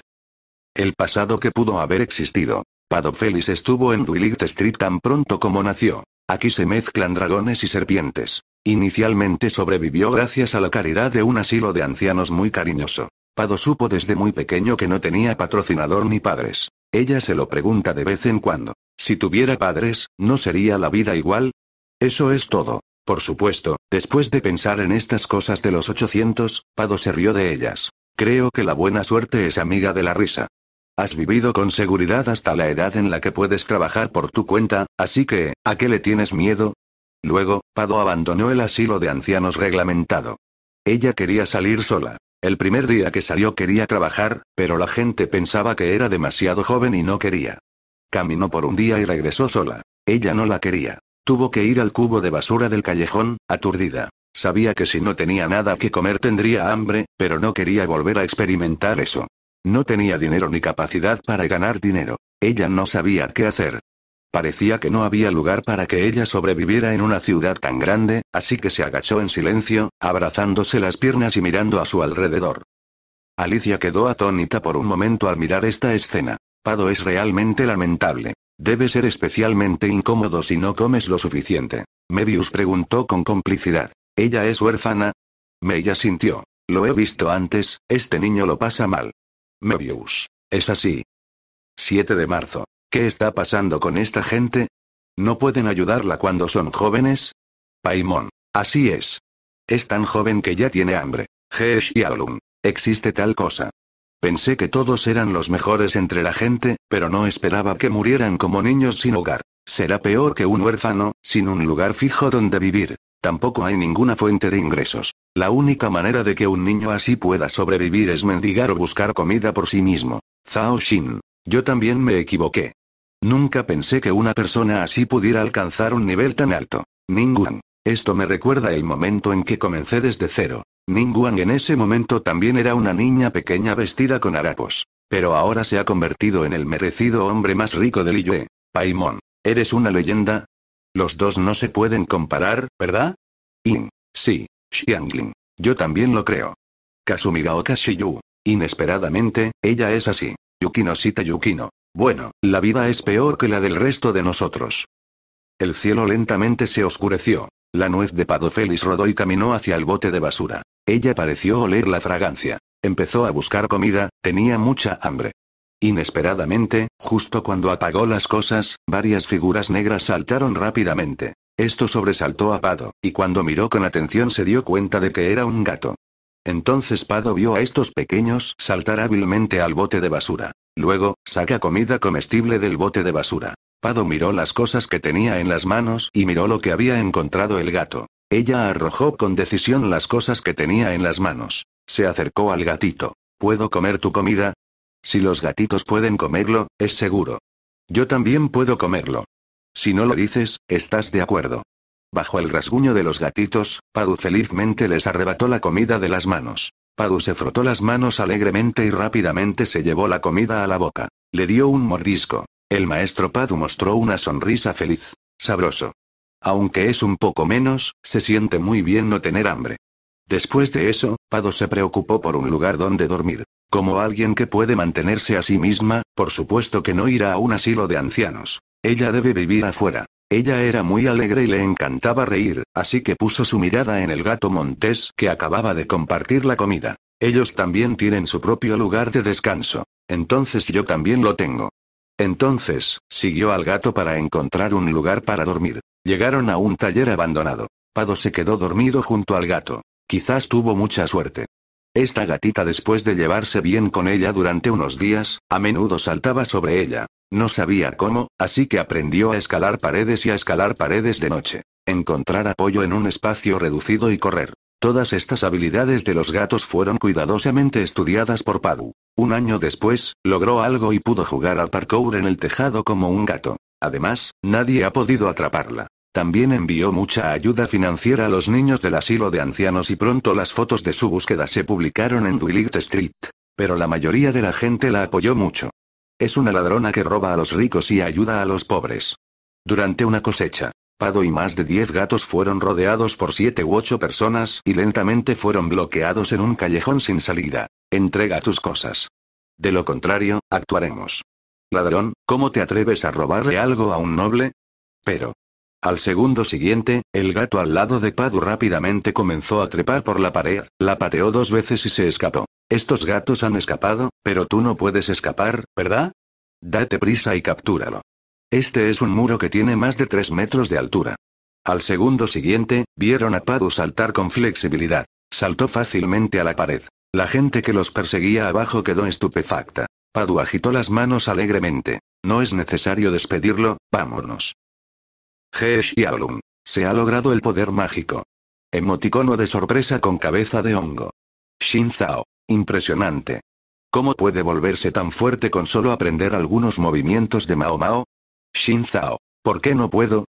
El pasado que pudo haber existido. Pado Félix estuvo en Willy Street tan pronto como nació. Aquí se mezclan dragones y serpientes. Inicialmente sobrevivió gracias a la caridad de un asilo de ancianos muy cariñoso. Pado supo desde muy pequeño que no tenía patrocinador ni padres. Ella se lo pregunta de vez en cuando. Si tuviera padres, ¿no sería la vida igual? Eso es todo. Por supuesto, después de pensar en estas cosas de los 800, Pado se rió de ellas. Creo que la buena suerte es amiga de la risa. Has vivido con seguridad hasta la edad en la que puedes trabajar por tu cuenta, así que, ¿a qué le tienes miedo? Luego, Pado abandonó el asilo de ancianos reglamentado. Ella quería salir sola. El primer día que salió quería trabajar, pero la gente pensaba que era demasiado joven y no quería. Caminó por un día y regresó sola. Ella no la quería. Tuvo que ir al cubo de basura del callejón, aturdida. Sabía que si no tenía nada que comer tendría hambre, pero no quería volver a experimentar eso. No tenía dinero ni capacidad para ganar dinero. Ella no sabía qué hacer. Parecía que no había lugar para que ella sobreviviera en una ciudad tan grande, así que se agachó en silencio, abrazándose las piernas y mirando a su alrededor. Alicia quedó atónita por un momento al mirar esta escena. Pado es realmente lamentable. Debe ser especialmente incómodo si no comes lo suficiente. Mebius preguntó con complicidad. ¿Ella es huérfana? Meia sintió. Lo he visto antes, este niño lo pasa mal. Mebius. Es así. 7 de marzo. ¿Qué está pasando con esta gente? ¿No pueden ayudarla cuando son jóvenes? Paimon. Así es. Es tan joven que ya tiene hambre. Hesh y Alum. Existe tal cosa. Pensé que todos eran los mejores entre la gente, pero no esperaba que murieran como niños sin hogar. Será peor que un huérfano, sin un lugar fijo donde vivir. Tampoco hay ninguna fuente de ingresos. La única manera de que un niño así pueda sobrevivir es mendigar o buscar comida por sí mismo. Zhao Xin. Yo también me equivoqué. Nunca pensé que una persona así pudiera alcanzar un nivel tan alto. Ningún. Esto me recuerda el momento en que comencé desde cero. Ningguang en ese momento también era una niña pequeña vestida con harapos. Pero ahora se ha convertido en el merecido hombre más rico de Liyue. Paimon, ¿eres una leyenda? Los dos no se pueden comparar, ¿verdad? In. Sí, Xiangling. Yo también lo creo. Kasumigaoka Shiyu. Inesperadamente, ella es así. Yukino Sita Yukino. Bueno, la vida es peor que la del resto de nosotros. El cielo lentamente se oscureció. La nuez de Padofelis rodó y caminó hacia el bote de basura. Ella pareció oler la fragancia. Empezó a buscar comida, tenía mucha hambre. Inesperadamente, justo cuando apagó las cosas, varias figuras negras saltaron rápidamente. Esto sobresaltó a Pado, y cuando miró con atención se dio cuenta de que era un gato. Entonces Pado vio a estos pequeños saltar hábilmente al bote de basura. Luego, saca comida comestible del bote de basura. Pado miró las cosas que tenía en las manos y miró lo que había encontrado el gato. Ella arrojó con decisión las cosas que tenía en las manos. Se acercó al gatito. ¿Puedo comer tu comida? Si los gatitos pueden comerlo, es seguro. Yo también puedo comerlo. Si no lo dices, estás de acuerdo. Bajo el rasguño de los gatitos, Padu felizmente les arrebató la comida de las manos. Padu se frotó las manos alegremente y rápidamente se llevó la comida a la boca. Le dio un mordisco. El maestro Padu mostró una sonrisa feliz. Sabroso. Aunque es un poco menos, se siente muy bien no tener hambre. Después de eso, Padu se preocupó por un lugar donde dormir. Como alguien que puede mantenerse a sí misma, por supuesto que no irá a un asilo de ancianos. Ella debe vivir afuera. Ella era muy alegre y le encantaba reír, así que puso su mirada en el gato Montés que acababa de compartir la comida. Ellos también tienen su propio lugar de descanso. Entonces yo también lo tengo. Entonces, siguió al gato para encontrar un lugar para dormir. Llegaron a un taller abandonado. Pado se quedó dormido junto al gato. Quizás tuvo mucha suerte. Esta gatita después de llevarse bien con ella durante unos días, a menudo saltaba sobre ella. No sabía cómo, así que aprendió a escalar paredes y a escalar paredes de noche. Encontrar apoyo en un espacio reducido y correr. Todas estas habilidades de los gatos fueron cuidadosamente estudiadas por Padu. Un año después, logró algo y pudo jugar al parkour en el tejado como un gato. Además, nadie ha podido atraparla. También envió mucha ayuda financiera a los niños del asilo de ancianos y pronto las fotos de su búsqueda se publicaron en Twilight Street. Pero la mayoría de la gente la apoyó mucho. Es una ladrona que roba a los ricos y ayuda a los pobres. Durante una cosecha, Pado y más de 10 gatos fueron rodeados por siete u ocho personas y lentamente fueron bloqueados en un callejón sin salida. Entrega tus cosas. De lo contrario, actuaremos. Ladrón, ¿cómo te atreves a robarle algo a un noble? Pero, al segundo siguiente, el gato al lado de Padu rápidamente comenzó a trepar por la pared, la pateó dos veces y se escapó. Estos gatos han escapado, pero tú no puedes escapar, ¿verdad? Date prisa y captúralo. Este es un muro que tiene más de 3 metros de altura. Al segundo siguiente, vieron a Padu saltar con flexibilidad. Saltó fácilmente a la pared. La gente que los perseguía abajo quedó estupefacta. Padu agitó las manos alegremente. No es necesario despedirlo, vámonos y Xiaolong. Se ha logrado el poder mágico. Emoticono de sorpresa con cabeza de hongo. Xin Zhao. Impresionante. ¿Cómo puede volverse tan fuerte con solo aprender algunos movimientos de Mao Mao? Xin Zhao. ¿Por qué no puedo?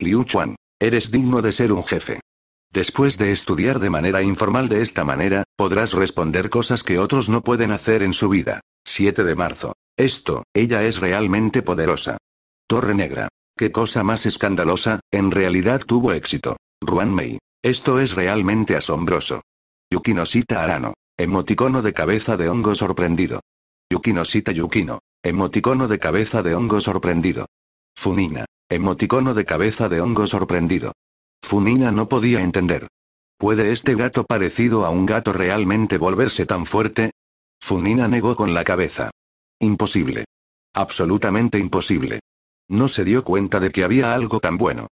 Liu Chuan. Eres digno de ser un jefe. Después de estudiar de manera informal de esta manera, podrás responder cosas que otros no pueden hacer en su vida. 7 de marzo. Esto, ella es realmente poderosa. Torre Negra. Qué cosa más escandalosa, en realidad tuvo éxito. Ruan Mei. Esto es realmente asombroso. Yukinosita Arano. Emoticono de cabeza de hongo sorprendido. Yukinosita Yukino. Emoticono de cabeza de hongo sorprendido. Funina. Emoticono de cabeza de hongo sorprendido. Funina no podía entender. ¿Puede este gato parecido a un gato realmente volverse tan fuerte? Funina negó con la cabeza. Imposible. Absolutamente imposible. No se dio cuenta de que había algo tan bueno.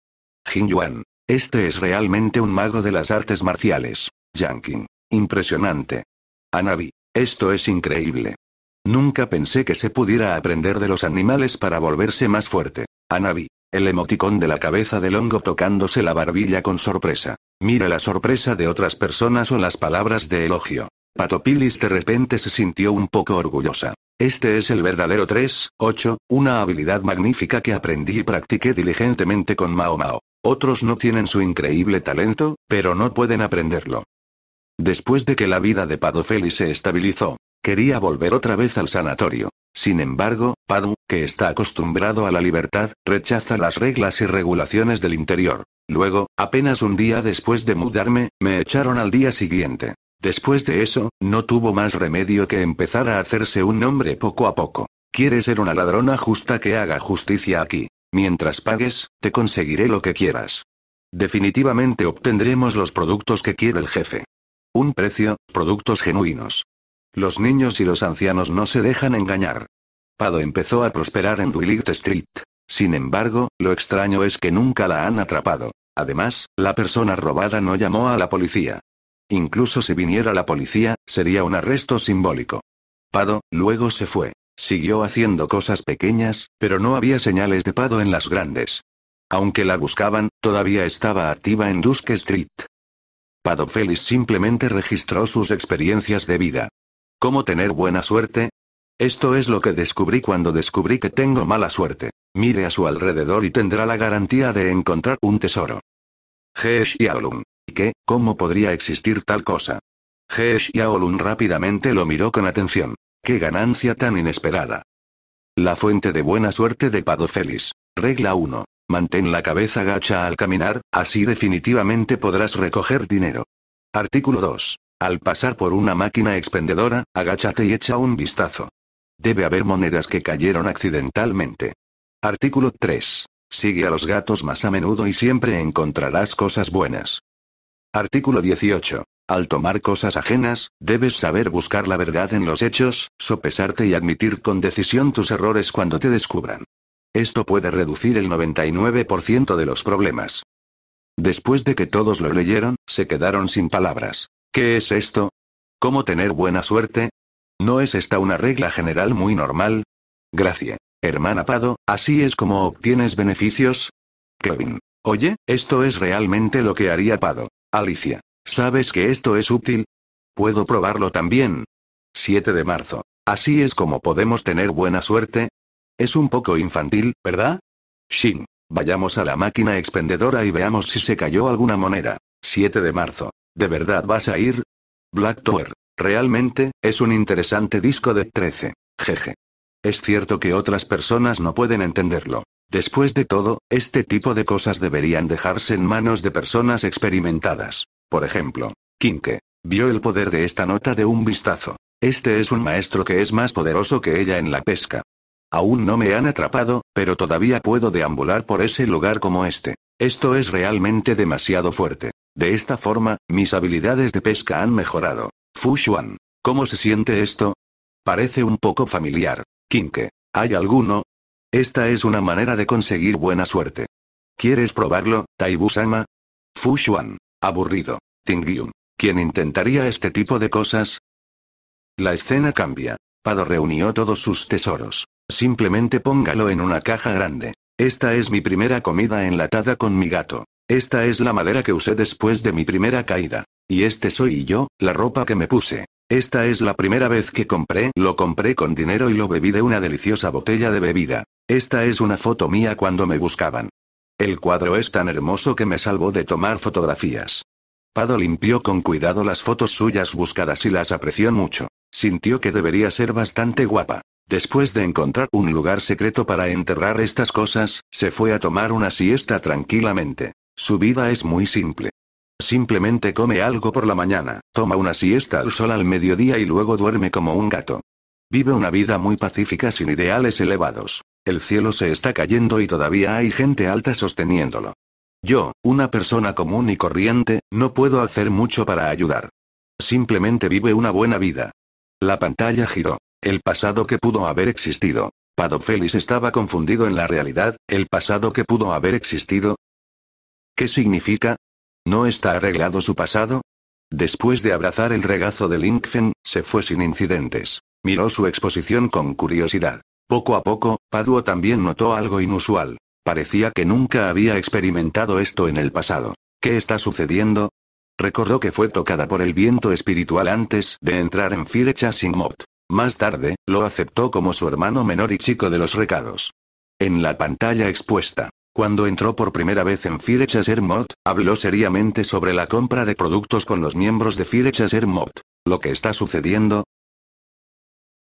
Jin Yuan. Este es realmente un mago de las artes marciales. Yankin. Impresionante. Anabi. Esto es increíble. Nunca pensé que se pudiera aprender de los animales para volverse más fuerte. Anabi. El emoticón de la cabeza del hongo tocándose la barbilla con sorpresa. Mira la sorpresa de otras personas o las palabras de elogio. Patopilis de repente se sintió un poco orgullosa. Este es el verdadero 3, 8, una habilidad magnífica que aprendí y practiqué diligentemente con Mao Mao. Otros no tienen su increíble talento, pero no pueden aprenderlo. Después de que la vida de Padofeli se estabilizó, quería volver otra vez al sanatorio. Sin embargo, Padu, que está acostumbrado a la libertad, rechaza las reglas y regulaciones del interior. Luego, apenas un día después de mudarme, me echaron al día siguiente. Después de eso, no tuvo más remedio que empezar a hacerse un nombre poco a poco. Quiere ser una ladrona justa que haga justicia aquí. Mientras pagues, te conseguiré lo que quieras. Definitivamente obtendremos los productos que quiere el jefe. Un precio, productos genuinos. Los niños y los ancianos no se dejan engañar. Pado empezó a prosperar en Duilit Street. Sin embargo, lo extraño es que nunca la han atrapado. Además, la persona robada no llamó a la policía. Incluso si viniera la policía, sería un arresto simbólico. Pado, luego se fue. Siguió haciendo cosas pequeñas, pero no había señales de Pado en las grandes. Aunque la buscaban, todavía estaba activa en Dusk Street. Pado Félix simplemente registró sus experiencias de vida. ¿Cómo tener buena suerte? Esto es lo que descubrí cuando descubrí que tengo mala suerte. Mire a su alrededor y tendrá la garantía de encontrar un tesoro. G. ¿Y qué? ¿Cómo podría existir tal cosa? y Aolun rápidamente lo miró con atención. ¡Qué ganancia tan inesperada! La fuente de buena suerte de Padofelis. Regla 1. Mantén la cabeza gacha al caminar, así definitivamente podrás recoger dinero. Artículo 2. Al pasar por una máquina expendedora, agáchate y echa un vistazo. Debe haber monedas que cayeron accidentalmente. Artículo 3. Sigue a los gatos más a menudo y siempre encontrarás cosas buenas. Artículo 18. Al tomar cosas ajenas, debes saber buscar la verdad en los hechos, sopesarte y admitir con decisión tus errores cuando te descubran. Esto puede reducir el 99% de los problemas. Después de que todos lo leyeron, se quedaron sin palabras. ¿Qué es esto? ¿Cómo tener buena suerte? ¿No es esta una regla general muy normal? Gracias. Hermana Pado, ¿así es como obtienes beneficios? Kevin. Oye, esto es realmente lo que haría Pado. Alicia. ¿Sabes que esto es útil? ¿Puedo probarlo también? 7 de marzo. Así es como podemos tener buena suerte. Es un poco infantil, ¿verdad? Shin. Vayamos a la máquina expendedora y veamos si se cayó alguna moneda. 7 de marzo. ¿De verdad vas a ir? Black Tower. Realmente, es un interesante disco de 13. Jeje. Es cierto que otras personas no pueden entenderlo. Después de todo, este tipo de cosas deberían dejarse en manos de personas experimentadas. Por ejemplo, Kinke. Vio el poder de esta nota de un vistazo. Este es un maestro que es más poderoso que ella en la pesca. Aún no me han atrapado, pero todavía puedo deambular por ese lugar como este. Esto es realmente demasiado fuerte. De esta forma, mis habilidades de pesca han mejorado. Fu ¿Cómo se siente esto? Parece un poco familiar. Kinke. ¿Hay alguno, esta es una manera de conseguir buena suerte. ¿Quieres probarlo, Taibu-sama? Fu Xuan. Aburrido. Tingyun. ¿Quién intentaría este tipo de cosas? La escena cambia. Pado reunió todos sus tesoros. Simplemente póngalo en una caja grande. Esta es mi primera comida enlatada con mi gato. Esta es la madera que usé después de mi primera caída. Y este soy yo, la ropa que me puse. Esta es la primera vez que compré, lo compré con dinero y lo bebí de una deliciosa botella de bebida. Esta es una foto mía cuando me buscaban. El cuadro es tan hermoso que me salvó de tomar fotografías. Pado limpió con cuidado las fotos suyas buscadas y las apreció mucho. Sintió que debería ser bastante guapa. Después de encontrar un lugar secreto para enterrar estas cosas, se fue a tomar una siesta tranquilamente. Su vida es muy simple. Simplemente come algo por la mañana, toma una siesta al sol al mediodía y luego duerme como un gato. Vive una vida muy pacífica sin ideales elevados. El cielo se está cayendo y todavía hay gente alta sosteniéndolo. Yo, una persona común y corriente, no puedo hacer mucho para ayudar. Simplemente vive una buena vida. La pantalla giró. El pasado que pudo haber existido. Padofelis estaba confundido en la realidad, el pasado que pudo haber existido. ¿Qué significa? ¿No está arreglado su pasado? Después de abrazar el regazo de Linkfen, se fue sin incidentes. Miró su exposición con curiosidad. Poco a poco, Paduo también notó algo inusual. Parecía que nunca había experimentado esto en el pasado. ¿Qué está sucediendo? Recordó que fue tocada por el viento espiritual antes de entrar en Chasing Sinmot. Más tarde, lo aceptó como su hermano menor y chico de los recados. En la pantalla expuesta, cuando entró por primera vez en Chaser Mod, habló seriamente sobre la compra de productos con los miembros de Chaser Mod. Lo que está sucediendo.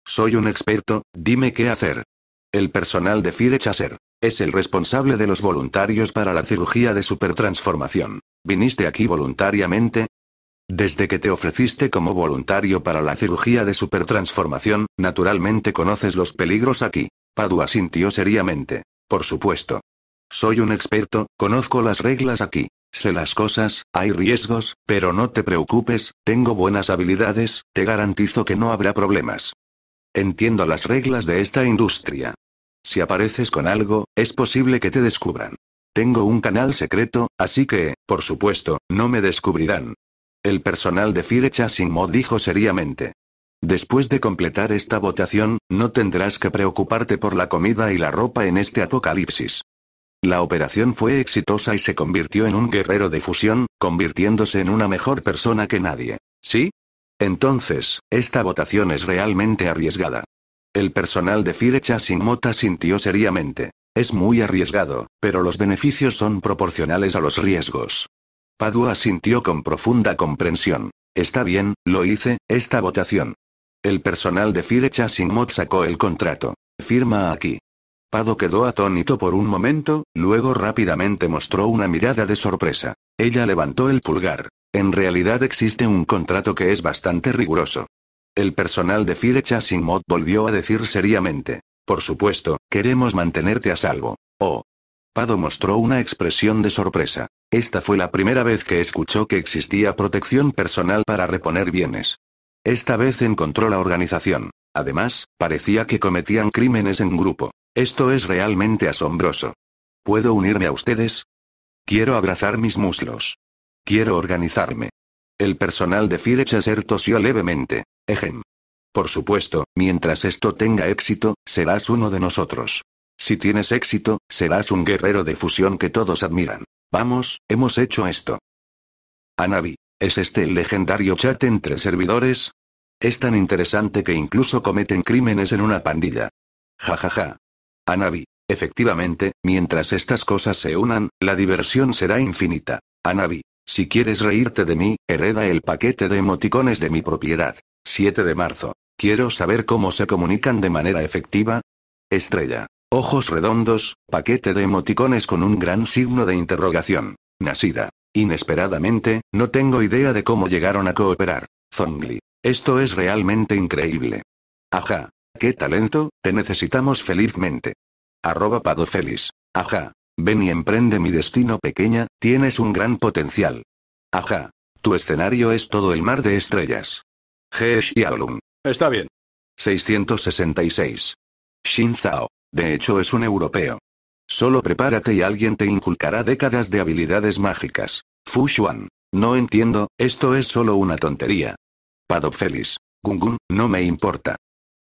Soy un experto, dime qué hacer. El personal de Chaser, es el responsable de los voluntarios para la cirugía de supertransformación. Viniste aquí voluntariamente, desde que te ofreciste como voluntario para la cirugía de supertransformación, naturalmente conoces los peligros aquí. Padua sintió seriamente. Por supuesto. Soy un experto, conozco las reglas aquí. Sé las cosas, hay riesgos, pero no te preocupes, tengo buenas habilidades, te garantizo que no habrá problemas. Entiendo las reglas de esta industria. Si apareces con algo, es posible que te descubran. Tengo un canal secreto, así que, por supuesto, no me descubrirán. El personal de Fire Chasingmo dijo seriamente. Después de completar esta votación, no tendrás que preocuparte por la comida y la ropa en este apocalipsis. La operación fue exitosa y se convirtió en un guerrero de fusión, convirtiéndose en una mejor persona que nadie. ¿Sí? Entonces, esta votación es realmente arriesgada. El personal de Fire Chasing mota sintió seriamente. Es muy arriesgado, pero los beneficios son proporcionales a los riesgos. Padua asintió con profunda comprensión. Está bien, lo hice, esta votación. El personal de Fire Mod sacó el contrato. Firma aquí. Pado quedó atónito por un momento, luego rápidamente mostró una mirada de sorpresa. Ella levantó el pulgar. En realidad existe un contrato que es bastante riguroso. El personal de Fire Mod volvió a decir seriamente. Por supuesto, queremos mantenerte a salvo. Oh, Pado mostró una expresión de sorpresa. Esta fue la primera vez que escuchó que existía protección personal para reponer bienes. Esta vez encontró la organización. Además, parecía que cometían crímenes en grupo. Esto es realmente asombroso. ¿Puedo unirme a ustedes? Quiero abrazar mis muslos. Quiero organizarme. El personal de Firechaser tosió levemente. Ejem. Por supuesto, mientras esto tenga éxito, serás uno de nosotros. Si tienes éxito, serás un guerrero de fusión que todos admiran. Vamos, hemos hecho esto. Anabi, ¿es este el legendario chat entre servidores? Es tan interesante que incluso cometen crímenes en una pandilla. Ja ja ja. Anabi, efectivamente, mientras estas cosas se unan, la diversión será infinita. Anabi, si quieres reírte de mí, hereda el paquete de emoticones de mi propiedad. 7 de marzo. Quiero saber cómo se comunican de manera efectiva. Estrella. Ojos redondos, paquete de emoticones con un gran signo de interrogación. Nacida. Inesperadamente, no tengo idea de cómo llegaron a cooperar. Zongli. Esto es realmente increíble. Ajá. Qué talento, te necesitamos felizmente. Arroba Padofelis. Ajá. Ven y emprende mi destino pequeña, tienes un gran potencial. Ajá. Tu escenario es todo el mar de estrellas. y Alum. Está bien. 666. Xin Zhao. De hecho es un europeo. Solo prepárate y alguien te inculcará décadas de habilidades mágicas. Fu No entiendo, esto es solo una tontería. Padopfelis. Gungun, no me importa.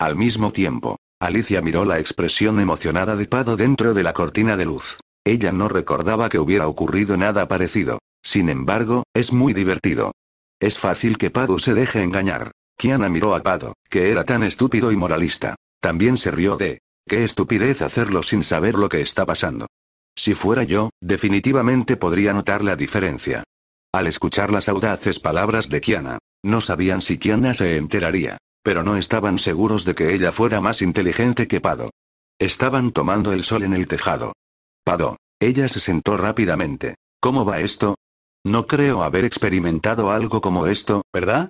Al mismo tiempo, Alicia miró la expresión emocionada de Pado dentro de la cortina de luz. Ella no recordaba que hubiera ocurrido nada parecido. Sin embargo, es muy divertido. Es fácil que Pado se deje engañar. Kiana miró a Pado, que era tan estúpido y moralista. También se rió de Qué estupidez hacerlo sin saber lo que está pasando. Si fuera yo, definitivamente podría notar la diferencia. Al escuchar las audaces palabras de Kiana, no sabían si Kiana se enteraría, pero no estaban seguros de que ella fuera más inteligente que Pado. Estaban tomando el sol en el tejado. Pado. Ella se sentó rápidamente. ¿Cómo va esto? No creo haber experimentado algo como esto, ¿verdad?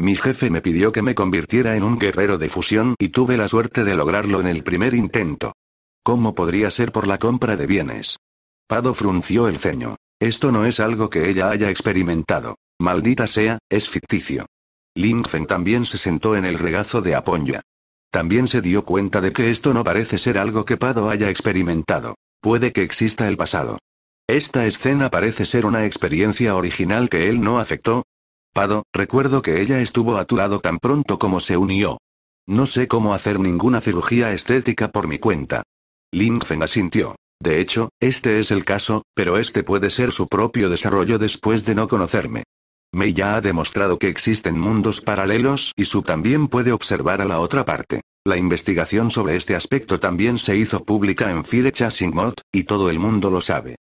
Mi jefe me pidió que me convirtiera en un guerrero de fusión y tuve la suerte de lograrlo en el primer intento. ¿Cómo podría ser por la compra de bienes? Pado frunció el ceño. Esto no es algo que ella haya experimentado. Maldita sea, es ficticio. Feng también se sentó en el regazo de Aponya. También se dio cuenta de que esto no parece ser algo que Pado haya experimentado. Puede que exista el pasado. Esta escena parece ser una experiencia original que él no afectó, recuerdo que ella estuvo a tu lado tan pronto como se unió. No sé cómo hacer ninguna cirugía estética por mi cuenta. Linfen asintió. De hecho, este es el caso, pero este puede ser su propio desarrollo después de no conocerme. Mei ya ha demostrado que existen mundos paralelos y Su también puede observar a la otra parte. La investigación sobre este aspecto también se hizo pública en Fire Chasing Mod, y todo el mundo lo sabe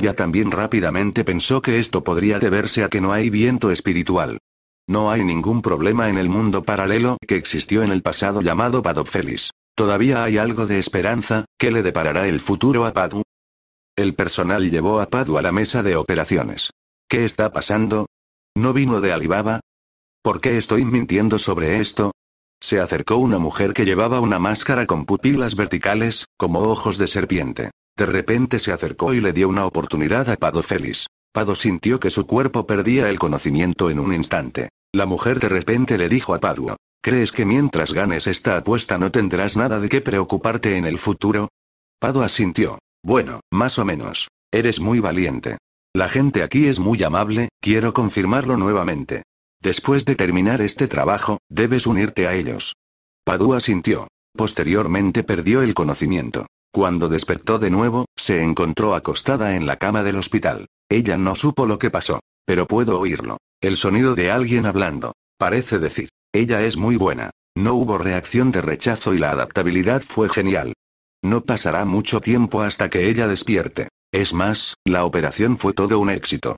ya también rápidamente pensó que esto podría deberse a que no hay viento espiritual. No hay ningún problema en el mundo paralelo que existió en el pasado llamado Padopfelis. Todavía hay algo de esperanza, que le deparará el futuro a Padu? El personal llevó a Padu a la mesa de operaciones. ¿Qué está pasando? ¿No vino de Alibaba? ¿Por qué estoy mintiendo sobre esto? Se acercó una mujer que llevaba una máscara con pupilas verticales, como ojos de serpiente. De repente se acercó y le dio una oportunidad a Pado Félix. Pado sintió que su cuerpo perdía el conocimiento en un instante. La mujer de repente le dijo a Padua. ¿crees que mientras ganes esta apuesta no tendrás nada de qué preocuparte en el futuro? Pado asintió. Bueno, más o menos. Eres muy valiente. La gente aquí es muy amable, quiero confirmarlo nuevamente. Después de terminar este trabajo, debes unirte a ellos. Padua sintió. Posteriormente perdió el conocimiento. Cuando despertó de nuevo, se encontró acostada en la cama del hospital. Ella no supo lo que pasó, pero puedo oírlo. El sonido de alguien hablando. Parece decir, ella es muy buena. No hubo reacción de rechazo y la adaptabilidad fue genial. No pasará mucho tiempo hasta que ella despierte. Es más, la operación fue todo un éxito.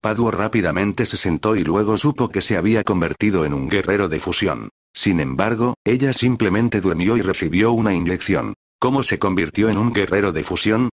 Paduo rápidamente se sentó y luego supo que se había convertido en un guerrero de fusión. Sin embargo, ella simplemente durmió y recibió una inyección. ¿Cómo se convirtió en un guerrero de fusión?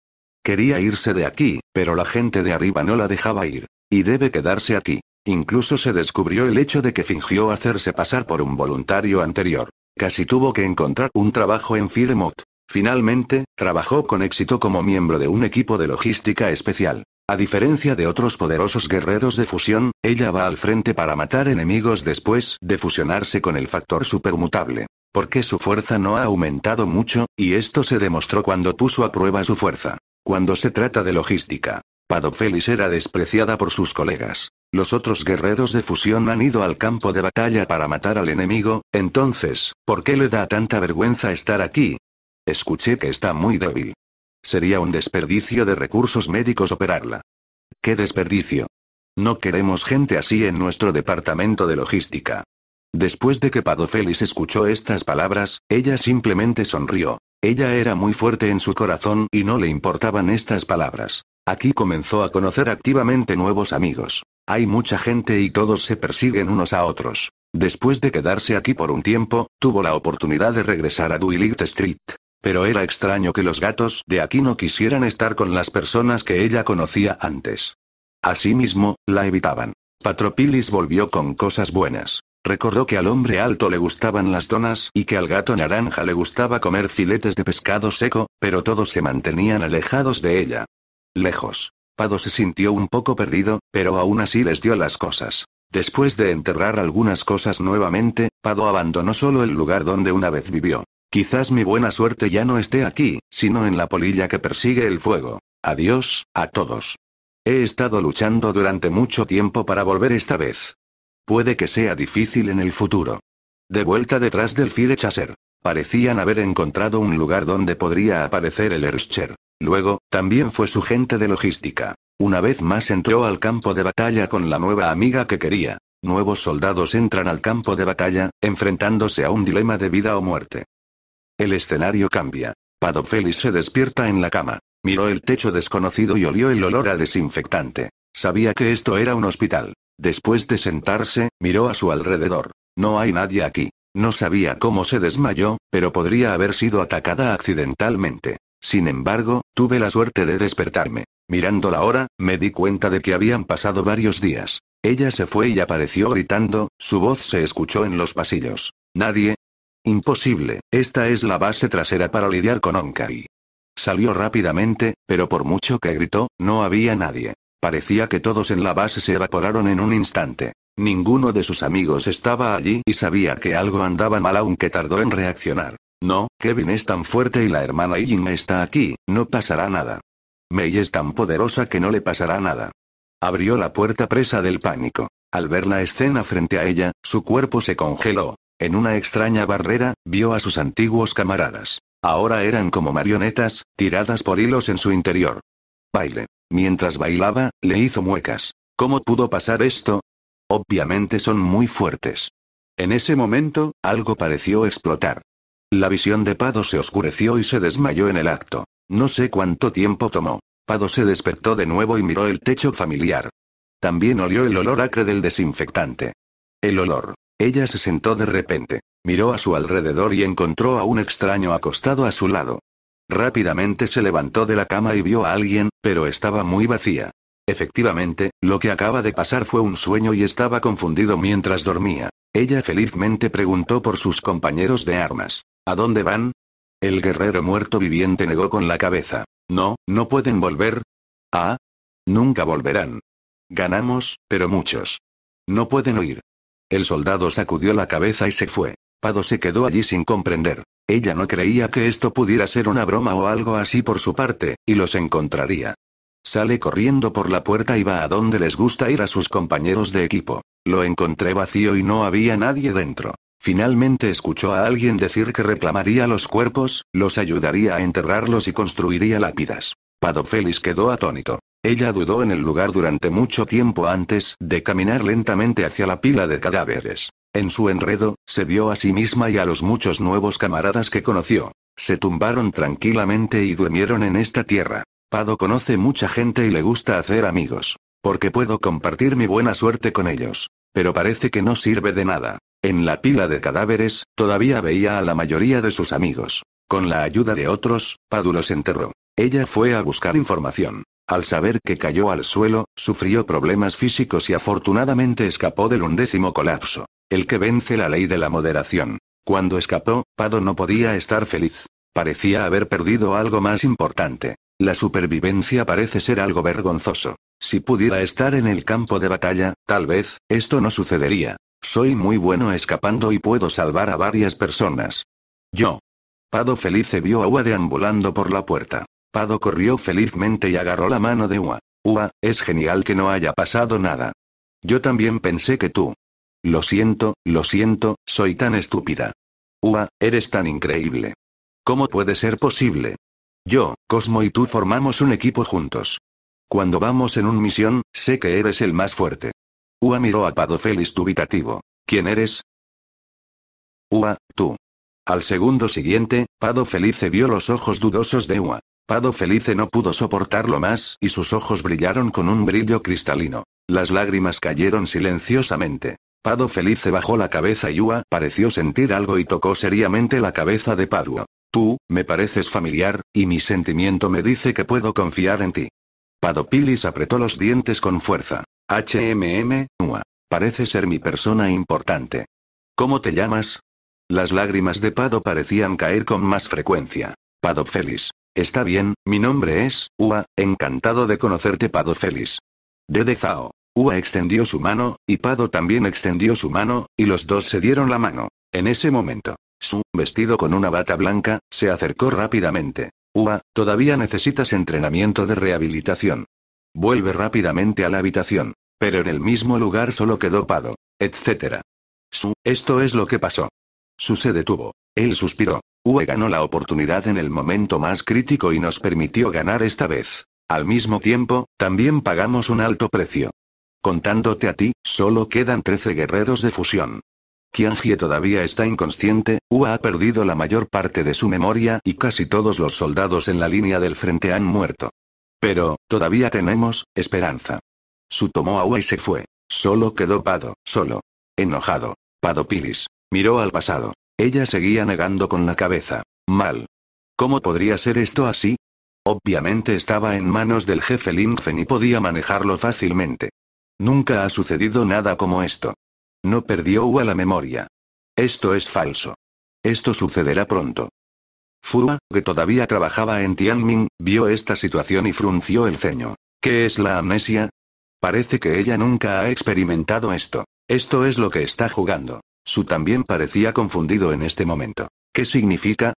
Quería irse de aquí, pero la gente de arriba no la dejaba ir. Y debe quedarse aquí. Incluso se descubrió el hecho de que fingió hacerse pasar por un voluntario anterior. Casi tuvo que encontrar un trabajo en Firemot. Finalmente, trabajó con éxito como miembro de un equipo de logística especial. A diferencia de otros poderosos guerreros de fusión, ella va al frente para matar enemigos después de fusionarse con el factor supermutable. Porque su fuerza no ha aumentado mucho, y esto se demostró cuando puso a prueba su fuerza. Cuando se trata de logística, Padofelis era despreciada por sus colegas. Los otros guerreros de fusión han ido al campo de batalla para matar al enemigo, entonces, ¿por qué le da tanta vergüenza estar aquí? Escuché que está muy débil. Sería un desperdicio de recursos médicos operarla. ¡Qué desperdicio! No queremos gente así en nuestro departamento de logística. Después de que Padofelis escuchó estas palabras, ella simplemente sonrió. Ella era muy fuerte en su corazón y no le importaban estas palabras. Aquí comenzó a conocer activamente nuevos amigos. Hay mucha gente y todos se persiguen unos a otros. Después de quedarse aquí por un tiempo, tuvo la oportunidad de regresar a Duilith Street. Pero era extraño que los gatos de aquí no quisieran estar con las personas que ella conocía antes. Asimismo, la evitaban. Patropilis volvió con cosas buenas. Recordó que al hombre alto le gustaban las donas y que al gato naranja le gustaba comer filetes de pescado seco, pero todos se mantenían alejados de ella. Lejos. Pado se sintió un poco perdido, pero aún así les dio las cosas. Después de enterrar algunas cosas nuevamente, Pado abandonó solo el lugar donde una vez vivió. Quizás mi buena suerte ya no esté aquí, sino en la polilla que persigue el fuego. Adiós, a todos. He estado luchando durante mucho tiempo para volver esta vez. Puede que sea difícil en el futuro. De vuelta detrás del Fire Chaser. Parecían haber encontrado un lugar donde podría aparecer el Erscher. Luego, también fue su gente de logística. Una vez más entró al campo de batalla con la nueva amiga que quería. Nuevos soldados entran al campo de batalla, enfrentándose a un dilema de vida o muerte. El escenario cambia. Padofelis se despierta en la cama. Miró el techo desconocido y olió el olor a desinfectante. Sabía que esto era un hospital. Después de sentarse, miró a su alrededor. No hay nadie aquí. No sabía cómo se desmayó, pero podría haber sido atacada accidentalmente. Sin embargo, tuve la suerte de despertarme. Mirando la hora, me di cuenta de que habían pasado varios días. Ella se fue y apareció gritando, su voz se escuchó en los pasillos. Nadie. Imposible, esta es la base trasera para lidiar con Onkai. Salió rápidamente, pero por mucho que gritó, no había nadie. Parecía que todos en la base se evaporaron en un instante. Ninguno de sus amigos estaba allí y sabía que algo andaba mal aunque tardó en reaccionar. No, Kevin es tan fuerte y la hermana Yin está aquí, no pasará nada. Mei es tan poderosa que no le pasará nada. Abrió la puerta presa del pánico. Al ver la escena frente a ella, su cuerpo se congeló. En una extraña barrera, vio a sus antiguos camaradas. Ahora eran como marionetas, tiradas por hilos en su interior. Baile. Mientras bailaba, le hizo muecas. ¿Cómo pudo pasar esto? Obviamente son muy fuertes. En ese momento, algo pareció explotar. La visión de Pado se oscureció y se desmayó en el acto. No sé cuánto tiempo tomó. Pado se despertó de nuevo y miró el techo familiar. También olió el olor acre del desinfectante. El olor. Ella se sentó de repente, miró a su alrededor y encontró a un extraño acostado a su lado. Rápidamente se levantó de la cama y vio a alguien, pero estaba muy vacía. Efectivamente, lo que acaba de pasar fue un sueño y estaba confundido mientras dormía. Ella felizmente preguntó por sus compañeros de armas. ¿A dónde van? El guerrero muerto viviente negó con la cabeza. No, no pueden volver. Ah. Nunca volverán. Ganamos, pero muchos. No pueden oír El soldado sacudió la cabeza y se fue. Pado se quedó allí sin comprender. Ella no creía que esto pudiera ser una broma o algo así por su parte, y los encontraría. Sale corriendo por la puerta y va a donde les gusta ir a sus compañeros de equipo. Lo encontré vacío y no había nadie dentro. Finalmente escuchó a alguien decir que reclamaría los cuerpos, los ayudaría a enterrarlos y construiría lápidas. Pado Félix quedó atónito. Ella dudó en el lugar durante mucho tiempo antes de caminar lentamente hacia la pila de cadáveres. En su enredo, se vio a sí misma y a los muchos nuevos camaradas que conoció. Se tumbaron tranquilamente y durmieron en esta tierra. Pado conoce mucha gente y le gusta hacer amigos. Porque puedo compartir mi buena suerte con ellos. Pero parece que no sirve de nada. En la pila de cadáveres, todavía veía a la mayoría de sus amigos. Con la ayuda de otros, Pado los enterró. Ella fue a buscar información. Al saber que cayó al suelo, sufrió problemas físicos y afortunadamente escapó del undécimo colapso. El que vence la ley de la moderación. Cuando escapó, Pado no podía estar feliz. Parecía haber perdido algo más importante. La supervivencia parece ser algo vergonzoso. Si pudiera estar en el campo de batalla, tal vez, esto no sucedería. Soy muy bueno escapando y puedo salvar a varias personas. Yo. Pado se vio a Ua deambulando por la puerta. Pado corrió felizmente y agarró la mano de Ua. Ua, es genial que no haya pasado nada. Yo también pensé que tú. Lo siento, lo siento, soy tan estúpida. Ua, eres tan increíble. ¿Cómo puede ser posible? Yo, Cosmo y tú formamos un equipo juntos. Cuando vamos en un misión, sé que eres el más fuerte. Ua miró a Pado Feliz dubitativo. ¿Quién eres? Ua, tú. Al segundo siguiente, Pado Felice vio los ojos dudosos de Ua. Pado Felice no pudo soportarlo más y sus ojos brillaron con un brillo cristalino. Las lágrimas cayeron silenciosamente. Pado Felice bajó la cabeza y Ua pareció sentir algo y tocó seriamente la cabeza de Padua. Tú, me pareces familiar, y mi sentimiento me dice que puedo confiar en ti. Padopilis apretó los dientes con fuerza. HMM, Ua. Parece ser mi persona importante. ¿Cómo te llamas? Las lágrimas de Pado parecían caer con más frecuencia. Pado Feliz. Está bien, mi nombre es, Ua, encantado de conocerte Pado Feliz. Dede Zao. Ua extendió su mano, y Pado también extendió su mano, y los dos se dieron la mano. En ese momento, Su, vestido con una bata blanca, se acercó rápidamente. Ua, todavía necesitas entrenamiento de rehabilitación. Vuelve rápidamente a la habitación. Pero en el mismo lugar solo quedó Pado. Etc. Su, esto es lo que pasó. Su se detuvo. Él suspiró. Ua ganó la oportunidad en el momento más crítico y nos permitió ganar esta vez. Al mismo tiempo, también pagamos un alto precio. Contándote a ti, solo quedan 13 guerreros de fusión. Qianjie todavía está inconsciente, Ua ha perdido la mayor parte de su memoria y casi todos los soldados en la línea del frente han muerto. Pero, todavía tenemos, esperanza. Su tomó agua y se fue. Solo quedó Pado, solo. Enojado. Pado Pilis. Miró al pasado. Ella seguía negando con la cabeza. Mal. ¿Cómo podría ser esto así? Obviamente estaba en manos del jefe Linfen y podía manejarlo fácilmente. Nunca ha sucedido nada como esto. No perdió Ua la memoria. Esto es falso. Esto sucederá pronto. Furua, que todavía trabajaba en Tianming, vio esta situación y frunció el ceño. ¿Qué es la amnesia? Parece que ella nunca ha experimentado esto. Esto es lo que está jugando. Su también parecía confundido en este momento. ¿Qué significa?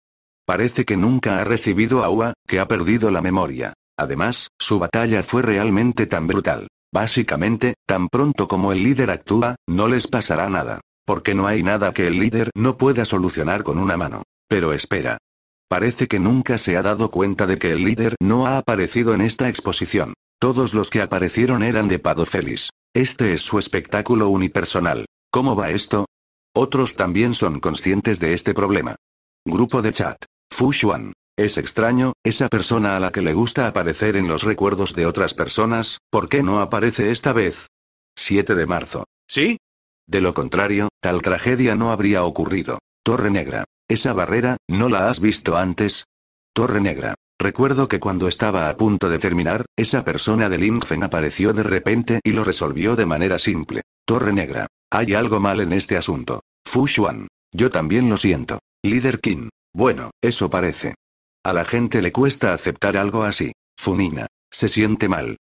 Parece que nunca ha recibido a Ua, que ha perdido la memoria. Además, su batalla fue realmente tan brutal. Básicamente, tan pronto como el líder actúa, no les pasará nada. Porque no hay nada que el líder no pueda solucionar con una mano. Pero espera. Parece que nunca se ha dado cuenta de que el líder no ha aparecido en esta exposición. Todos los que aparecieron eran de Padofelis. Este es su espectáculo unipersonal. ¿Cómo va esto? Otros también son conscientes de este problema. Grupo de chat. Fu es extraño, esa persona a la que le gusta aparecer en los recuerdos de otras personas, ¿por qué no aparece esta vez? 7 de marzo. ¿Sí? De lo contrario, tal tragedia no habría ocurrido. Torre Negra. ¿Esa barrera, no la has visto antes? Torre Negra. Recuerdo que cuando estaba a punto de terminar, esa persona de Linfen apareció de repente y lo resolvió de manera simple. Torre Negra. Hay algo mal en este asunto. Fu Yo también lo siento. Líder King. Bueno, eso parece. A la gente le cuesta aceptar algo así. Funina. Se siente mal.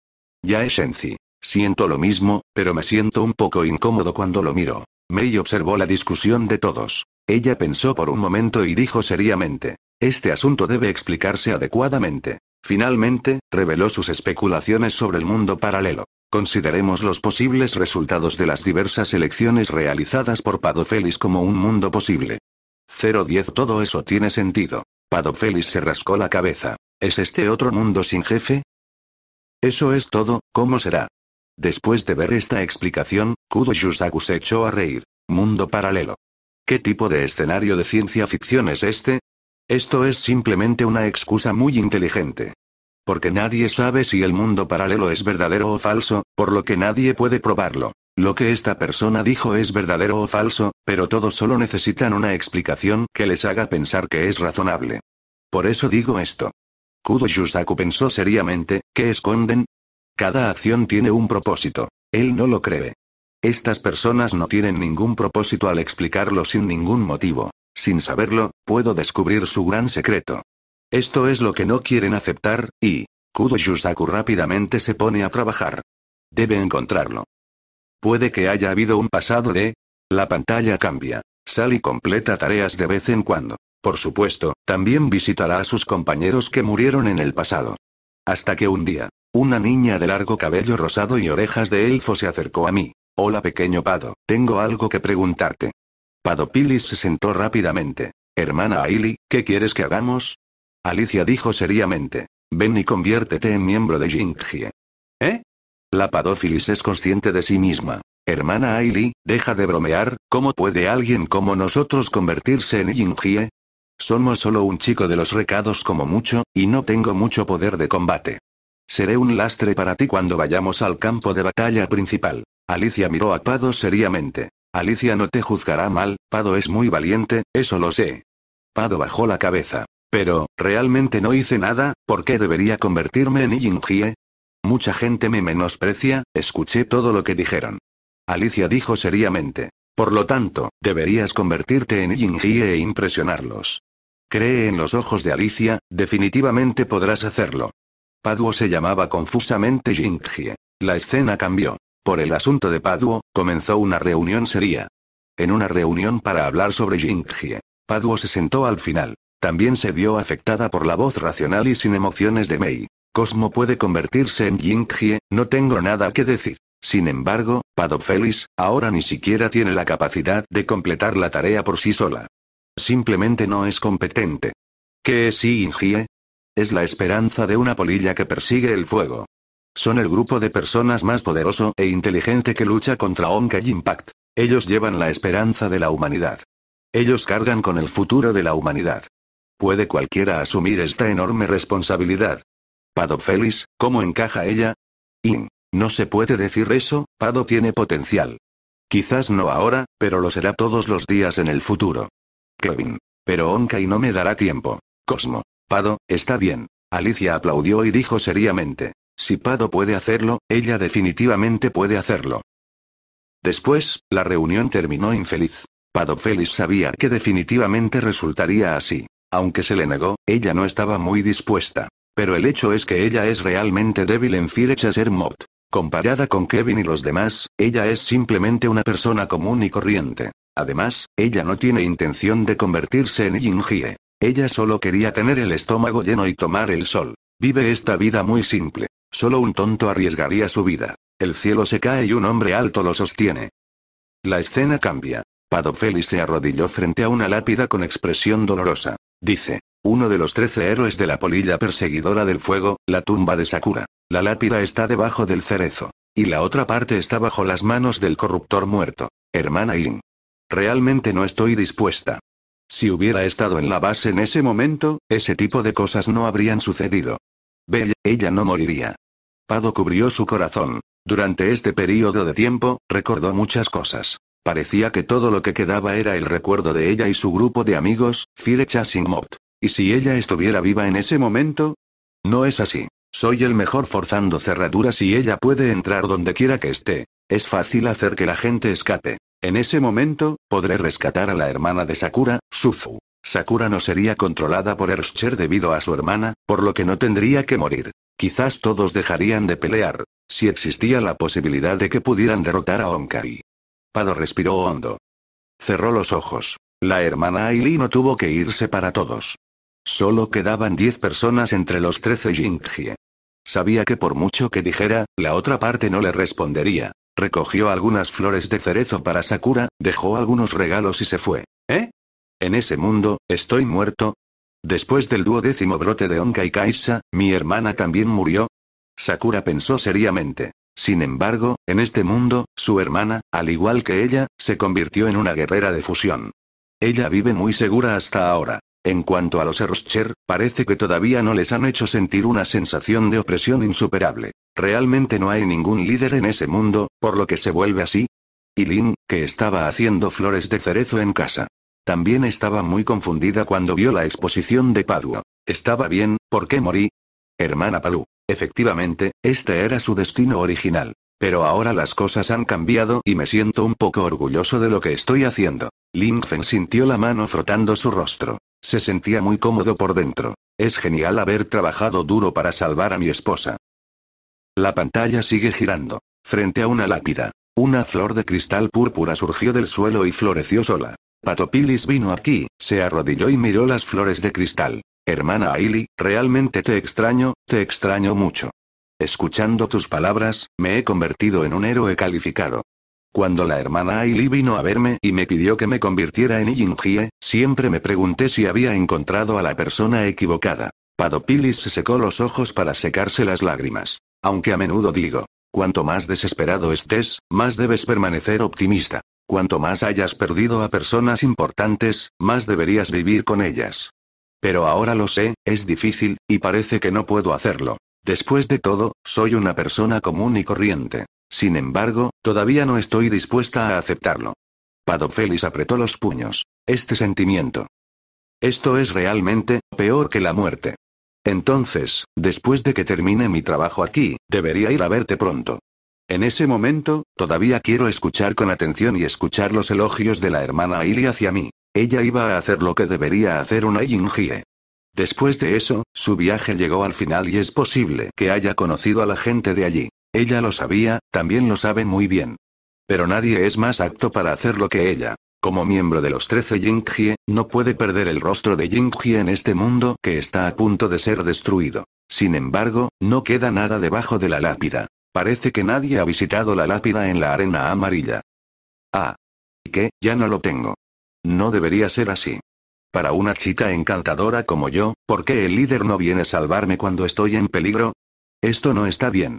Ya es Shenzi. Siento lo mismo, pero me siento un poco incómodo cuando lo miro. Mei observó la discusión de todos. Ella pensó por un momento y dijo seriamente. Este asunto debe explicarse adecuadamente. Finalmente, reveló sus especulaciones sobre el mundo paralelo. Consideremos los posibles resultados de las diversas elecciones realizadas por Padofelis como un mundo posible. 010 Todo eso tiene sentido. Padofelis se rascó la cabeza. ¿Es este otro mundo sin jefe? Eso es todo, ¿cómo será? Después de ver esta explicación, Kudo Yusaku se echó a reír. Mundo paralelo. ¿Qué tipo de escenario de ciencia ficción es este? Esto es simplemente una excusa muy inteligente. Porque nadie sabe si el mundo paralelo es verdadero o falso, por lo que nadie puede probarlo. Lo que esta persona dijo es verdadero o falso, pero todos solo necesitan una explicación que les haga pensar que es razonable. Por eso digo esto. Kudo Yusaku pensó seriamente, ¿qué esconden? Cada acción tiene un propósito. Él no lo cree. Estas personas no tienen ningún propósito al explicarlo sin ningún motivo. Sin saberlo, puedo descubrir su gran secreto. Esto es lo que no quieren aceptar, y... Kudo Yusaku rápidamente se pone a trabajar. Debe encontrarlo. Puede que haya habido un pasado de... La pantalla cambia. y completa tareas de vez en cuando. Por supuesto, también visitará a sus compañeros que murieron en el pasado. Hasta que un día, una niña de largo cabello rosado y orejas de elfo se acercó a mí. Hola pequeño Pado, tengo algo que preguntarte. Pado Pilis se sentó rápidamente. Hermana Aili, ¿qué quieres que hagamos? Alicia dijo seriamente. Ven y conviértete en miembro de Jingie. ¿Eh? La Padofilis es consciente de sí misma. Hermana Ailey, deja de bromear, ¿cómo puede alguien como nosotros convertirse en Yingie? Somos solo un chico de los recados como mucho, y no tengo mucho poder de combate. Seré un lastre para ti cuando vayamos al campo de batalla principal. Alicia miró a Pado seriamente. Alicia no te juzgará mal, Pado es muy valiente, eso lo sé. Pado bajó la cabeza. Pero, realmente no hice nada, ¿por qué debería convertirme en Yingjie? Mucha gente me menosprecia, escuché todo lo que dijeron. Alicia dijo seriamente. Por lo tanto, deberías convertirte en Jingie e impresionarlos. Cree en los ojos de Alicia, definitivamente podrás hacerlo. Paduo se llamaba confusamente Jingie. La escena cambió. Por el asunto de Paduo, comenzó una reunión seria. En una reunión para hablar sobre Jingie. Paduo se sentó al final. También se vio afectada por la voz racional y sin emociones de Mei. Cosmo puede convertirse en Jingie, no tengo nada que decir. Sin embargo, Padofelis, ahora ni siquiera tiene la capacidad de completar la tarea por sí sola. Simplemente no es competente. ¿Qué es Yingjie? Es la esperanza de una polilla que persigue el fuego. Son el grupo de personas más poderoso e inteligente que lucha contra Onca Impact. Ellos llevan la esperanza de la humanidad. Ellos cargan con el futuro de la humanidad. ¿Puede cualquiera asumir esta enorme responsabilidad? Pado Félix, ¿cómo encaja ella? In. No se puede decir eso, Pado tiene potencial. Quizás no ahora, pero lo será todos los días en el futuro. Kevin. Pero y no me dará tiempo. Cosmo. Pado, está bien. Alicia aplaudió y dijo seriamente. Si Pado puede hacerlo, ella definitivamente puede hacerlo. Después, la reunión terminó infeliz. Pado Félix sabía que definitivamente resultaría así. Aunque se le negó, ella no estaba muy dispuesta pero el hecho es que ella es realmente débil en Chaser Mod. Comparada con Kevin y los demás, ella es simplemente una persona común y corriente. Además, ella no tiene intención de convertirse en yingie Ella solo quería tener el estómago lleno y tomar el sol. Vive esta vida muy simple. Solo un tonto arriesgaría su vida. El cielo se cae y un hombre alto lo sostiene. La escena cambia. Padofeli se arrodilló frente a una lápida con expresión dolorosa. Dice. Uno de los trece héroes de la polilla perseguidora del fuego, la tumba de Sakura. La lápida está debajo del cerezo. Y la otra parte está bajo las manos del corruptor muerto. Hermana In. Realmente no estoy dispuesta. Si hubiera estado en la base en ese momento, ese tipo de cosas no habrían sucedido. Bella, ella no moriría. Pado cubrió su corazón. Durante este periodo de tiempo, recordó muchas cosas. Parecía que todo lo que quedaba era el recuerdo de ella y su grupo de amigos, Fire Mot. ¿Y si ella estuviera viva en ese momento? No es así. Soy el mejor forzando cerraduras y ella puede entrar donde quiera que esté. Es fácil hacer que la gente escape. En ese momento, podré rescatar a la hermana de Sakura, Suzu. Sakura no sería controlada por Erscher debido a su hermana, por lo que no tendría que morir. Quizás todos dejarían de pelear, si existía la posibilidad de que pudieran derrotar a Onkai. Pado respiró hondo. Cerró los ojos. La hermana Aili no tuvo que irse para todos. Solo quedaban diez personas entre los trece Jingjie. Sabía que por mucho que dijera, la otra parte no le respondería. Recogió algunas flores de cerezo para Sakura, dejó algunos regalos y se fue. ¿Eh? En ese mundo, estoy muerto. Después del duodécimo brote de Onka y Kaisa, mi hermana también murió. Sakura pensó seriamente. Sin embargo, en este mundo, su hermana, al igual que ella, se convirtió en una guerrera de fusión. Ella vive muy segura hasta ahora. En cuanto a los Eroscher, parece que todavía no les han hecho sentir una sensación de opresión insuperable. Realmente no hay ningún líder en ese mundo, por lo que se vuelve así. Y Lin, que estaba haciendo flores de cerezo en casa. También estaba muy confundida cuando vio la exposición de Padua. Estaba bien, ¿por qué morí? Hermana Padua, Efectivamente, este era su destino original. Pero ahora las cosas han cambiado y me siento un poco orgulloso de lo que estoy haciendo. Lin sintió la mano frotando su rostro. Se sentía muy cómodo por dentro. Es genial haber trabajado duro para salvar a mi esposa. La pantalla sigue girando. Frente a una lápida. Una flor de cristal púrpura surgió del suelo y floreció sola. Patopilis vino aquí, se arrodilló y miró las flores de cristal. Hermana Aili, realmente te extraño, te extraño mucho. Escuchando tus palabras, me he convertido en un héroe calificado. Cuando la hermana Aili vino a verme y me pidió que me convirtiera en Yingjie, siempre me pregunté si había encontrado a la persona equivocada. Padopilis se secó los ojos para secarse las lágrimas. Aunque a menudo digo, cuanto más desesperado estés, más debes permanecer optimista. Cuanto más hayas perdido a personas importantes, más deberías vivir con ellas. Pero ahora lo sé, es difícil, y parece que no puedo hacerlo. Después de todo, soy una persona común y corriente. Sin embargo, todavía no estoy dispuesta a aceptarlo. Padofelis apretó los puños. Este sentimiento. Esto es realmente, peor que la muerte. Entonces, después de que termine mi trabajo aquí, debería ir a verte pronto. En ese momento, todavía quiero escuchar con atención y escuchar los elogios de la hermana Ili hacia mí. Ella iba a hacer lo que debería hacer una Yingjie. Después de eso, su viaje llegó al final y es posible que haya conocido a la gente de allí. Ella lo sabía, también lo sabe muy bien. Pero nadie es más apto para hacer lo que ella. Como miembro de los 13 Yingjie, no puede perder el rostro de Yingjie en este mundo que está a punto de ser destruido. Sin embargo, no queda nada debajo de la lápida. Parece que nadie ha visitado la lápida en la arena amarilla. Ah. ¿Y qué? Ya no lo tengo. No debería ser así. Para una chica encantadora como yo, ¿por qué el líder no viene a salvarme cuando estoy en peligro? Esto no está bien.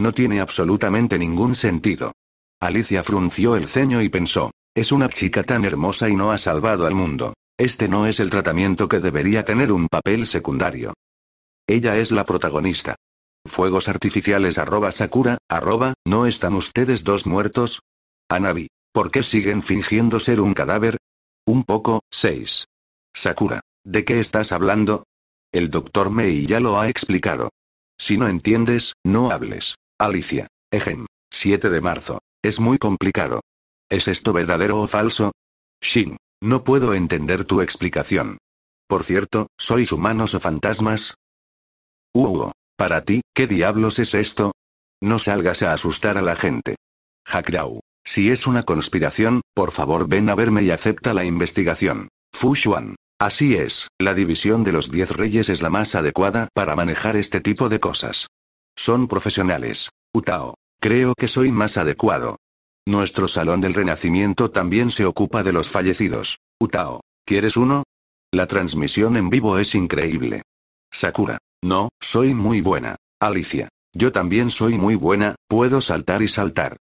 No tiene absolutamente ningún sentido. Alicia frunció el ceño y pensó, es una chica tan hermosa y no ha salvado al mundo. Este no es el tratamiento que debería tener un papel secundario. Ella es la protagonista. Fuegos artificiales arroba Sakura, arroba, ¿no están ustedes dos muertos? Anabi, ¿por qué siguen fingiendo ser un cadáver? Un poco, 6. Sakura. ¿De qué estás hablando? El doctor Mei ya lo ha explicado. Si no entiendes, no hables. Alicia. Ejem. 7 de marzo. Es muy complicado. ¿Es esto verdadero o falso? Shin. No puedo entender tu explicación. Por cierto, ¿sois humanos o fantasmas? Hugo. Para ti, ¿qué diablos es esto? No salgas a asustar a la gente. Hakrau. Si es una conspiración, por favor ven a verme y acepta la investigación. Fu Así es, la división de los diez reyes es la más adecuada para manejar este tipo de cosas. Son profesionales. Utao. Creo que soy más adecuado. Nuestro Salón del Renacimiento también se ocupa de los fallecidos. Utao. ¿Quieres uno? La transmisión en vivo es increíble. Sakura. No, soy muy buena. Alicia. Yo también soy muy buena, puedo saltar y saltar.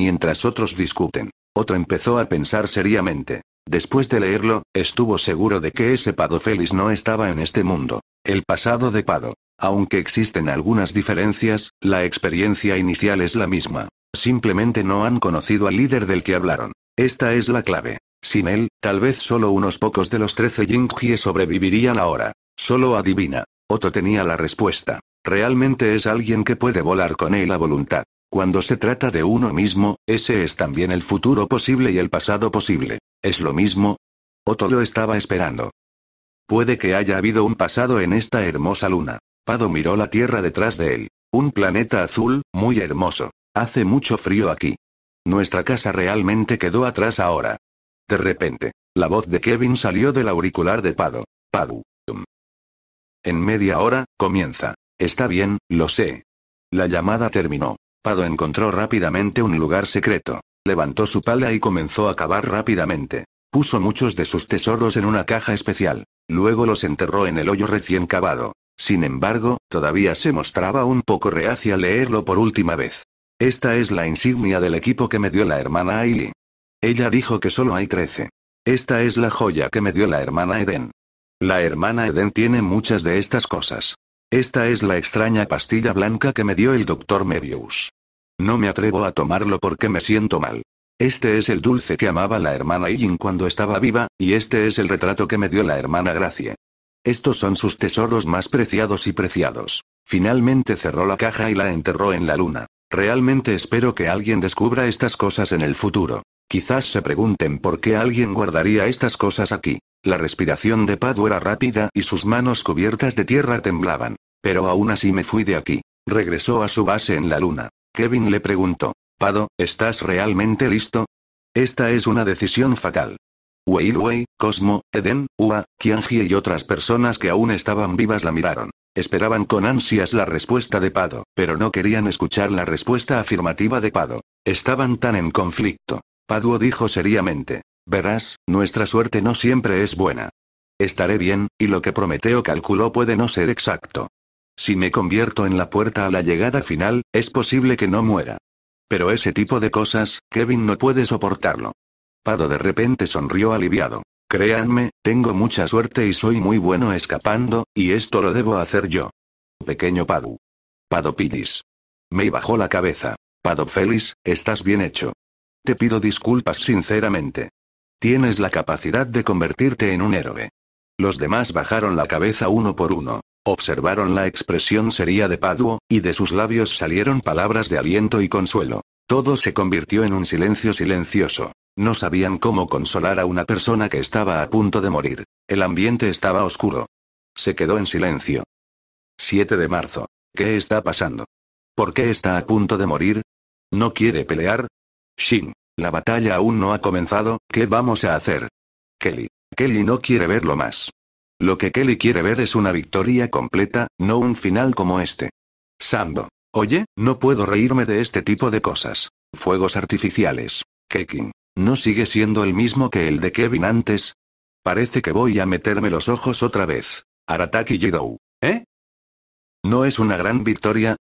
Mientras otros discuten, otro empezó a pensar seriamente. Después de leerlo, estuvo seguro de que ese Pado Félix no estaba en este mundo. El pasado de Pado. Aunque existen algunas diferencias, la experiencia inicial es la misma. Simplemente no han conocido al líder del que hablaron. Esta es la clave. Sin él, tal vez solo unos pocos de los trece Jingjie sobrevivirían ahora. Solo adivina. Otto tenía la respuesta. Realmente es alguien que puede volar con él a voluntad. Cuando se trata de uno mismo, ese es también el futuro posible y el pasado posible. ¿Es lo mismo? Otto lo estaba esperando. Puede que haya habido un pasado en esta hermosa luna. Pado miró la Tierra detrás de él. Un planeta azul, muy hermoso. Hace mucho frío aquí. Nuestra casa realmente quedó atrás ahora. De repente, la voz de Kevin salió del auricular de Pado. Padu. En media hora, comienza. Está bien, lo sé. La llamada terminó. Pado encontró rápidamente un lugar secreto. Levantó su pala y comenzó a cavar rápidamente. Puso muchos de sus tesoros en una caja especial. Luego los enterró en el hoyo recién cavado. Sin embargo, todavía se mostraba un poco reacia a leerlo por última vez. Esta es la insignia del equipo que me dio la hermana Ailey. Ella dijo que solo hay trece. Esta es la joya que me dio la hermana Eden. La hermana Eden tiene muchas de estas cosas. Esta es la extraña pastilla blanca que me dio el doctor Mebius. No me atrevo a tomarlo porque me siento mal. Este es el dulce que amaba la hermana Yin cuando estaba viva, y este es el retrato que me dio la hermana Gracie. Estos son sus tesoros más preciados y preciados. Finalmente cerró la caja y la enterró en la luna. Realmente espero que alguien descubra estas cosas en el futuro. Quizás se pregunten por qué alguien guardaría estas cosas aquí. La respiración de Pado era rápida y sus manos cubiertas de tierra temblaban. Pero aún así me fui de aquí. Regresó a su base en la luna. Kevin le preguntó. Pado, ¿estás realmente listo? Esta es una decisión fatal. Wei, Cosmo, Eden, Ua, Qianji y otras personas que aún estaban vivas la miraron. Esperaban con ansias la respuesta de Pado, pero no querían escuchar la respuesta afirmativa de Pado. Estaban tan en conflicto. Pado dijo seriamente. Verás, nuestra suerte no siempre es buena. Estaré bien, y lo que Prometeo calculó puede no ser exacto. Si me convierto en la puerta a la llegada final, es posible que no muera. Pero ese tipo de cosas, Kevin no puede soportarlo. Pado de repente sonrió aliviado. Créanme, tengo mucha suerte y soy muy bueno escapando, y esto lo debo hacer yo. Pequeño Padu. Pado Pilis. Me bajó la cabeza. Pado Félix, estás bien hecho. Te pido disculpas sinceramente. Tienes la capacidad de convertirte en un héroe. Los demás bajaron la cabeza uno por uno. Observaron la expresión seria de Paduo, y de sus labios salieron palabras de aliento y consuelo. Todo se convirtió en un silencio silencioso. No sabían cómo consolar a una persona que estaba a punto de morir. El ambiente estaba oscuro. Se quedó en silencio. 7 de marzo. ¿Qué está pasando? ¿Por qué está a punto de morir? ¿No quiere pelear? Shin. La batalla aún no ha comenzado, ¿qué vamos a hacer? Kelly. Kelly no quiere verlo más. Lo que Kelly quiere ver es una victoria completa, no un final como este. Sambo. Oye, no puedo reírme de este tipo de cosas. Fuegos artificiales. Kekin. ¿No sigue siendo el mismo que el de Kevin antes? Parece que voy a meterme los ojos otra vez. Arataki Jidou. ¿Eh? ¿No es una gran victoria?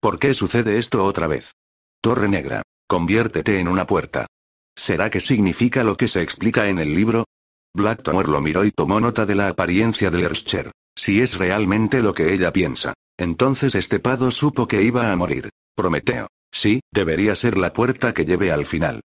¿Por qué sucede esto otra vez? Torre Negra. Conviértete en una puerta. ¿Será que significa lo que se explica en el libro? Black Tower lo miró y tomó nota de la apariencia del Lercher. Si es realmente lo que ella piensa. Entonces este pado supo que iba a morir. Prometeo. Sí, debería ser la puerta que lleve al final.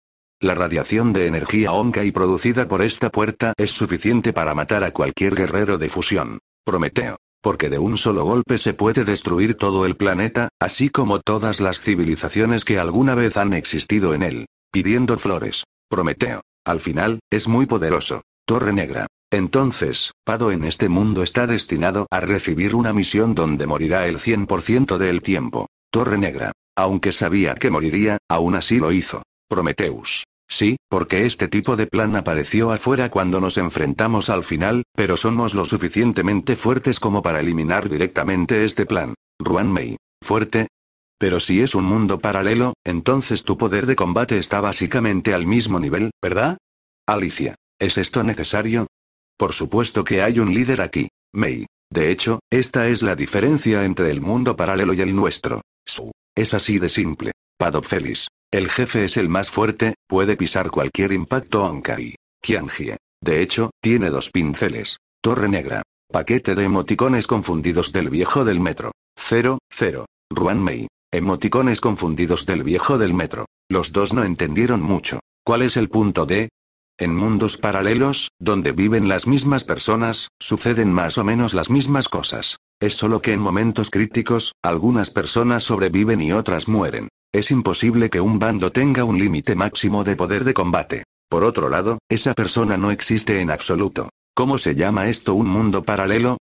La radiación de energía onca y producida por esta puerta es suficiente para matar a cualquier guerrero de fusión. Prometeo. Porque de un solo golpe se puede destruir todo el planeta, así como todas las civilizaciones que alguna vez han existido en él. Pidiendo flores. Prometeo. Al final, es muy poderoso. Torre Negra. Entonces, Pado en este mundo está destinado a recibir una misión donde morirá el 100% del tiempo. Torre Negra. Aunque sabía que moriría, aún así lo hizo. Prometeus. Sí, porque este tipo de plan apareció afuera cuando nos enfrentamos al final, pero somos lo suficientemente fuertes como para eliminar directamente este plan. Ruan Mei. Fuerte. Pero si es un mundo paralelo, entonces tu poder de combate está básicamente al mismo nivel, ¿verdad? Alicia. ¿Es esto necesario? Por supuesto que hay un líder aquí. Mei. De hecho, esta es la diferencia entre el mundo paralelo y el nuestro. Su. Es así de simple feliz. El jefe es el más fuerte, puede pisar cualquier impacto Onkai. Kianjie. De hecho, tiene dos pinceles. Torre negra. Paquete de emoticones confundidos del viejo del metro. 0, 0. Ruan Mei. Emoticones confundidos del viejo del metro. Los dos no entendieron mucho. ¿Cuál es el punto de? En mundos paralelos, donde viven las mismas personas, suceden más o menos las mismas cosas. Es solo que en momentos críticos, algunas personas sobreviven y otras mueren. Es imposible que un bando tenga un límite máximo de poder de combate. Por otro lado, esa persona no existe en absoluto. ¿Cómo se llama esto un mundo paralelo?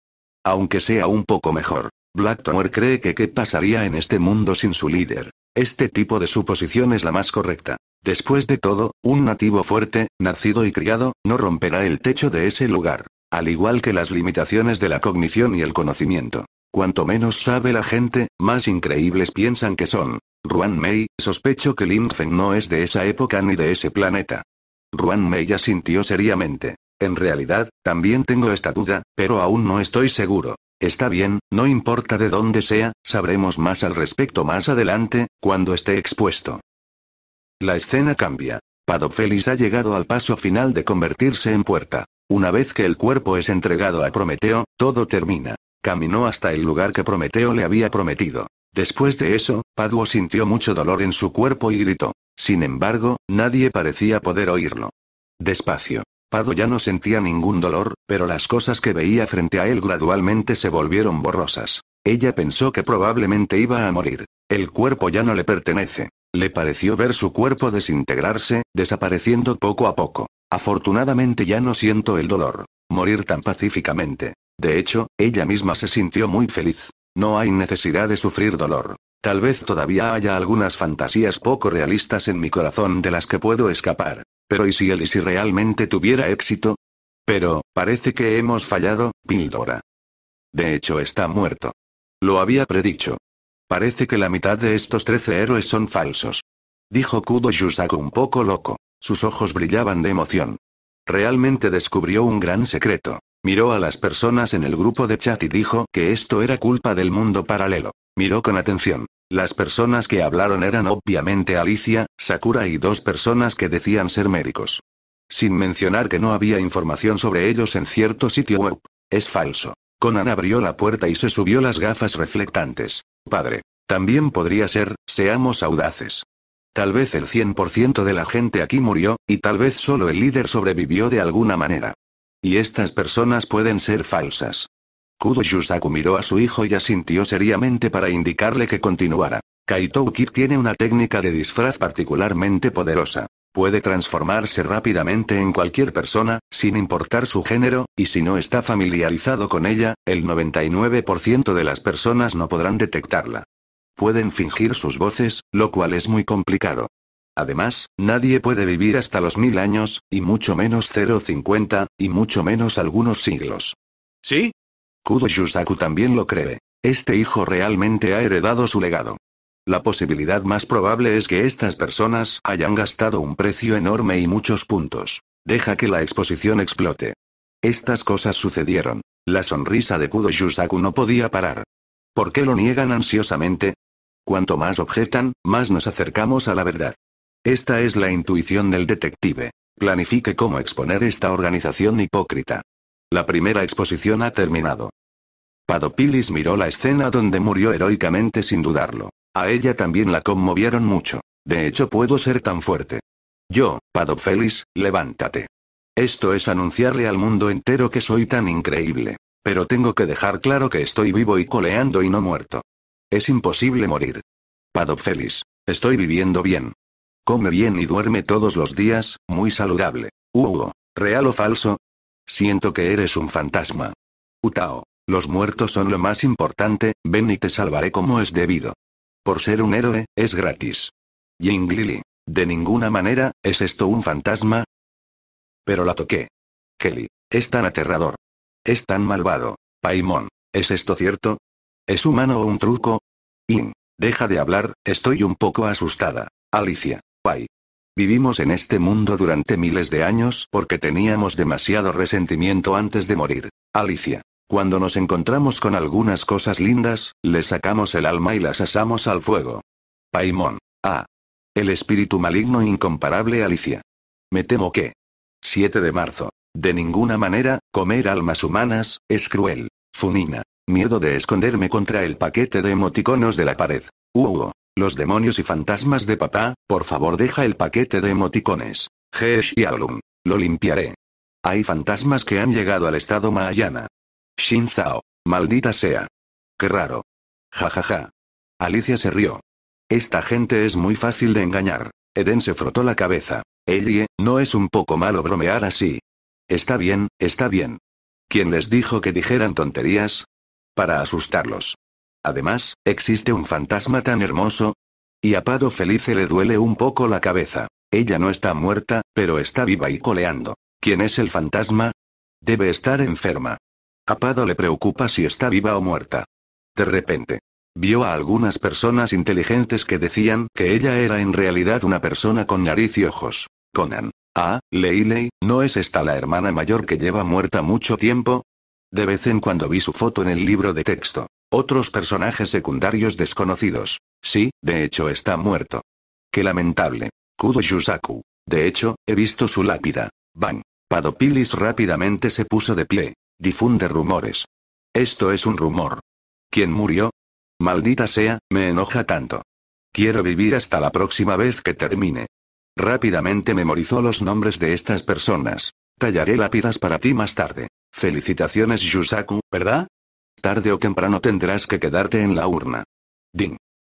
Aunque sea un poco mejor. Black Tower cree que qué pasaría en este mundo sin su líder. Este tipo de suposición es la más correcta. Después de todo, un nativo fuerte, nacido y criado, no romperá el techo de ese lugar. Al igual que las limitaciones de la cognición y el conocimiento. Cuanto menos sabe la gente, más increíbles piensan que son. Ruan Mei, sospecho que Lin no es de esa época ni de ese planeta. Ruan Mei asintió seriamente. En realidad, también tengo esta duda, pero aún no estoy seguro. Está bien, no importa de dónde sea, sabremos más al respecto más adelante, cuando esté expuesto. La escena cambia. Pado ha llegado al paso final de convertirse en puerta. Una vez que el cuerpo es entregado a Prometeo, todo termina. Caminó hasta el lugar que Prometeo le había prometido. Después de eso, Paduo sintió mucho dolor en su cuerpo y gritó. Sin embargo, nadie parecía poder oírlo. Despacio. Pado ya no sentía ningún dolor, pero las cosas que veía frente a él gradualmente se volvieron borrosas. Ella pensó que probablemente iba a morir. El cuerpo ya no le pertenece. Le pareció ver su cuerpo desintegrarse, desapareciendo poco a poco. Afortunadamente ya no siento el dolor. Morir tan pacíficamente. De hecho, ella misma se sintió muy feliz. No hay necesidad de sufrir dolor. Tal vez todavía haya algunas fantasías poco realistas en mi corazón de las que puedo escapar. Pero ¿y si él y si realmente tuviera éxito? Pero, parece que hemos fallado, Pildora. De hecho, está muerto. Lo había predicho. Parece que la mitad de estos trece héroes son falsos. Dijo Kudo Yusaku un poco loco. Sus ojos brillaban de emoción. Realmente descubrió un gran secreto. Miró a las personas en el grupo de chat y dijo que esto era culpa del mundo paralelo. Miró con atención. Las personas que hablaron eran obviamente Alicia, Sakura y dos personas que decían ser médicos. Sin mencionar que no había información sobre ellos en cierto sitio web. Es falso. Conan abrió la puerta y se subió las gafas reflectantes. Padre. También podría ser, seamos audaces. Tal vez el 100% de la gente aquí murió, y tal vez solo el líder sobrevivió de alguna manera. Y estas personas pueden ser falsas. Kudo Yusaku miró a su hijo y asintió seriamente para indicarle que continuara. Kaito Kid tiene una técnica de disfraz particularmente poderosa. Puede transformarse rápidamente en cualquier persona, sin importar su género, y si no está familiarizado con ella, el 99% de las personas no podrán detectarla. Pueden fingir sus voces, lo cual es muy complicado. Además, nadie puede vivir hasta los mil años, y mucho menos 050, y mucho menos algunos siglos. ¿Sí? Kudo Yusaku también lo cree. Este hijo realmente ha heredado su legado. La posibilidad más probable es que estas personas hayan gastado un precio enorme y muchos puntos. Deja que la exposición explote. Estas cosas sucedieron. La sonrisa de Kudo Yusaku no podía parar. ¿Por qué lo niegan ansiosamente? Cuanto más objetan, más nos acercamos a la verdad. Esta es la intuición del detective. Planifique cómo exponer esta organización hipócrita. La primera exposición ha terminado. Padopilis miró la escena donde murió heroicamente sin dudarlo. A ella también la conmovieron mucho. De hecho, puedo ser tan fuerte. Yo, Padofelis, levántate. Esto es anunciarle al mundo entero que soy tan increíble. Pero tengo que dejar claro que estoy vivo y coleando y no muerto. Es imposible morir. Padofelis, estoy viviendo bien. Come bien y duerme todos los días, muy saludable. Hugo, ¿real o falso? Siento que eres un fantasma. Utao, los muertos son lo más importante, ven y te salvaré como es debido. Por ser un héroe, es gratis. Ying Lili. de ninguna manera, ¿es esto un fantasma? Pero la toqué. Kelly, es tan aterrador. Es tan malvado. Paimon, ¿es esto cierto? ¿Es humano o un truco? In, deja de hablar, estoy un poco asustada. Alicia, Vivimos en este mundo durante miles de años porque teníamos demasiado resentimiento antes de morir. Alicia. Cuando nos encontramos con algunas cosas lindas, le sacamos el alma y las asamos al fuego. Paimon. Ah. El espíritu maligno incomparable Alicia. Me temo que. 7 de marzo. De ninguna manera, comer almas humanas, es cruel. Funina. Miedo de esconderme contra el paquete de emoticonos de la pared. Hugo. Los demonios y fantasmas de papá, por favor deja el paquete de emoticones. y Alum. Lo limpiaré. Hay fantasmas que han llegado al estado Mahayana. Shinzao. Maldita sea. Qué raro. Ja ja ja. Alicia se rió. Esta gente es muy fácil de engañar. Eden se frotó la cabeza. Ellie, no es un poco malo bromear así. Está bien, está bien. ¿Quién les dijo que dijeran tonterías? Para asustarlos. Además, existe un fantasma tan hermoso. Y a Pado Felice le duele un poco la cabeza. Ella no está muerta, pero está viva y coleando. ¿Quién es el fantasma? Debe estar enferma. A Pado le preocupa si está viva o muerta. De repente, vio a algunas personas inteligentes que decían que ella era en realidad una persona con nariz y ojos. Conan. Ah, Leilei, ¿no es esta la hermana mayor que lleva muerta mucho tiempo? De vez en cuando vi su foto en el libro de texto. Otros personajes secundarios desconocidos. Sí, de hecho está muerto. Qué lamentable. Kudo Yusaku. De hecho, he visto su lápida. Van. Padopilis rápidamente se puso de pie. Difunde rumores. Esto es un rumor. ¿Quién murió? Maldita sea, me enoja tanto. Quiero vivir hasta la próxima vez que termine. Rápidamente memorizó los nombres de estas personas. Tallaré lápidas para ti más tarde. Felicitaciones Yusaku, ¿verdad? Tarde o temprano tendrás que quedarte en la urna. Ding.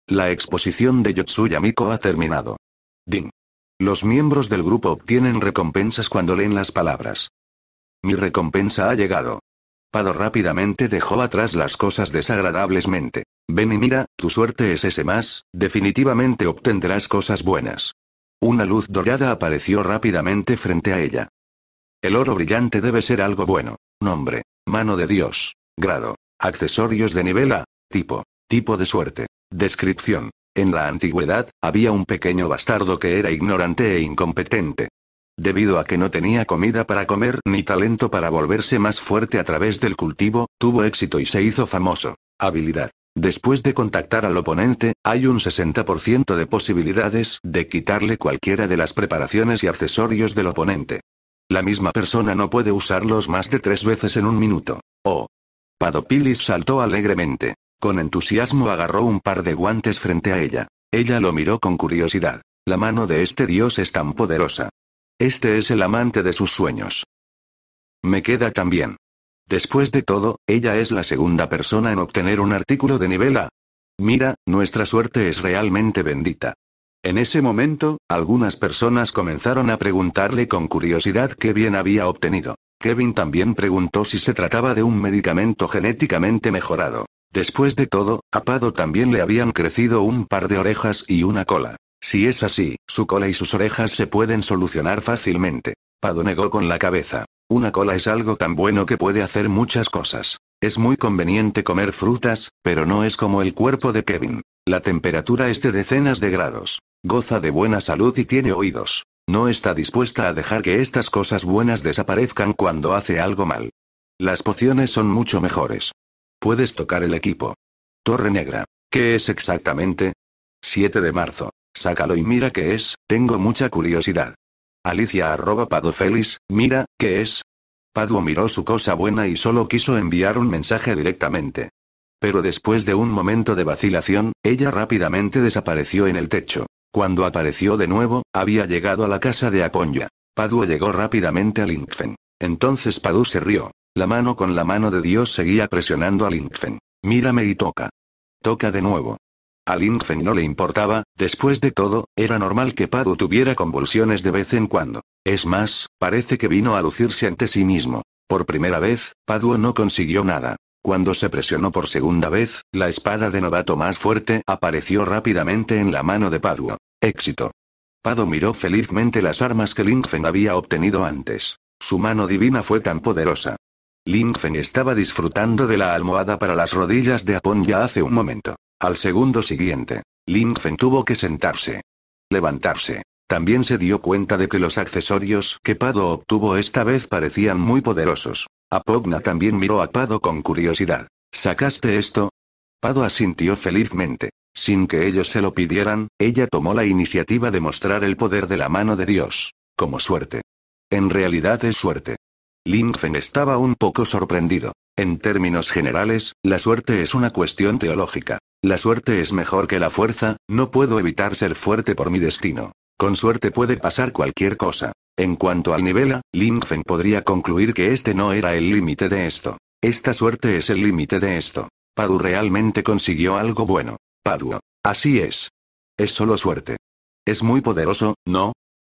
La exposición de Yotsuya Miko ha terminado. Ding. Los miembros del grupo obtienen recompensas cuando leen las palabras. Mi recompensa ha llegado. Pado rápidamente dejó atrás las cosas desagradablemente. Ven y mira, tu suerte es ese más, definitivamente obtendrás cosas buenas. Una luz dorada apareció rápidamente frente a ella. El oro brillante debe ser algo bueno. Nombre. Mano de Dios. Grado. Accesorios de nivel A. Tipo. Tipo de suerte. Descripción. En la antigüedad, había un pequeño bastardo que era ignorante e incompetente. Debido a que no tenía comida para comer ni talento para volverse más fuerte a través del cultivo, tuvo éxito y se hizo famoso. Habilidad. Después de contactar al oponente, hay un 60% de posibilidades de quitarle cualquiera de las preparaciones y accesorios del oponente. La misma persona no puede usarlos más de tres veces en un minuto. Oh. Padopilis saltó alegremente. Con entusiasmo agarró un par de guantes frente a ella. Ella lo miró con curiosidad. La mano de este dios es tan poderosa. Este es el amante de sus sueños. Me queda también. Después de todo, ella es la segunda persona en obtener un artículo de nivel A. Mira, nuestra suerte es realmente bendita. En ese momento, algunas personas comenzaron a preguntarle con curiosidad qué bien había obtenido. Kevin también preguntó si se trataba de un medicamento genéticamente mejorado. Después de todo, a Pado también le habían crecido un par de orejas y una cola. Si es así, su cola y sus orejas se pueden solucionar fácilmente. Pado negó con la cabeza. Una cola es algo tan bueno que puede hacer muchas cosas. Es muy conveniente comer frutas, pero no es como el cuerpo de Kevin. La temperatura es de decenas de grados. Goza de buena salud y tiene oídos. No está dispuesta a dejar que estas cosas buenas desaparezcan cuando hace algo mal. Las pociones son mucho mejores. Puedes tocar el equipo. Torre Negra. ¿Qué es exactamente? 7 de marzo. Sácalo y mira qué es, tengo mucha curiosidad. Alicia arroba Padofelis, mira, ¿qué es? Paduo miró su cosa buena y solo quiso enviar un mensaje directamente. Pero después de un momento de vacilación, ella rápidamente desapareció en el techo. Cuando apareció de nuevo, había llegado a la casa de Aponya. Padu llegó rápidamente a Linkfen. Entonces Padu se rió. La mano con la mano de Dios seguía presionando a Linkfen. Mírame y toca. Toca de nuevo. A Linkfen no le importaba, después de todo, era normal que Padu tuviera convulsiones de vez en cuando. Es más, parece que vino a lucirse ante sí mismo. Por primera vez, Padu no consiguió nada. Cuando se presionó por segunda vez, la espada de novato más fuerte apareció rápidamente en la mano de Paduo. Éxito. Pado miró felizmente las armas que Lingfen había obtenido antes. Su mano divina fue tan poderosa. Lingfen estaba disfrutando de la almohada para las rodillas de Apon ya hace un momento. Al segundo siguiente, Lingfen tuvo que sentarse. Levantarse. También se dio cuenta de que los accesorios que Pado obtuvo esta vez parecían muy poderosos. Apogna también miró a Pado con curiosidad. ¿Sacaste esto? Pado asintió felizmente. Sin que ellos se lo pidieran, ella tomó la iniciativa de mostrar el poder de la mano de Dios. Como suerte. En realidad es suerte. Linfen estaba un poco sorprendido. En términos generales, la suerte es una cuestión teológica. La suerte es mejor que la fuerza, no puedo evitar ser fuerte por mi destino. Con suerte puede pasar cualquier cosa. En cuanto al nivel, Linfen podría concluir que este no era el límite de esto. Esta suerte es el límite de esto. Padu realmente consiguió algo bueno. Padu, Así es. Es solo suerte. Es muy poderoso, ¿no?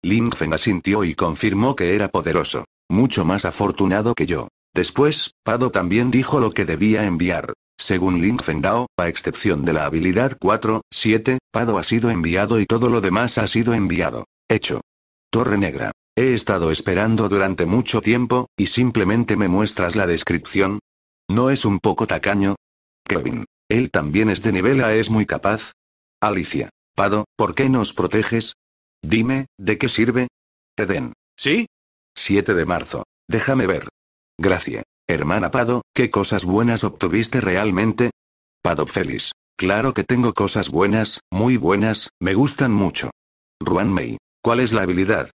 Linfen asintió y confirmó que era poderoso. Mucho más afortunado que yo. Después, Pado también dijo lo que debía enviar. Según Linfen Dao, a excepción de la habilidad 4, 7, Pado ha sido enviado y todo lo demás ha sido enviado. Hecho. Torre Negra. He estado esperando durante mucho tiempo, y simplemente me muestras la descripción. ¿No es un poco tacaño? Kevin. Él también es de nivel A, es muy capaz. Alicia. Pado, ¿por qué nos proteges? Dime, ¿de qué sirve? Eden. ¿Sí? 7 de marzo. Déjame ver. Gracias. Hermana Pado, ¿qué cosas buenas obtuviste realmente? Pado feliz. Claro que tengo cosas buenas, muy buenas, me gustan mucho. Ruan Mei. ¿Cuál es la habilidad?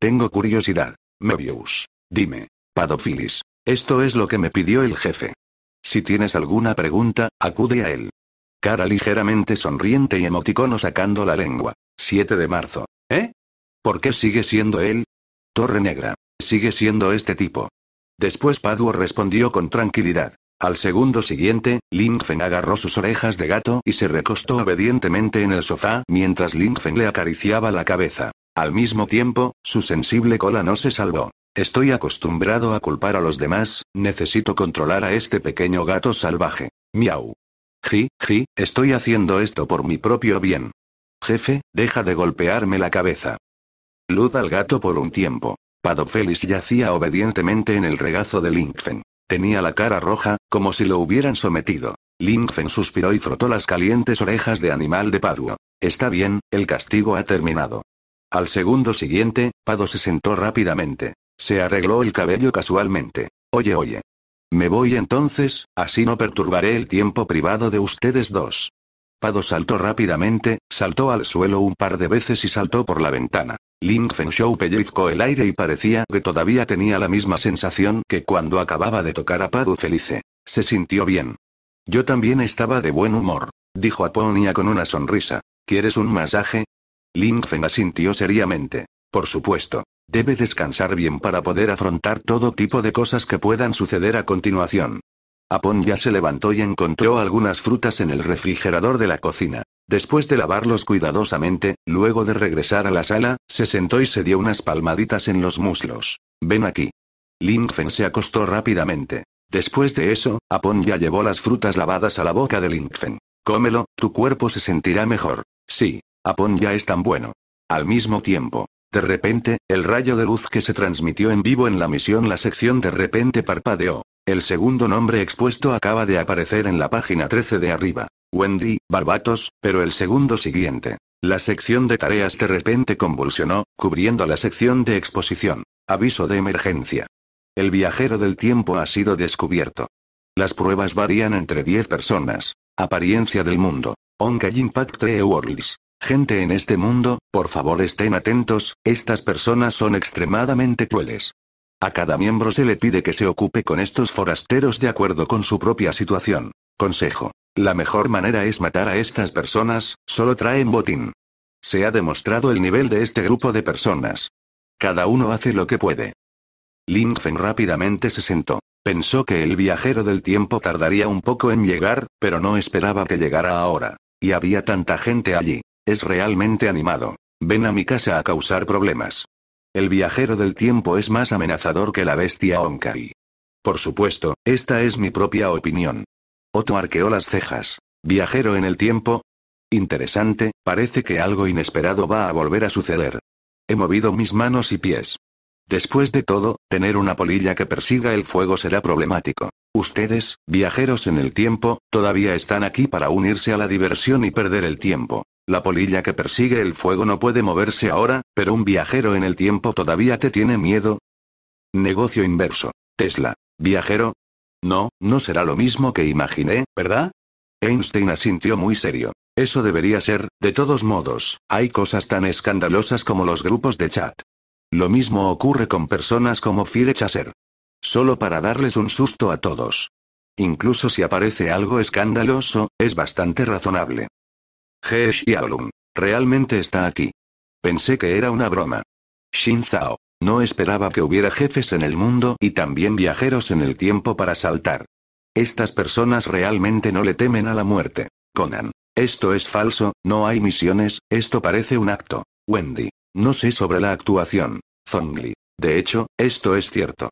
Tengo curiosidad. Mebius. Dime. Padophilis. Esto es lo que me pidió el jefe. Si tienes alguna pregunta, acude a él. Cara ligeramente sonriente y emoticono sacando la lengua. 7 de marzo. ¿Eh? ¿Por qué sigue siendo él? Torre Negra. Sigue siendo este tipo. Después Paduo respondió con tranquilidad. Al segundo siguiente, Linfen agarró sus orejas de gato y se recostó obedientemente en el sofá mientras Linfen le acariciaba la cabeza. Al mismo tiempo, su sensible cola no se salvó. Estoy acostumbrado a culpar a los demás, necesito controlar a este pequeño gato salvaje. Miau. Ji, ji, estoy haciendo esto por mi propio bien. Jefe, deja de golpearme la cabeza. Luda al gato por un tiempo. Padofelis yacía obedientemente en el regazo de Linkfen. Tenía la cara roja, como si lo hubieran sometido. Linkfen suspiró y frotó las calientes orejas de animal de Padua. Está bien, el castigo ha terminado. Al segundo siguiente, Pado se sentó rápidamente. Se arregló el cabello casualmente. Oye, oye. Me voy entonces, así no perturbaré el tiempo privado de ustedes dos. Pado saltó rápidamente, saltó al suelo un par de veces y saltó por la ventana. Ling Shou pellizcó el aire y parecía que todavía tenía la misma sensación que cuando acababa de tocar a Pado Felice. Se sintió bien. Yo también estaba de buen humor, dijo Aponia con una sonrisa. ¿Quieres un masaje? Lingfen asintió seriamente. Por supuesto. Debe descansar bien para poder afrontar todo tipo de cosas que puedan suceder a continuación. Apon ya se levantó y encontró algunas frutas en el refrigerador de la cocina. Después de lavarlos cuidadosamente, luego de regresar a la sala, se sentó y se dio unas palmaditas en los muslos. Ven aquí. Lingfen se acostó rápidamente. Después de eso, Apon ya llevó las frutas lavadas a la boca de Lingfen. Cómelo, tu cuerpo se sentirá mejor. Sí, Apón ya es tan bueno. Al mismo tiempo, de repente, el rayo de luz que se transmitió en vivo en la misión la sección de repente parpadeó. El segundo nombre expuesto acaba de aparecer en la página 13 de arriba. Wendy, Barbatos, pero el segundo siguiente. La sección de tareas de repente convulsionó, cubriendo la sección de exposición. Aviso de emergencia. El viajero del tiempo ha sido descubierto. Las pruebas varían entre 10 personas. Apariencia del mundo. Onkai Impact 3 Worlds. Gente en este mundo, por favor estén atentos, estas personas son extremadamente crueles. A cada miembro se le pide que se ocupe con estos forasteros de acuerdo con su propia situación. Consejo. La mejor manera es matar a estas personas, solo traen botín. Se ha demostrado el nivel de este grupo de personas. Cada uno hace lo que puede. Lin rápidamente se sentó. Pensó que el viajero del tiempo tardaría un poco en llegar, pero no esperaba que llegara ahora. Y había tanta gente allí. Es realmente animado. Ven a mi casa a causar problemas. El viajero del tiempo es más amenazador que la bestia Onkai. Por supuesto, esta es mi propia opinión. Otto arqueó las cejas. ¿Viajero en el tiempo? Interesante, parece que algo inesperado va a volver a suceder. He movido mis manos y pies. Después de todo, tener una polilla que persiga el fuego será problemático. Ustedes, viajeros en el tiempo, todavía están aquí para unirse a la diversión y perder el tiempo. La polilla que persigue el fuego no puede moverse ahora, pero un viajero en el tiempo todavía te tiene miedo. Negocio inverso. Tesla. Viajero. No, no será lo mismo que imaginé, ¿verdad? Einstein asintió muy serio. Eso debería ser, de todos modos, hay cosas tan escandalosas como los grupos de chat. Lo mismo ocurre con personas como Fire Chaser. Solo para darles un susto a todos. Incluso si aparece algo escandaloso, es bastante razonable. y alum Realmente está aquí. Pensé que era una broma. Shin Zhao. No esperaba que hubiera jefes en el mundo y también viajeros en el tiempo para saltar. Estas personas realmente no le temen a la muerte. Conan. Esto es falso, no hay misiones, esto parece un acto. Wendy. No sé sobre la actuación. Zongli. De hecho, esto es cierto.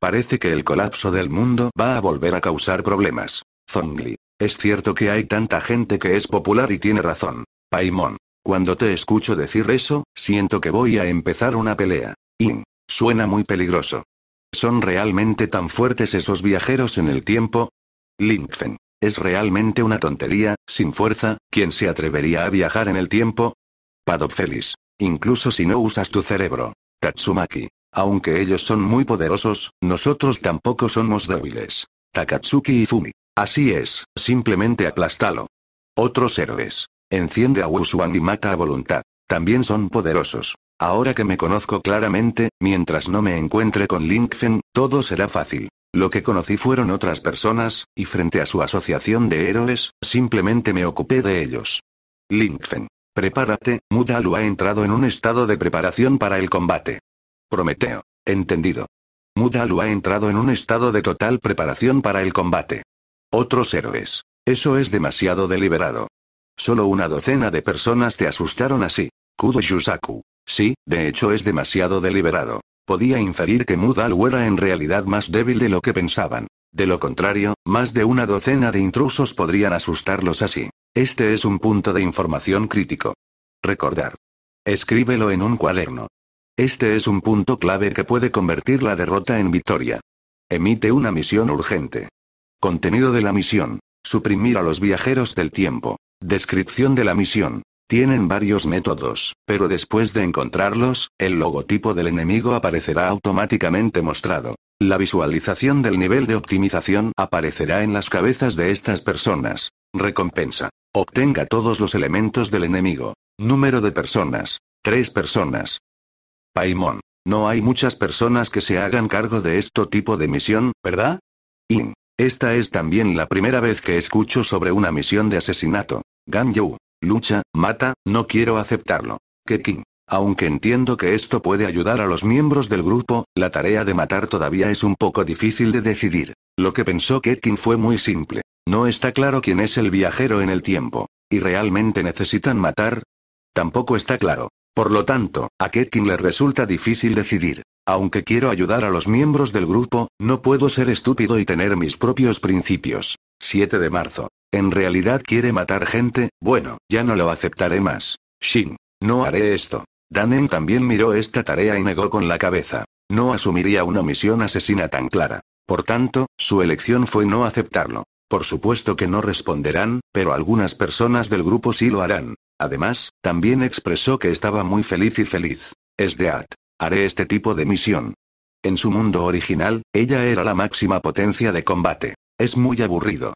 Parece que el colapso del mundo va a volver a causar problemas. Zongli. Es cierto que hay tanta gente que es popular y tiene razón. Paimon. Cuando te escucho decir eso, siento que voy a empezar una pelea. In. Suena muy peligroso. ¿Son realmente tan fuertes esos viajeros en el tiempo? Linkfen. Es realmente una tontería, sin fuerza, ¿quién se atrevería a viajar en el tiempo? Padopfelis. Incluso si no usas tu cerebro. Tatsumaki. Aunque ellos son muy poderosos, nosotros tampoco somos débiles. Takatsuki y Fumi. Así es, simplemente aplastalo. Otros héroes. Enciende a Wusuan y mata a voluntad. También son poderosos. Ahora que me conozco claramente, mientras no me encuentre con Linkfen, todo será fácil. Lo que conocí fueron otras personas, y frente a su asociación de héroes, simplemente me ocupé de ellos. Linkfen. Prepárate, Mudalu ha entrado en un estado de preparación para el combate. Prometeo. Entendido. Mudalu ha entrado en un estado de total preparación para el combate. Otros héroes. Eso es demasiado deliberado. Solo una docena de personas te asustaron así. Kudo Yusaku. Sí, de hecho es demasiado deliberado. Podía inferir que Mudalu era en realidad más débil de lo que pensaban. De lo contrario, más de una docena de intrusos podrían asustarlos así. Este es un punto de información crítico. Recordar. Escríbelo en un cuaderno. Este es un punto clave que puede convertir la derrota en victoria. Emite una misión urgente. Contenido de la misión. Suprimir a los viajeros del tiempo. Descripción de la misión. Tienen varios métodos, pero después de encontrarlos, el logotipo del enemigo aparecerá automáticamente mostrado. La visualización del nivel de optimización aparecerá en las cabezas de estas personas. Recompensa. Obtenga todos los elementos del enemigo. Número de personas. Tres personas. Aimon, No hay muchas personas que se hagan cargo de este tipo de misión, ¿verdad? In. Esta es también la primera vez que escucho sobre una misión de asesinato. Ganyu. Lucha, mata, no quiero aceptarlo. Kekin. Aunque entiendo que esto puede ayudar a los miembros del grupo, la tarea de matar todavía es un poco difícil de decidir. Lo que pensó Kekin fue muy simple. No está claro quién es el viajero en el tiempo. ¿Y realmente necesitan matar? Tampoco está claro. Por lo tanto, a Ketkin le resulta difícil decidir. Aunque quiero ayudar a los miembros del grupo, no puedo ser estúpido y tener mis propios principios. 7 de marzo. En realidad quiere matar gente, bueno, ya no lo aceptaré más. Shin. No haré esto. Danen también miró esta tarea y negó con la cabeza. No asumiría una misión asesina tan clara. Por tanto, su elección fue no aceptarlo. Por supuesto que no responderán, pero algunas personas del grupo sí lo harán. Además, también expresó que estaba muy feliz y feliz. Es de at. Haré este tipo de misión. En su mundo original, ella era la máxima potencia de combate. Es muy aburrido.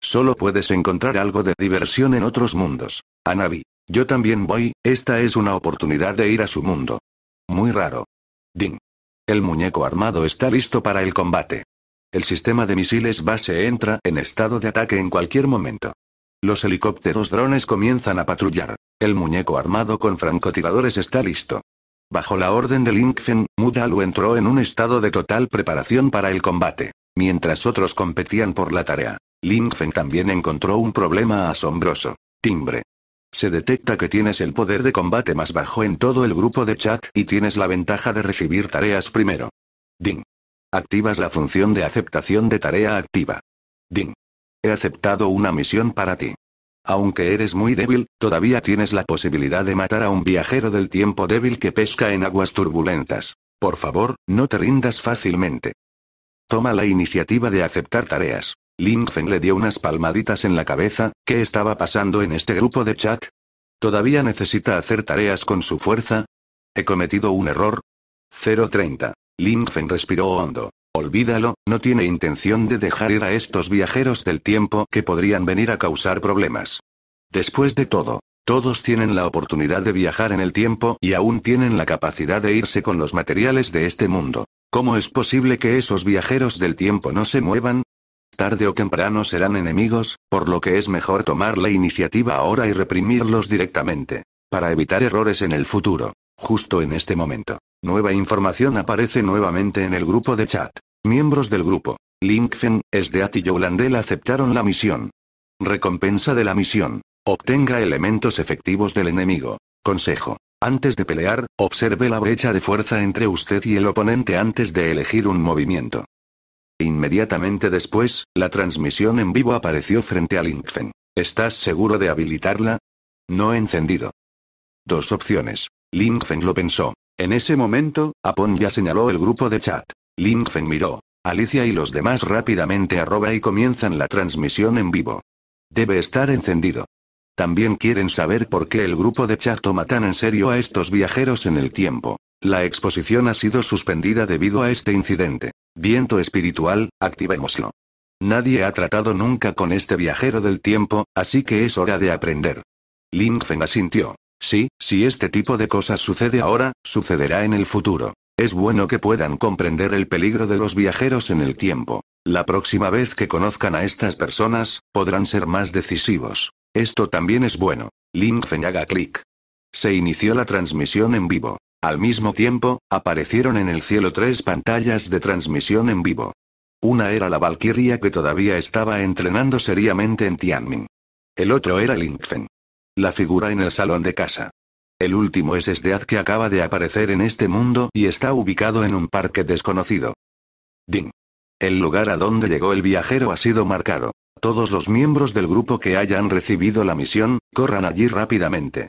Solo puedes encontrar algo de diversión en otros mundos. Anabi. Yo también voy, esta es una oportunidad de ir a su mundo. Muy raro. Ding. El muñeco armado está listo para el combate. El sistema de misiles base entra en estado de ataque en cualquier momento. Los helicópteros drones comienzan a patrullar. El muñeco armado con francotiradores está listo. Bajo la orden de Linkfen, Mudalu entró en un estado de total preparación para el combate. Mientras otros competían por la tarea, Linkfen también encontró un problema asombroso. Timbre. Se detecta que tienes el poder de combate más bajo en todo el grupo de chat y tienes la ventaja de recibir tareas primero. Ding. Activas la función de aceptación de tarea activa. Ding aceptado una misión para ti. Aunque eres muy débil, todavía tienes la posibilidad de matar a un viajero del tiempo débil que pesca en aguas turbulentas. Por favor, no te rindas fácilmente. Toma la iniciativa de aceptar tareas. Linfen le dio unas palmaditas en la cabeza, ¿qué estaba pasando en este grupo de chat? ¿Todavía necesita hacer tareas con su fuerza? ¿He cometido un error? 030. Linfen respiró hondo. Olvídalo, no tiene intención de dejar ir a estos viajeros del tiempo que podrían venir a causar problemas. Después de todo, todos tienen la oportunidad de viajar en el tiempo y aún tienen la capacidad de irse con los materiales de este mundo. ¿Cómo es posible que esos viajeros del tiempo no se muevan? Tarde o temprano serán enemigos, por lo que es mejor tomar la iniciativa ahora y reprimirlos directamente, para evitar errores en el futuro. Justo en este momento, nueva información aparece nuevamente en el grupo de chat. Miembros del grupo. Linkfen, de y Yolandel aceptaron la misión. Recompensa de la misión. Obtenga elementos efectivos del enemigo. Consejo. Antes de pelear, observe la brecha de fuerza entre usted y el oponente antes de elegir un movimiento. Inmediatamente después, la transmisión en vivo apareció frente a Linkfen. ¿Estás seguro de habilitarla? No encendido. Dos opciones. Linkfen lo pensó. En ese momento, Apon ya señaló el grupo de chat. Lingfen miró. Alicia y los demás rápidamente arroba y comienzan la transmisión en vivo. Debe estar encendido. También quieren saber por qué el grupo de chat toma tan en serio a estos viajeros en el tiempo. La exposición ha sido suspendida debido a este incidente. Viento espiritual, activémoslo. Nadie ha tratado nunca con este viajero del tiempo, así que es hora de aprender. Lingfen asintió. Sí, si este tipo de cosas sucede ahora, sucederá en el futuro. Es bueno que puedan comprender el peligro de los viajeros en el tiempo. La próxima vez que conozcan a estas personas, podrán ser más decisivos. Esto también es bueno. Link haga clic. Se inició la transmisión en vivo. Al mismo tiempo, aparecieron en el cielo tres pantallas de transmisión en vivo. Una era la Valkyria que todavía estaba entrenando seriamente en Tianmin. El otro era Linkfen. La figura en el salón de casa. El último es haz este que acaba de aparecer en este mundo y está ubicado en un parque desconocido. Ding. El lugar a donde llegó el viajero ha sido marcado. Todos los miembros del grupo que hayan recibido la misión, corran allí rápidamente.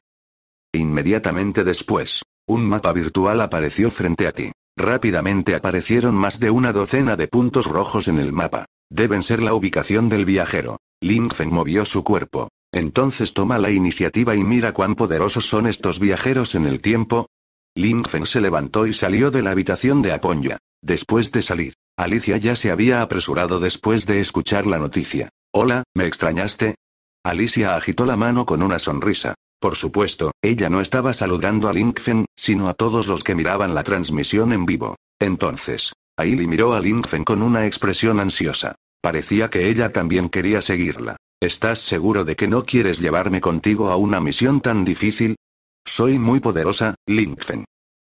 Inmediatamente después, un mapa virtual apareció frente a ti. Rápidamente aparecieron más de una docena de puntos rojos en el mapa. Deben ser la ubicación del viajero. Ling movió su cuerpo. Entonces toma la iniciativa y mira cuán poderosos son estos viajeros en el tiempo. Lin se levantó y salió de la habitación de Aponya. Después de salir, Alicia ya se había apresurado después de escuchar la noticia. Hola, ¿me extrañaste? Alicia agitó la mano con una sonrisa. Por supuesto, ella no estaba saludando a Linken, sino a todos los que miraban la transmisión en vivo. Entonces, Aili miró a Fen con una expresión ansiosa. Parecía que ella también quería seguirla. ¿Estás seguro de que no quieres llevarme contigo a una misión tan difícil? Soy muy poderosa, Linkfen.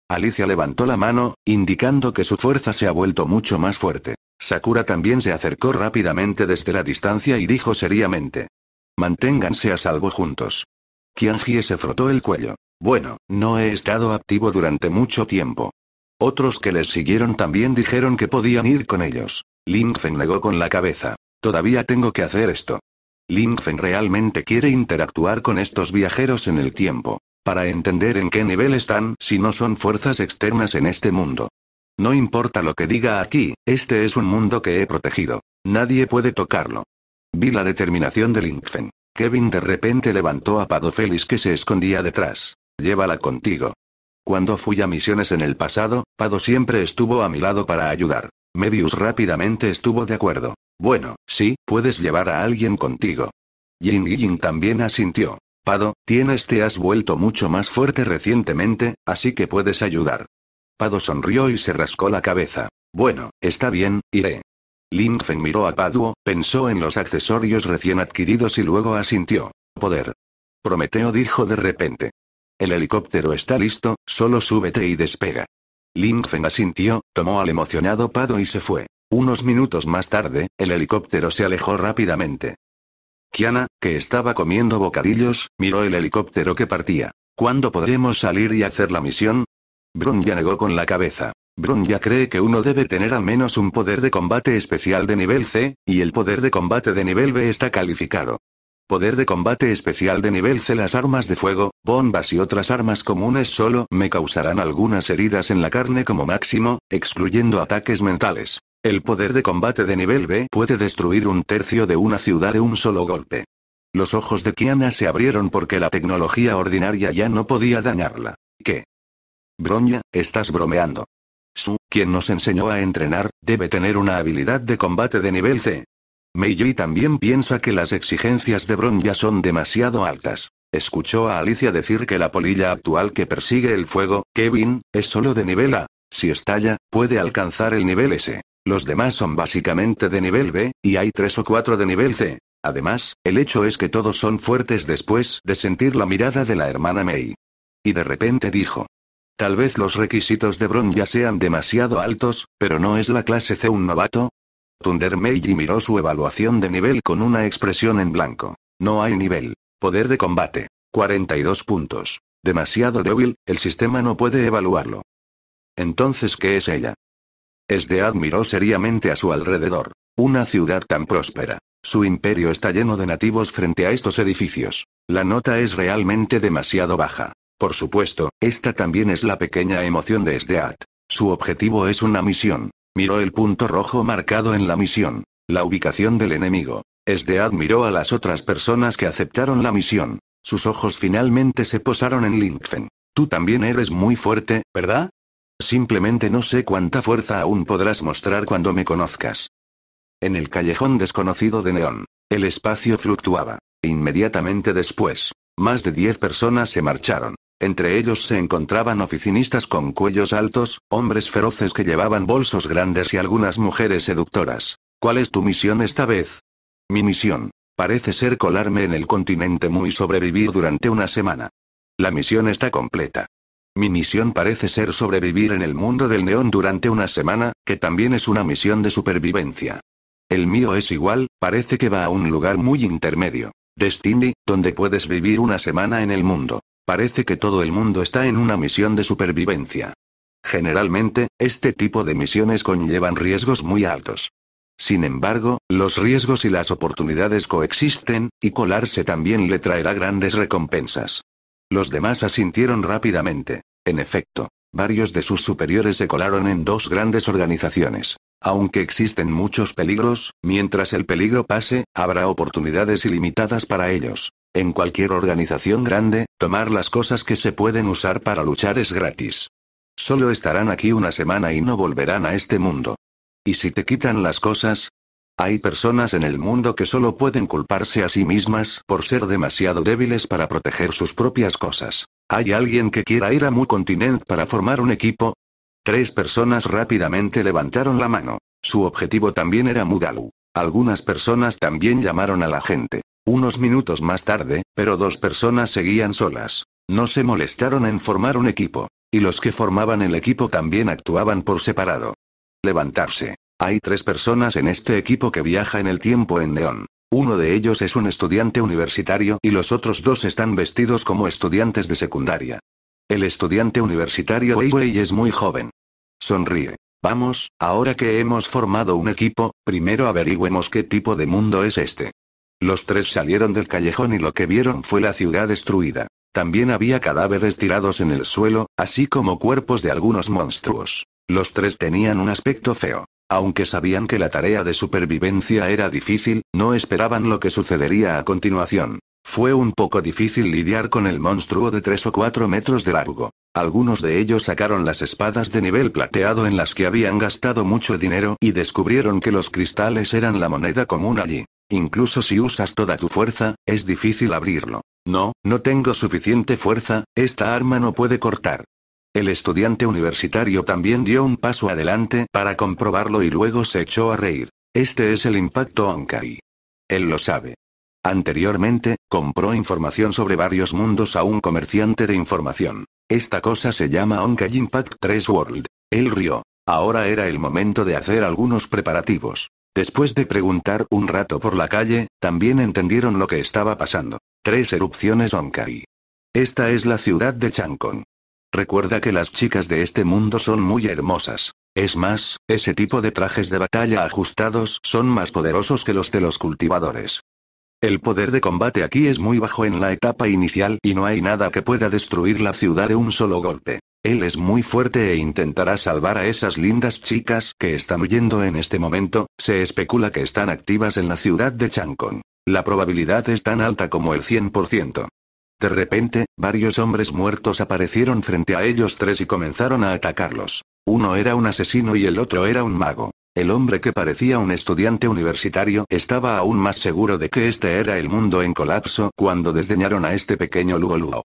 Alicia levantó la mano, indicando que su fuerza se ha vuelto mucho más fuerte. Sakura también se acercó rápidamente desde la distancia y dijo seriamente. Manténganse a salvo juntos. Qianji se frotó el cuello. Bueno, no he estado activo durante mucho tiempo. Otros que les siguieron también dijeron que podían ir con ellos. Linkfen negó con la cabeza. Todavía tengo que hacer esto. Linkfen realmente quiere interactuar con estos viajeros en el tiempo, para entender en qué nivel están si no son fuerzas externas en este mundo. No importa lo que diga aquí, este es un mundo que he protegido. Nadie puede tocarlo. Vi la determinación de Linkfen. Kevin de repente levantó a Pado Félix que se escondía detrás. Llévala contigo. Cuando fui a misiones en el pasado, Pado siempre estuvo a mi lado para ayudar. Mebius rápidamente estuvo de acuerdo. Bueno, sí, puedes llevar a alguien contigo. Jin Yin también asintió. Pado, tienes te has vuelto mucho más fuerte recientemente, así que puedes ayudar. Pado sonrió y se rascó la cabeza. Bueno, está bien, iré. Lin Feng miró a Paduo, pensó en los accesorios recién adquiridos y luego asintió. Poder. Prometeo dijo de repente. El helicóptero está listo, solo súbete y despega. Lin Fen asintió, tomó al emocionado Pado y se fue. Unos minutos más tarde, el helicóptero se alejó rápidamente. Kiana, que estaba comiendo bocadillos, miró el helicóptero que partía. ¿Cuándo podremos salir y hacer la misión? ya negó con la cabeza. ya cree que uno debe tener al menos un poder de combate especial de nivel C, y el poder de combate de nivel B está calificado. Poder de combate especial de nivel C. Las armas de fuego, bombas y otras armas comunes solo me causarán algunas heridas en la carne como máximo, excluyendo ataques mentales. El poder de combate de nivel B puede destruir un tercio de una ciudad de un solo golpe. Los ojos de Kiana se abrieron porque la tecnología ordinaria ya no podía dañarla. ¿Qué? Bronya, estás bromeando. Su, quien nos enseñó a entrenar, debe tener una habilidad de combate de nivel C. Meiji también piensa que las exigencias de Bronya son demasiado altas. Escuchó a Alicia decir que la polilla actual que persigue el fuego, Kevin, es solo de nivel A. Si estalla, puede alcanzar el nivel S. Los demás son básicamente de nivel B, y hay tres o cuatro de nivel C. Además, el hecho es que todos son fuertes después de sentir la mirada de la hermana Mei. Y de repente dijo. Tal vez los requisitos de Bron ya sean demasiado altos, pero ¿no es la clase C un novato? Thunder Meiji miró su evaluación de nivel con una expresión en blanco. No hay nivel. Poder de combate. 42 puntos. Demasiado débil, el sistema no puede evaluarlo. Entonces, ¿qué es ella? Esdead miró seriamente a su alrededor. Una ciudad tan próspera. Su imperio está lleno de nativos frente a estos edificios. La nota es realmente demasiado baja. Por supuesto, esta también es la pequeña emoción de Esdead. Su objetivo es una misión. Miró el punto rojo marcado en la misión. La ubicación del enemigo. Esdead miró a las otras personas que aceptaron la misión. Sus ojos finalmente se posaron en Linkfen. Tú también eres muy fuerte, ¿verdad? Simplemente no sé cuánta fuerza aún podrás mostrar cuando me conozcas. En el callejón desconocido de Neón. El espacio fluctuaba. Inmediatamente después, más de diez personas se marcharon. Entre ellos se encontraban oficinistas con cuellos altos, hombres feroces que llevaban bolsos grandes y algunas mujeres seductoras. ¿Cuál es tu misión esta vez? Mi misión. Parece ser colarme en el continente muy y sobrevivir durante una semana. La misión está completa. Mi misión parece ser sobrevivir en el mundo del neón durante una semana, que también es una misión de supervivencia. El mío es igual, parece que va a un lugar muy intermedio. Destiny, donde puedes vivir una semana en el mundo. Parece que todo el mundo está en una misión de supervivencia. Generalmente, este tipo de misiones conllevan riesgos muy altos. Sin embargo, los riesgos y las oportunidades coexisten, y colarse también le traerá grandes recompensas. Los demás asintieron rápidamente. En efecto, varios de sus superiores se colaron en dos grandes organizaciones. Aunque existen muchos peligros, mientras el peligro pase, habrá oportunidades ilimitadas para ellos. En cualquier organización grande, tomar las cosas que se pueden usar para luchar es gratis. Solo estarán aquí una semana y no volverán a este mundo. Y si te quitan las cosas, hay personas en el mundo que solo pueden culparse a sí mismas por ser demasiado débiles para proteger sus propias cosas. ¿Hay alguien que quiera ir a Mu Continent para formar un equipo? Tres personas rápidamente levantaron la mano. Su objetivo también era Mudalu. Algunas personas también llamaron a la gente. Unos minutos más tarde, pero dos personas seguían solas. No se molestaron en formar un equipo. Y los que formaban el equipo también actuaban por separado. Levantarse. Hay tres personas en este equipo que viaja en el tiempo en Neón. Uno de ellos es un estudiante universitario y los otros dos están vestidos como estudiantes de secundaria. El estudiante universitario Weiwei es muy joven. Sonríe. Vamos, ahora que hemos formado un equipo, primero averigüemos qué tipo de mundo es este. Los tres salieron del callejón y lo que vieron fue la ciudad destruida. También había cadáveres tirados en el suelo, así como cuerpos de algunos monstruos. Los tres tenían un aspecto feo. Aunque sabían que la tarea de supervivencia era difícil, no esperaban lo que sucedería a continuación. Fue un poco difícil lidiar con el monstruo de 3 o 4 metros de largo. Algunos de ellos sacaron las espadas de nivel plateado en las que habían gastado mucho dinero y descubrieron que los cristales eran la moneda común allí. Incluso si usas toda tu fuerza, es difícil abrirlo. No, no tengo suficiente fuerza, esta arma no puede cortar. El estudiante universitario también dio un paso adelante para comprobarlo y luego se echó a reír. Este es el impacto Onkai. Él lo sabe. Anteriormente, compró información sobre varios mundos a un comerciante de información. Esta cosa se llama Onkai Impact 3 World. Él rió. Ahora era el momento de hacer algunos preparativos. Después de preguntar un rato por la calle, también entendieron lo que estaba pasando. Tres erupciones Onkai. Esta es la ciudad de Changkong. Recuerda que las chicas de este mundo son muy hermosas. Es más, ese tipo de trajes de batalla ajustados son más poderosos que los de los cultivadores. El poder de combate aquí es muy bajo en la etapa inicial y no hay nada que pueda destruir la ciudad de un solo golpe. Él es muy fuerte e intentará salvar a esas lindas chicas que están huyendo en este momento, se especula que están activas en la ciudad de Chancon. La probabilidad es tan alta como el 100%. De repente, varios hombres muertos aparecieron frente a ellos tres y comenzaron a atacarlos. Uno era un asesino y el otro era un mago. El hombre que parecía un estudiante universitario estaba aún más seguro de que este era el mundo en colapso cuando desdeñaron a este pequeño Luo Luo.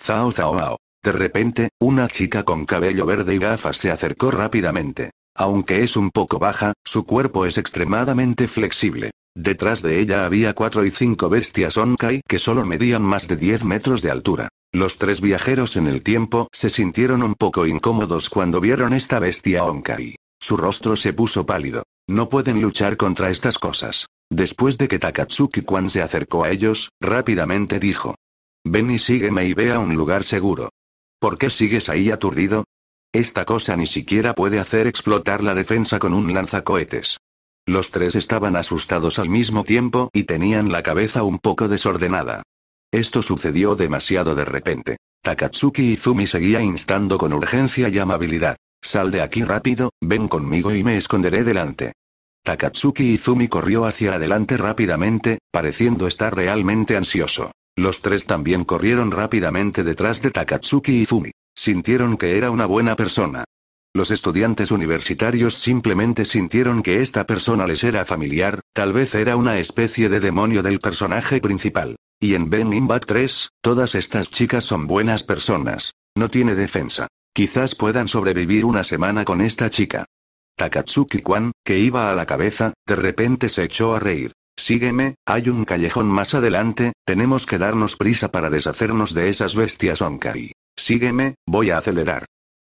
Zao Zao De repente, una chica con cabello verde y gafas se acercó rápidamente. Aunque es un poco baja, su cuerpo es extremadamente flexible. Detrás de ella había cuatro y cinco bestias Onkai que solo medían más de 10 metros de altura. Los tres viajeros en el tiempo se sintieron un poco incómodos cuando vieron esta bestia Onkai. Su rostro se puso pálido. No pueden luchar contra estas cosas. Después de que Takatsuki Kwan se acercó a ellos, rápidamente dijo. Ven y sígueme y ve a un lugar seguro. ¿Por qué sigues ahí aturdido? Esta cosa ni siquiera puede hacer explotar la defensa con un lanzacohetes. Los tres estaban asustados al mismo tiempo y tenían la cabeza un poco desordenada. Esto sucedió demasiado de repente. Takatsuki Izumi seguía instando con urgencia y amabilidad. Sal de aquí rápido, ven conmigo y me esconderé delante. Takatsuki Izumi corrió hacia adelante rápidamente, pareciendo estar realmente ansioso. Los tres también corrieron rápidamente detrás de Takatsuki y Zumi. Sintieron que era una buena persona. Los estudiantes universitarios simplemente sintieron que esta persona les era familiar, tal vez era una especie de demonio del personaje principal. Y en Ben Inbat 3, todas estas chicas son buenas personas. No tiene defensa. Quizás puedan sobrevivir una semana con esta chica. Takatsuki Kwan, que iba a la cabeza, de repente se echó a reír. Sígueme, hay un callejón más adelante, tenemos que darnos prisa para deshacernos de esas bestias Onkai. Sígueme, voy a acelerar.